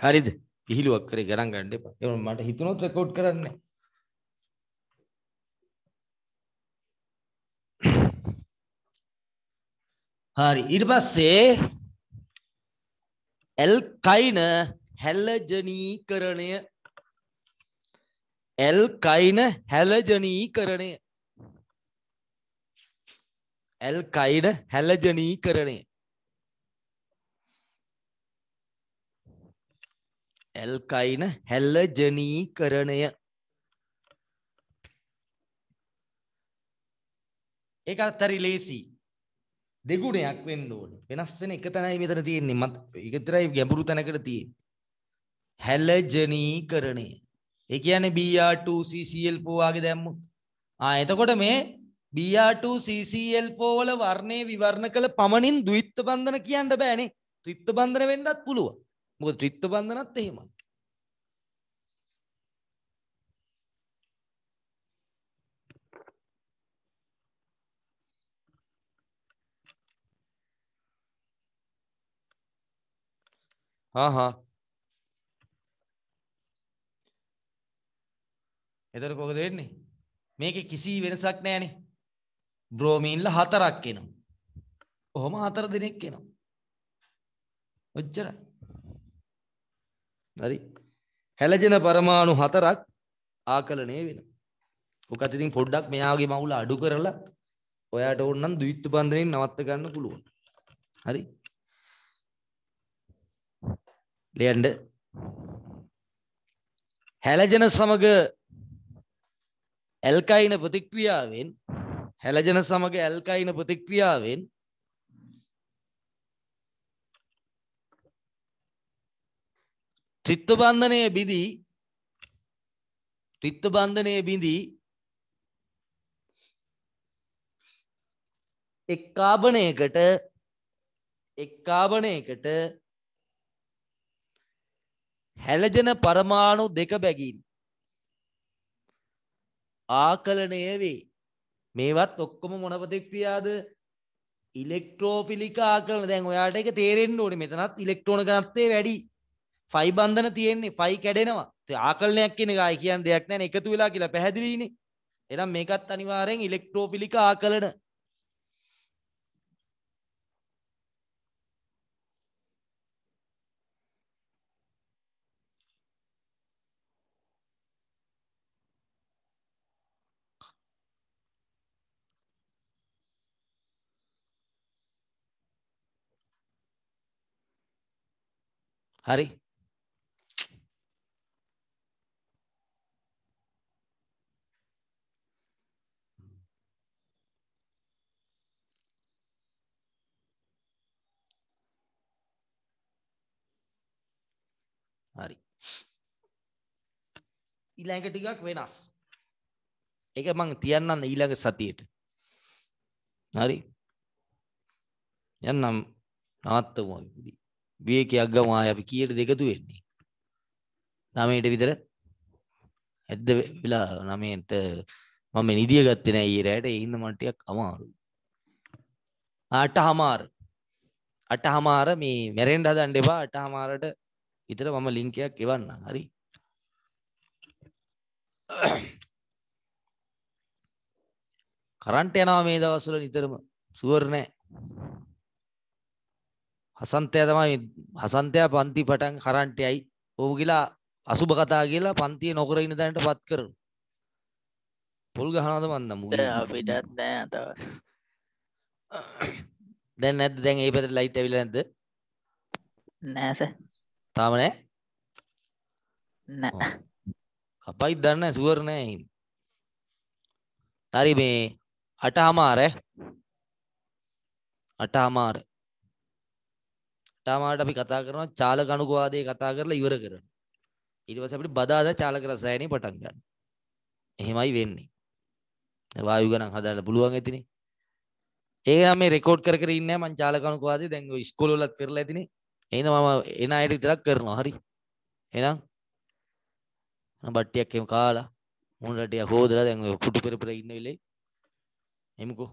හරිද පිහිලුවක් කරේ ගණන් ගන්න එපා. ඒ මට හිතුනොත් රෙකෝඩ් කරන්නේ නැහැ. හරි ඊට පස්සේ ඇල්කයින හැලජනීකරණය ඇල්කයින හැලජනීකරණය ඇල්කයින හැලජනීකරණය ඇල්කයින හැලජනීකරණය ඒක අත්තරි ලේසියි දෙගුණයක් වෙන්න ඕනේ. වෙනස් වෙන එක තැනයි මෙතන තියෙන්නේ. මත් ඒකතරයි ගැඹුරු තැනකට තියෙන්නේ. හැලජනීකරණය. ඒ කියන්නේ Br2 CCl4 ආගේ දැම්මොත්. ආ එතකොට මේ Br2 CCl4 වල වර්ණේ විවරණ කළ පමණින් ද්විත්ව බන්ධන කියන්න බෑනේ. ත්‍රිත්ව බන්ධන වෙන්නත් පුළුවන්. මොකද ත්‍රිත්ව බන්ධනත් එහෙමයි. හා හා එතකොට කොහොමද වෙන්නේ? මේකේ කිසි වෙනසක් නැහැනේ. බ්‍රෝමීන්ලා හතරක් එනවා. කොහොම හතර දිනක් එනවා. ඔච්චරයි. හරි. හැලජන පරමාණු හතරක් ආකලණය වෙනවා. ඔකත් ඉතින් පොඩ්ඩක් මෙයාගේ මවුල අඩු කරලා ඔයාට ඕන නම් ද්විත්ව බන්ධනයෙන් නවත්ත ගන්න පුළුවන්. හරි. ලියන්න හැලජන සමග ඇල්කයින ප්‍රතික්‍රියාවෙන් හැලජන සමග ඇල්කයින ප්‍රතික්‍රියාවෙන් ත්‍රිත්ව බන්ධනය බිඳී ත්‍රිත්ව බන්ධනය බිඳී එක් කාබනයකට එක් කාබනයකට හැලජන පරමාණු දෙක බැගින් ආකලනය වේ මේවත් ඔක්කොම මොනපතෙක් පියාද ඉලෙක්ට්‍රෝෆිලික ආකලන දැන් ඔයාට එක තේරෙන්න ඕනේ මෙතනත් ඉලෙක්ට්‍රෝන ඝනත්වය වැඩි ෆයි බන්ධන තියෙන්නේ ෆයි කැඩෙනවා ආකලනයක් කියන එකයි කියන දෙයක් නැහැ එකතු වෙලා කියලා පැහැදිලිනේ එහෙනම් මේකත් අනිවාර්යෙන් ඉලෙක්ට්‍රෝෆිලික ආකලන හරි හරි ඊළඟ ටිකක් වෙනස් ඒක මං තියන්නම් ඊළඟ සතියේට හරි යන්නම් නවත්තමු අපි විවේකයක් ගමු ආයේ අපි කීයට දෙකතු වෙන්නේ 9ට විතර ඇද්ද වෙලා 9ට මම නිදිය ගත්තේ නෑ ඊයේ රෑට ඒ හින්දා මට ටිකක් අමාරුයි 8:00 8:00 මේ මැරෙන්න හදන්න එපා 8:00ට විතර මම ලින්ක් එකක් එවන්නම් හරි කරන්ට යනවා මේ දවස්වල නිතරම සුවර් නෑ හසන්තය තමයි හසන්තයා පන්ති පටන් කරන්ටයයි ඔහු කියලා අසුභ කතා කියලා පන්තිය නොකර ඉන්න දැනට පත් කරු පොල් ගහනද මන්ද අපිටත් නෑ තව දැන් නැද්ද දැන් ඒ පැතට ලයිට් ඇවිල්ලා නැද්ද නෑස තාම නෑ නෑ කපයි දන්න සුවර් නෑ හරි මේ අට හමාර අට හමාරේ තාමාට අපි කතා කරනවා චාලක අනුකවාදයේ කතා කරලා ඉවර කරනවා. ඊට පස්සේ අපිට බදාදා චාලක රසායනේ පටන් ගන්න. එහෙමයි වෙන්නේ. වායු ගණන් හදාන්න පුළුවන් ඇතිනේ. ඒක නම් මේ රෙකෝඩ් කර කර ඉන්නේ මං චාලක අනුකවාදයේ දැන් ඔය ඉස්කෝල වලත් කරලා ඇතිනේ. එහෙනම් මම එන අයට විතරක් කරනවා. හරි. එහෙනම් බට්ටියක් එහෙම කාලා මුණ රටියක් හොදලා දැන් ඔය කුටු පෙරපෙර ඉන්න වෙලේ එමුකෝ